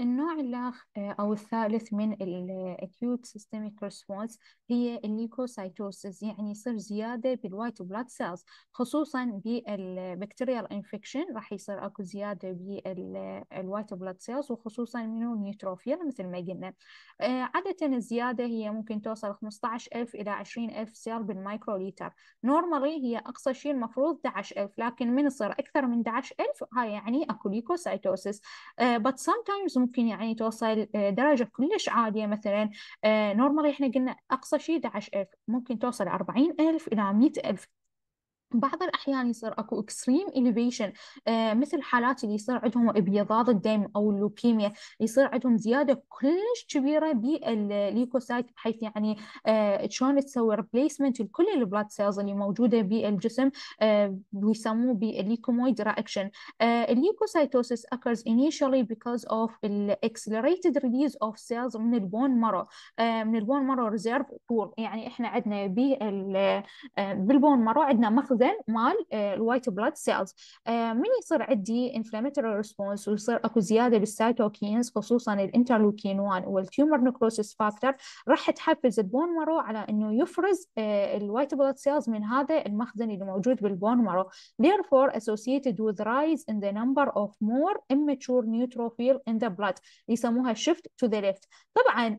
النوع الآخر آه، أو الثالث من ال acute systemic response هي الليكوسايتوسيس يعني يصير زيادة بالوايت بلاد سيلز خصوصا بالبكتيريال انفكشن راح يصير اكو زيادة بالوايت بلاد سيلز وخصوصا منو النيوتروفيل مثل ما قلنا آه، عادة الزيادة هي ممكن توصل 15000 إلى 20000 سيل بالمايكروليتر نورمالي هي أقصى شيء المفروض 11000 لكن من يصير أكثر من 11000 هاي يعني اكو ليكوسايتوسيس آه، but sometimes ممكن يعني توصل آه، درجة كلش عالية مثلا نورمال آه، احنا قلنا أقصى شيء 11 ألف ممكن توصل ألف إلى 100 ألف بعض الأحيان يصير أكو إكستريم إنوفيشن آه، مثل حالات اللي يصير عندهم ابيضاض الدم أو اللوكيميا يصير عندهم زيادة كلش كبيرة بالليكوسايت بحيث يعني آه، شلون تسوي ريبليسمنت لكل البلاد سيلز اللي موجودة بالجسم آه، ويسموه بالليكومويد رياكشن الليكوسايتوسيس occurs initially because of the accelerated release of cells من البون مارو من البون مارو ريزيرف بول يعني احنا عندنا بالبون مارو عندنا مخزن تاخذن مال آه، الوايت بلاد آه، سيلز من يصير عندي انفلاماتوري ريسبونس ويصير اكو زياده بالسايتوكينز خصوصا الانترلوكين 1 والتيومر نكروسيس فاكتور راح تحفز البون مارو على انه يفرز آه، الوايت بلاد سيلز من هذا المخزن اللي موجود بالبون مارو therefore associated with rise in the number of more immature نيوتروفيل in the blood يسموها shift to the left طبعا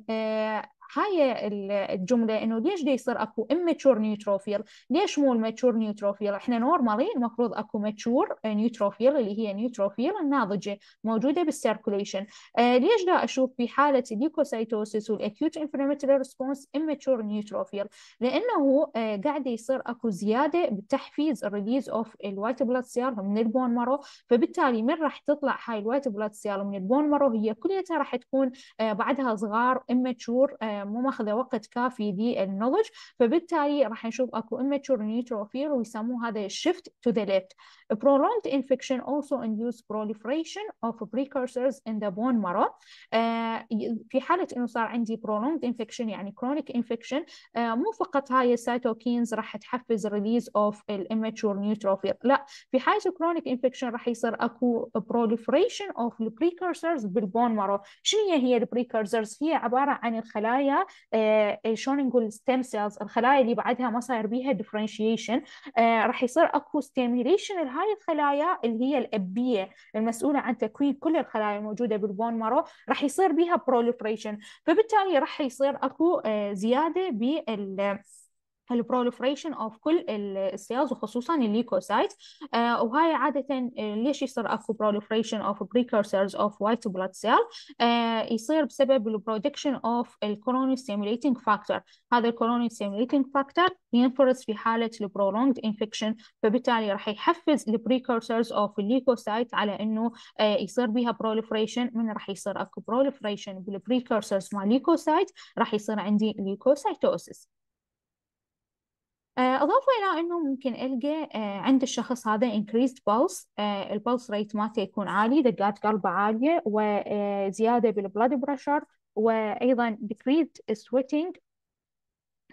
هاي الجمله انه ليش دي يصير اكو اميتشور نيوتروفيل ليش مو الماتشور نيوتروفيل احنا نورمالي المفروض اكو ماتشور نيوتروفيل اللي هي نيوتروفيل الناضجه موجوده بالسيركوليشن آه ليش لا اشوف في حاله الليكوسايتوسيس والاكيوت انفلاماتوري ريسبونس اميتشور نيوتروفيل لانه آه قاعد يصير اكو زياده بتحفيز الريليز اوف الوايت بلاد سيل من البون مارو فبالتالي من راح تطلع هاي الوايت بلاد سيل من البون مارو هي كلها راح تكون آه بعدها صغار اميتشور آه مو ماخذه وقت كافي دي النولج فبالتالي راح نشوف اكو immature neutrophil ويسموه هذا shift to the left prolonged infection also induce proliferation of precursors in the bone marrow في حاله انه صار عندي prolonged infection يعني chronic infection مو فقط هاي السيتوكينز راح تحفز release of immature neutrophil لا في حاله chronic infection راح يصير اكو proliferation of precursors بالبون مارو شنو هي البريكورسرز هي عباره عن الخلايا الخلايا آه، آه، شلون نقول ستيم سيلز الخلايا اللي بعدها ما صاير بيها ديفرنشيشن آه، راح يصير اكو ستيميليشن لهاي الخلايا اللي هي الابيه المسؤوله عن تكوين كل الخلايا الموجوده بالبون مارو راح يصير بيها بروليفريشن فبالتالي راح يصير اكو زياده بال البروليفريشن اوف كل السيلز وخصوصا الليكوسايت آه، وهاي عاده آه، ليش يصير اكو بروليفريشن اوف بريكرسرز اوف وايت بلاد سيل يصير بسبب البرودكشن اوف الكوروني ستيميليتنج فاكتور هذا الكوروني ستيميليتنج فاكتور ينفرز في حاله البرولونجد انفكشن فبالتالي راح يحفز البريكرسرز اوف الليكوسايت على انه آه، يصير بها بروليفريشن من راح يصير اكو بروليفريشن بالبريكرسرز مال ليكوسايت راح يصير عندي ليكوسايتوسيس آه، أضافة إلى أنه ممكن ألقى آه، عند الشخص هذا increased pulse آه، pulse ريت مالته يكون عالي دقات قلبه عالية وزيادة بالبلاد بريشر وأيضا decreased sweating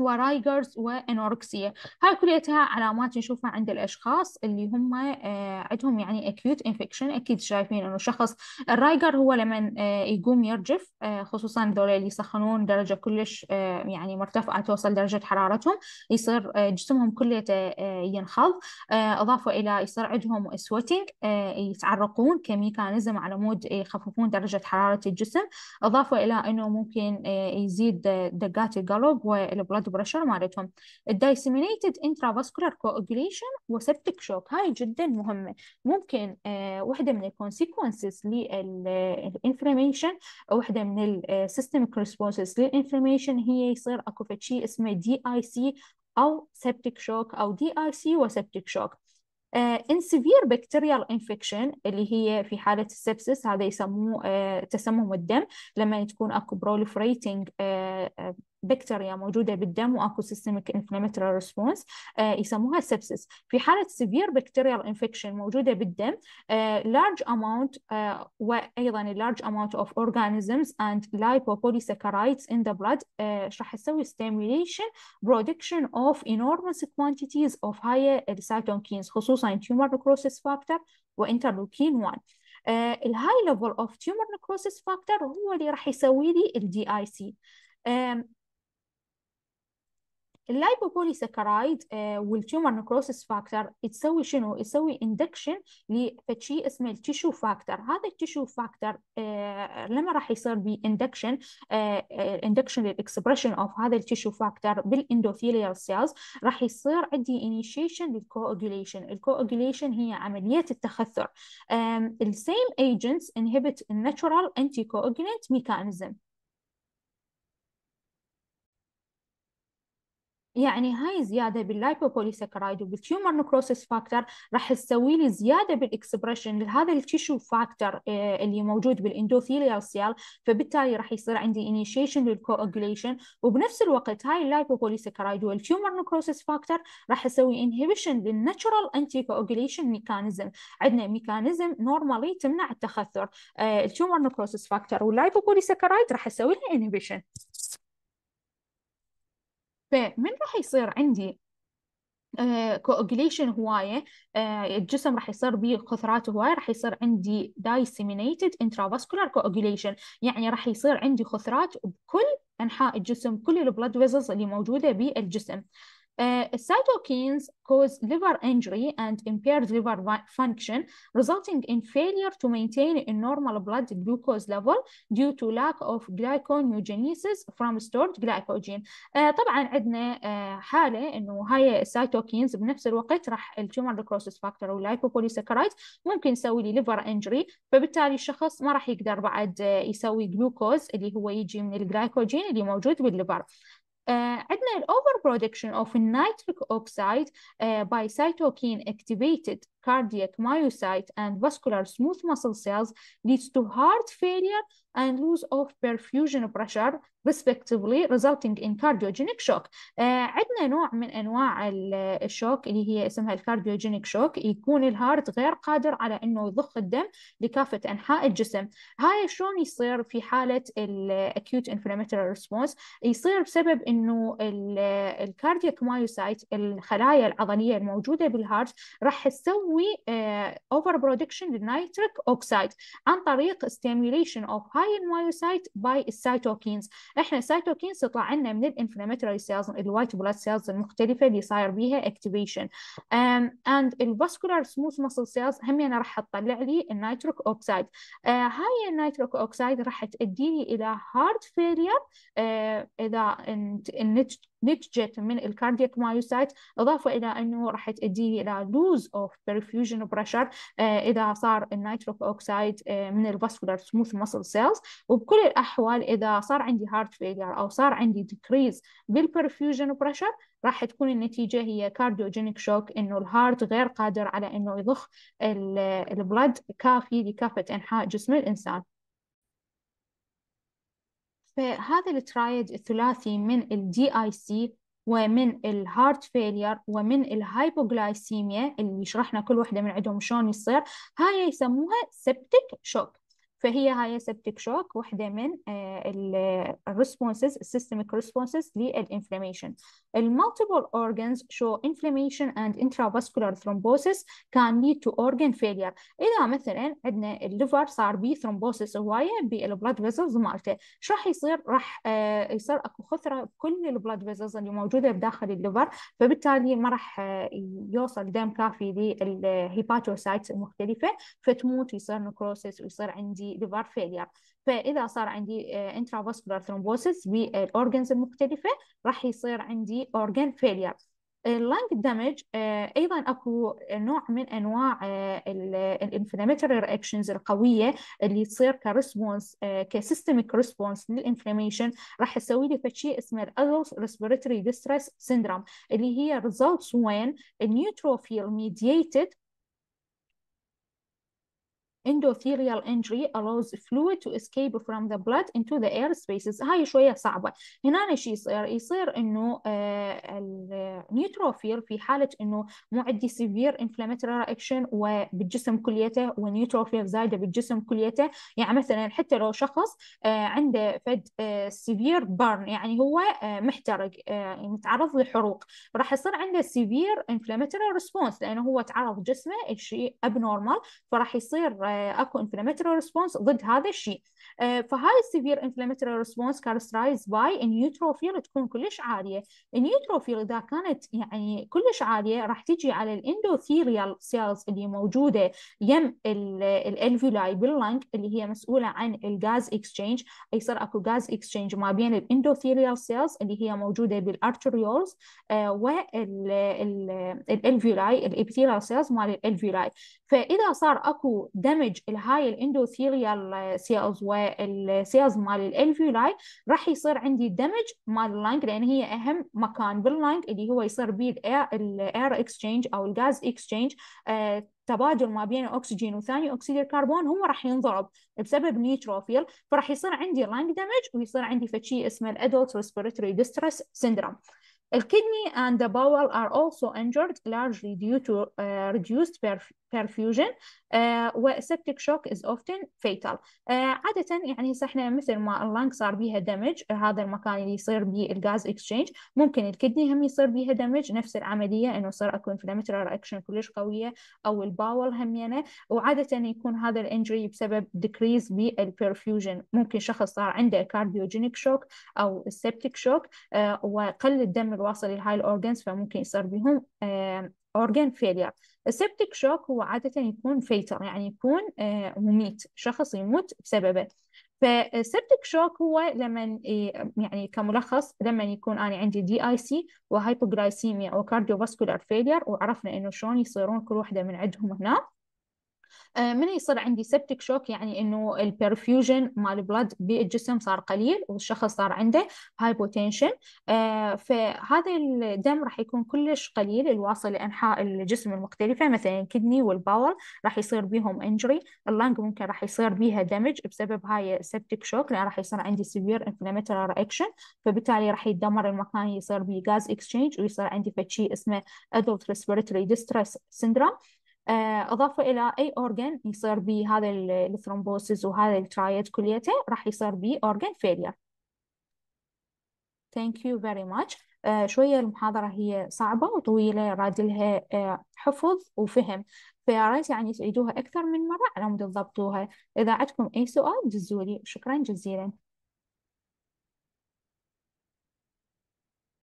ورايجرز وانوركسيا هاي كليتها علامات نشوفها عند الاشخاص اللي هم آه، عندهم يعني اكيوت انفكشن اكيد شايفين انه شخص الرايجر هو لما آه، يقوم يرجف آه، خصوصا ذول اللي يسخنون درجه كلش يعني مرتفعه توصل درجه حرارتهم يصير جسمهم كليته ينخض اضافه الى يصير عندهم سويتنج يتعرقون كميكانيزم على مود يخففون درجه حراره الجسم اضافه الى انه ممكن يزيد دقات القلب والبلد كانت برشر مالتهم الدايسيمينيتد انترا فاسكولار كوجليشن وسبتك شوك هاي جدا مهمه ممكن آه واحده من الكونسيكونسز للانفلاميشن واحده من السيستميك ريسبونسز للانفلاميشن هي يصير اكو شيء اسمه دي اي سي او سبتك شوك او دي اي سي وسبتك شوك ان سيفير بكتيريال انفكشن اللي هي في حاله السبسس هذا يسموه uh, تسمم الدم لما تكون اكو بروليفريتنج بكتيريا موجوده بالدم واكو سيستميك انفلاماتوري ريسبونس يسموها سبسس في حاله سيفير بكتيريال انفكشن موجوده بالدم لارج آه، اماونت آه، وايضا لارج اماونت اوف اورجانيزمز اند lipopolysaccarides ان ذا بلاد ايش راح يسوي ستيميليشن برودكشن اوف انورمس كوانتيتيز اوف هاي cytokines خصوصا تيومر necrosis فاكتور وانترلوكين 1 الهاي ليفل اوف تيومر نكروسيس فاكتور هو اللي راح يسوي لي الدي اي سي اللايبوبوليسكرايد والتيومر نكروسس فاكتور تسوي شنو؟ تسوي اندكشن لفتشي اسمه التشو فاكتور، هذا التشو فاكتور آه، لما راح يصير بي اندكشن اندكشن للاكسبريشن اوف هذا التشو فاكتور بالاندوثيليال سيلز راح يصير عندي انيشيشن للكواجوليشن، الكواجوليشن هي عمليه التخثر. السيم ايجنتس انهبت الناتشورال انتي كواجولنت ميكانيزم يعني هاي الزياده باللايبوبوليسكرايد وبالتيومر نكروسس فاكتور راح تسوي لي زياده بالاكسبريشن لهذا التشو فاكتور اللي موجود بالاندوثيليال سيل فبالتالي راح يصير عندي انيشيشن للكواجوليشن وبنفس الوقت هاي اللايبوبوليسكرايد والتيومر نكروسس فاكتور راح يسوي انهبيشن للناتشرال انتي كواجوليشن ميكانيزم عندنا ميكانيزم نورمالي تمنع التخثر التيومر نكروسس فاكتور واللايبوبوليسكرايد راح يسوي لها انهبيشن فمن راح يصير عندي uh, هواية uh, الجسم راح يصير به خثرات هواية راح يصير عندي دايسيمينيتد انترافاسكولار كوأجليشن يعني راح يصير عندي خثرات بكل أنحاء الجسم كل البلد فيزلز اللي موجودة بالجسم uh, Uh, cytokines cause liver injury and impaired liver function, resulting in failure to maintain a normal blood glucose level due to lack of glyconeogenesis from stored glycogen. Uh, طبعا عندنا uh, حاله انه هاي السيتوكينز بنفس الوقت راح التيومر necrosis فاكتور او lipopolysaccharides ممكن يسوي لي ليفر انجري فبالتالي الشخص ما راح يقدر بعد يسوي جلوكوز اللي هو يجي من الجلايكوجين اللي موجود بالليفر. عندنا الأوفر برودكشن of nitric oxide uh, by cytokine activated cardiac myocyte and vascular smooth muscle cells leads to heart failure and loss of perfusion pressure respectively resulting in cardiogenic shock uh, عندنا نوع من انواع الشوك اللي هي اسمها الكارديوجينيك شوك يكون الهارت غير قادر على انه يضخ الدم لكافه انحاء الجسم هاي شلون يصير في حاله الاكيوت انفلاماتوري ريسبونس يصير بسبب انه الكاردياك مايوسايت الخلايا العضليه الموجوده بالهارت راح تسوي اوفر برودكشن للنيتريك اوكسايد عن طريق ستيميليشن اوف هاي باي المايوسايت باي السيتوكينز احنا السيتوكينز تطلع عنا من الانفلاماتوري سيلز الوايت بلاد سيلز المختلفه اللي صاير بيها اكتيفيشن اند الفاسكولار سموث مسل سيلز هم انا راح اطلع لي النيتروك اوكسايد uh, هاي النيتروك اوكسايد راح تؤدي لي الى هارت فيلير uh, اذا النت نتجت من الكاردياك مايوسايت إضافة إلى أنه راح تؤدي إلى لوز أوف بريفيوجن بريشر إذا صار النيتروك أوكسايد آه، من الفاسكولار سموث ماسل سيلز وبكل الأحوال إذا صار عندي هارت فيلير أو صار عندي ديكريز بالبرفيوجن بريشر راح تكون النتيجة هي كارديوجينيك شوك إنه الهارت غير قادر على إنه يضخ البلد كافي لكافة أنحاء جسم الإنسان فهذا الترايد الثلاثي من الدي اي سي ومن الهارت فيلير ومن الهايبوغلايسيميا اللي شرحنا كل واحدة من عندهم شلون يصير هاي يسموها سبتك شوك فهي هاي سبتك شوك واحدة من الريسبونسز السيستميك ريسبونسز للانفلاميشن المالتيبل organs show inflammation and intravascular thrombosis can lead to organ failure إذا مثلا عندنا الليفر صار بيه ثرومبوسيس هواية بالبلاد فيزلز مالته شو راح يصير راح آه، يصير اكو خثرة بكل البلاد فيزلز اللي موجودة بداخل الليفر فبالتالي ما راح آه، يوصل دم كافي للهيباتوسايتس آه، المختلفة فتموت ويصير نكروسيس ويصير عندي ليفر فيلير فإذا صار عندي آه، intravascular thrombosis بالأورجنز المختلفة راح يصير عندي organ failure اللانج آه، آه، دامج ايضا اكو نوع من انواع الانفلاماتوري رياكشنز القويه اللي تصير كريسبونس كسيستميك ريسبونس للانفلاميشن راح تسوي لي شيء اسمه الادلت ريسبيرتوري ديستريس سيندروم اللي هي ريزلتس وين النيوتروفيل ميديتد endothelial injury allows fluid to escape from the blood into the air spaces هاي شوية صعبة هنا شو يصير يصير انه آه، النيوتروفيل في حالة انه معدي severe inflammatory reaction وبالجسم كليته والنيوتروفيل زايدة بالجسم كليته يعني مثلا حتى لو شخص آه، عنده فد آه، severe burn يعني هو محترق يعني متعرض لحروق راح يصير عنده severe inflammatory response لانه هو تعرض جسمه شيء abnormal فراح يصير اكو انفلاماتوري ريسبونس ضد هذا الشيء آه، فهاي السيفير انفلاماتوري ريسبونس كارسترايز باي النيوتروفيل تكون كلش عاليه النيوتروفيل اذا كانت يعني كلش عاليه راح تجي على الاندوثيريال سيلز اللي موجوده يم الالفيولاي باللنج اللي هي مسؤوله عن الغاز اكسشينج يصير اكو غاز اكسشينج ما بين الاندوثيريال سيلز اللي هي موجوده بالارتريولز والالفيولاي الابيثيريال سيلز مال الالفيولاي فاذا صار اكو دمج دامج الهاي الاندوثيريال سيلز والسيلز مال الالفيولاي راح يصير عندي دامج مال اللانج لان هي اهم مكان باللانج اللي هو يصير بيه الاير اكسشينج او الغاز اكسشينج آه، تبادل ما بين الاكسجين وثاني اكسيد الكربون هو راح ينضرب بسبب نيتروفيل فراح يصير عندي لانج دمج ويصير عندي فشي اسمه الادلت ريسبيرتوري ديستريس سيندروم الكدني and the bowel are also injured largely due to uh, reduced perf perfusion آه، و septic shock is often fatal آه، عادة يعني احنا مثل ما اللانك صار بيها دمج هذا المكان اللي يصير به الغاز اكسشينج ممكن الكدني هم يصير بيها دمج نفس العملية انه يصير اكو inflammatory رياكشن كلش قوية او الباول همينة وعادة يكون هذا الانجري بسبب decrease بالperfusion ممكن شخص صار عنده cardiogenic shock او septic shock آه، وقل الدم الواصل لهاي الاورجنز فممكن يصير بهم organ failure السبتيك شوك هو عادة يكون فيتر يعني يكون آه، مميت شخص يموت بسببه فالسبتيك شوك هو لما آه، يعني كملخص لما يكون انا عندي دي اي سي وهايبوغلايسيميا وكارديو فاسكولار فيلير وعرفنا انه شلون يصيرون كل واحده من عندهم هنا آه، من يصير عندي سبتك شوك يعني انه البرفيوجن مال البلد بالجسم صار قليل والشخص صار عنده هايبوتنشن آه، فهذا الدم راح يكون كلش قليل الواصل لانحاء الجسم المختلفه مثلا الكدني والباور راح يصير بيهم انجري اللنج ممكن راح يصير بيها دمج بسبب هاي سبتك شوك لان راح يصير عندي سيفير انفلاماتوري رياكشن فبالتالي راح يتدمر المكان يصير بيه غاز اكسشينج ويصير عندي فشي اسمه ادولت ريسبيرتوري ديستريس سيندروم آه، اضافه الى اي أورجن يصير به هذا الثرومبوسيس وهذا الترايد كليته راح يصير به أورجن فيلير Thank you very much آه شوية المحاضرة هي صعبة وطويلة رادلها آه حفظ وفهم فيا ريت يعني تعيدوها أكثر من مرة على مود تضبطوها إذا عندكم أي سؤال دزولي شكرا جزيلا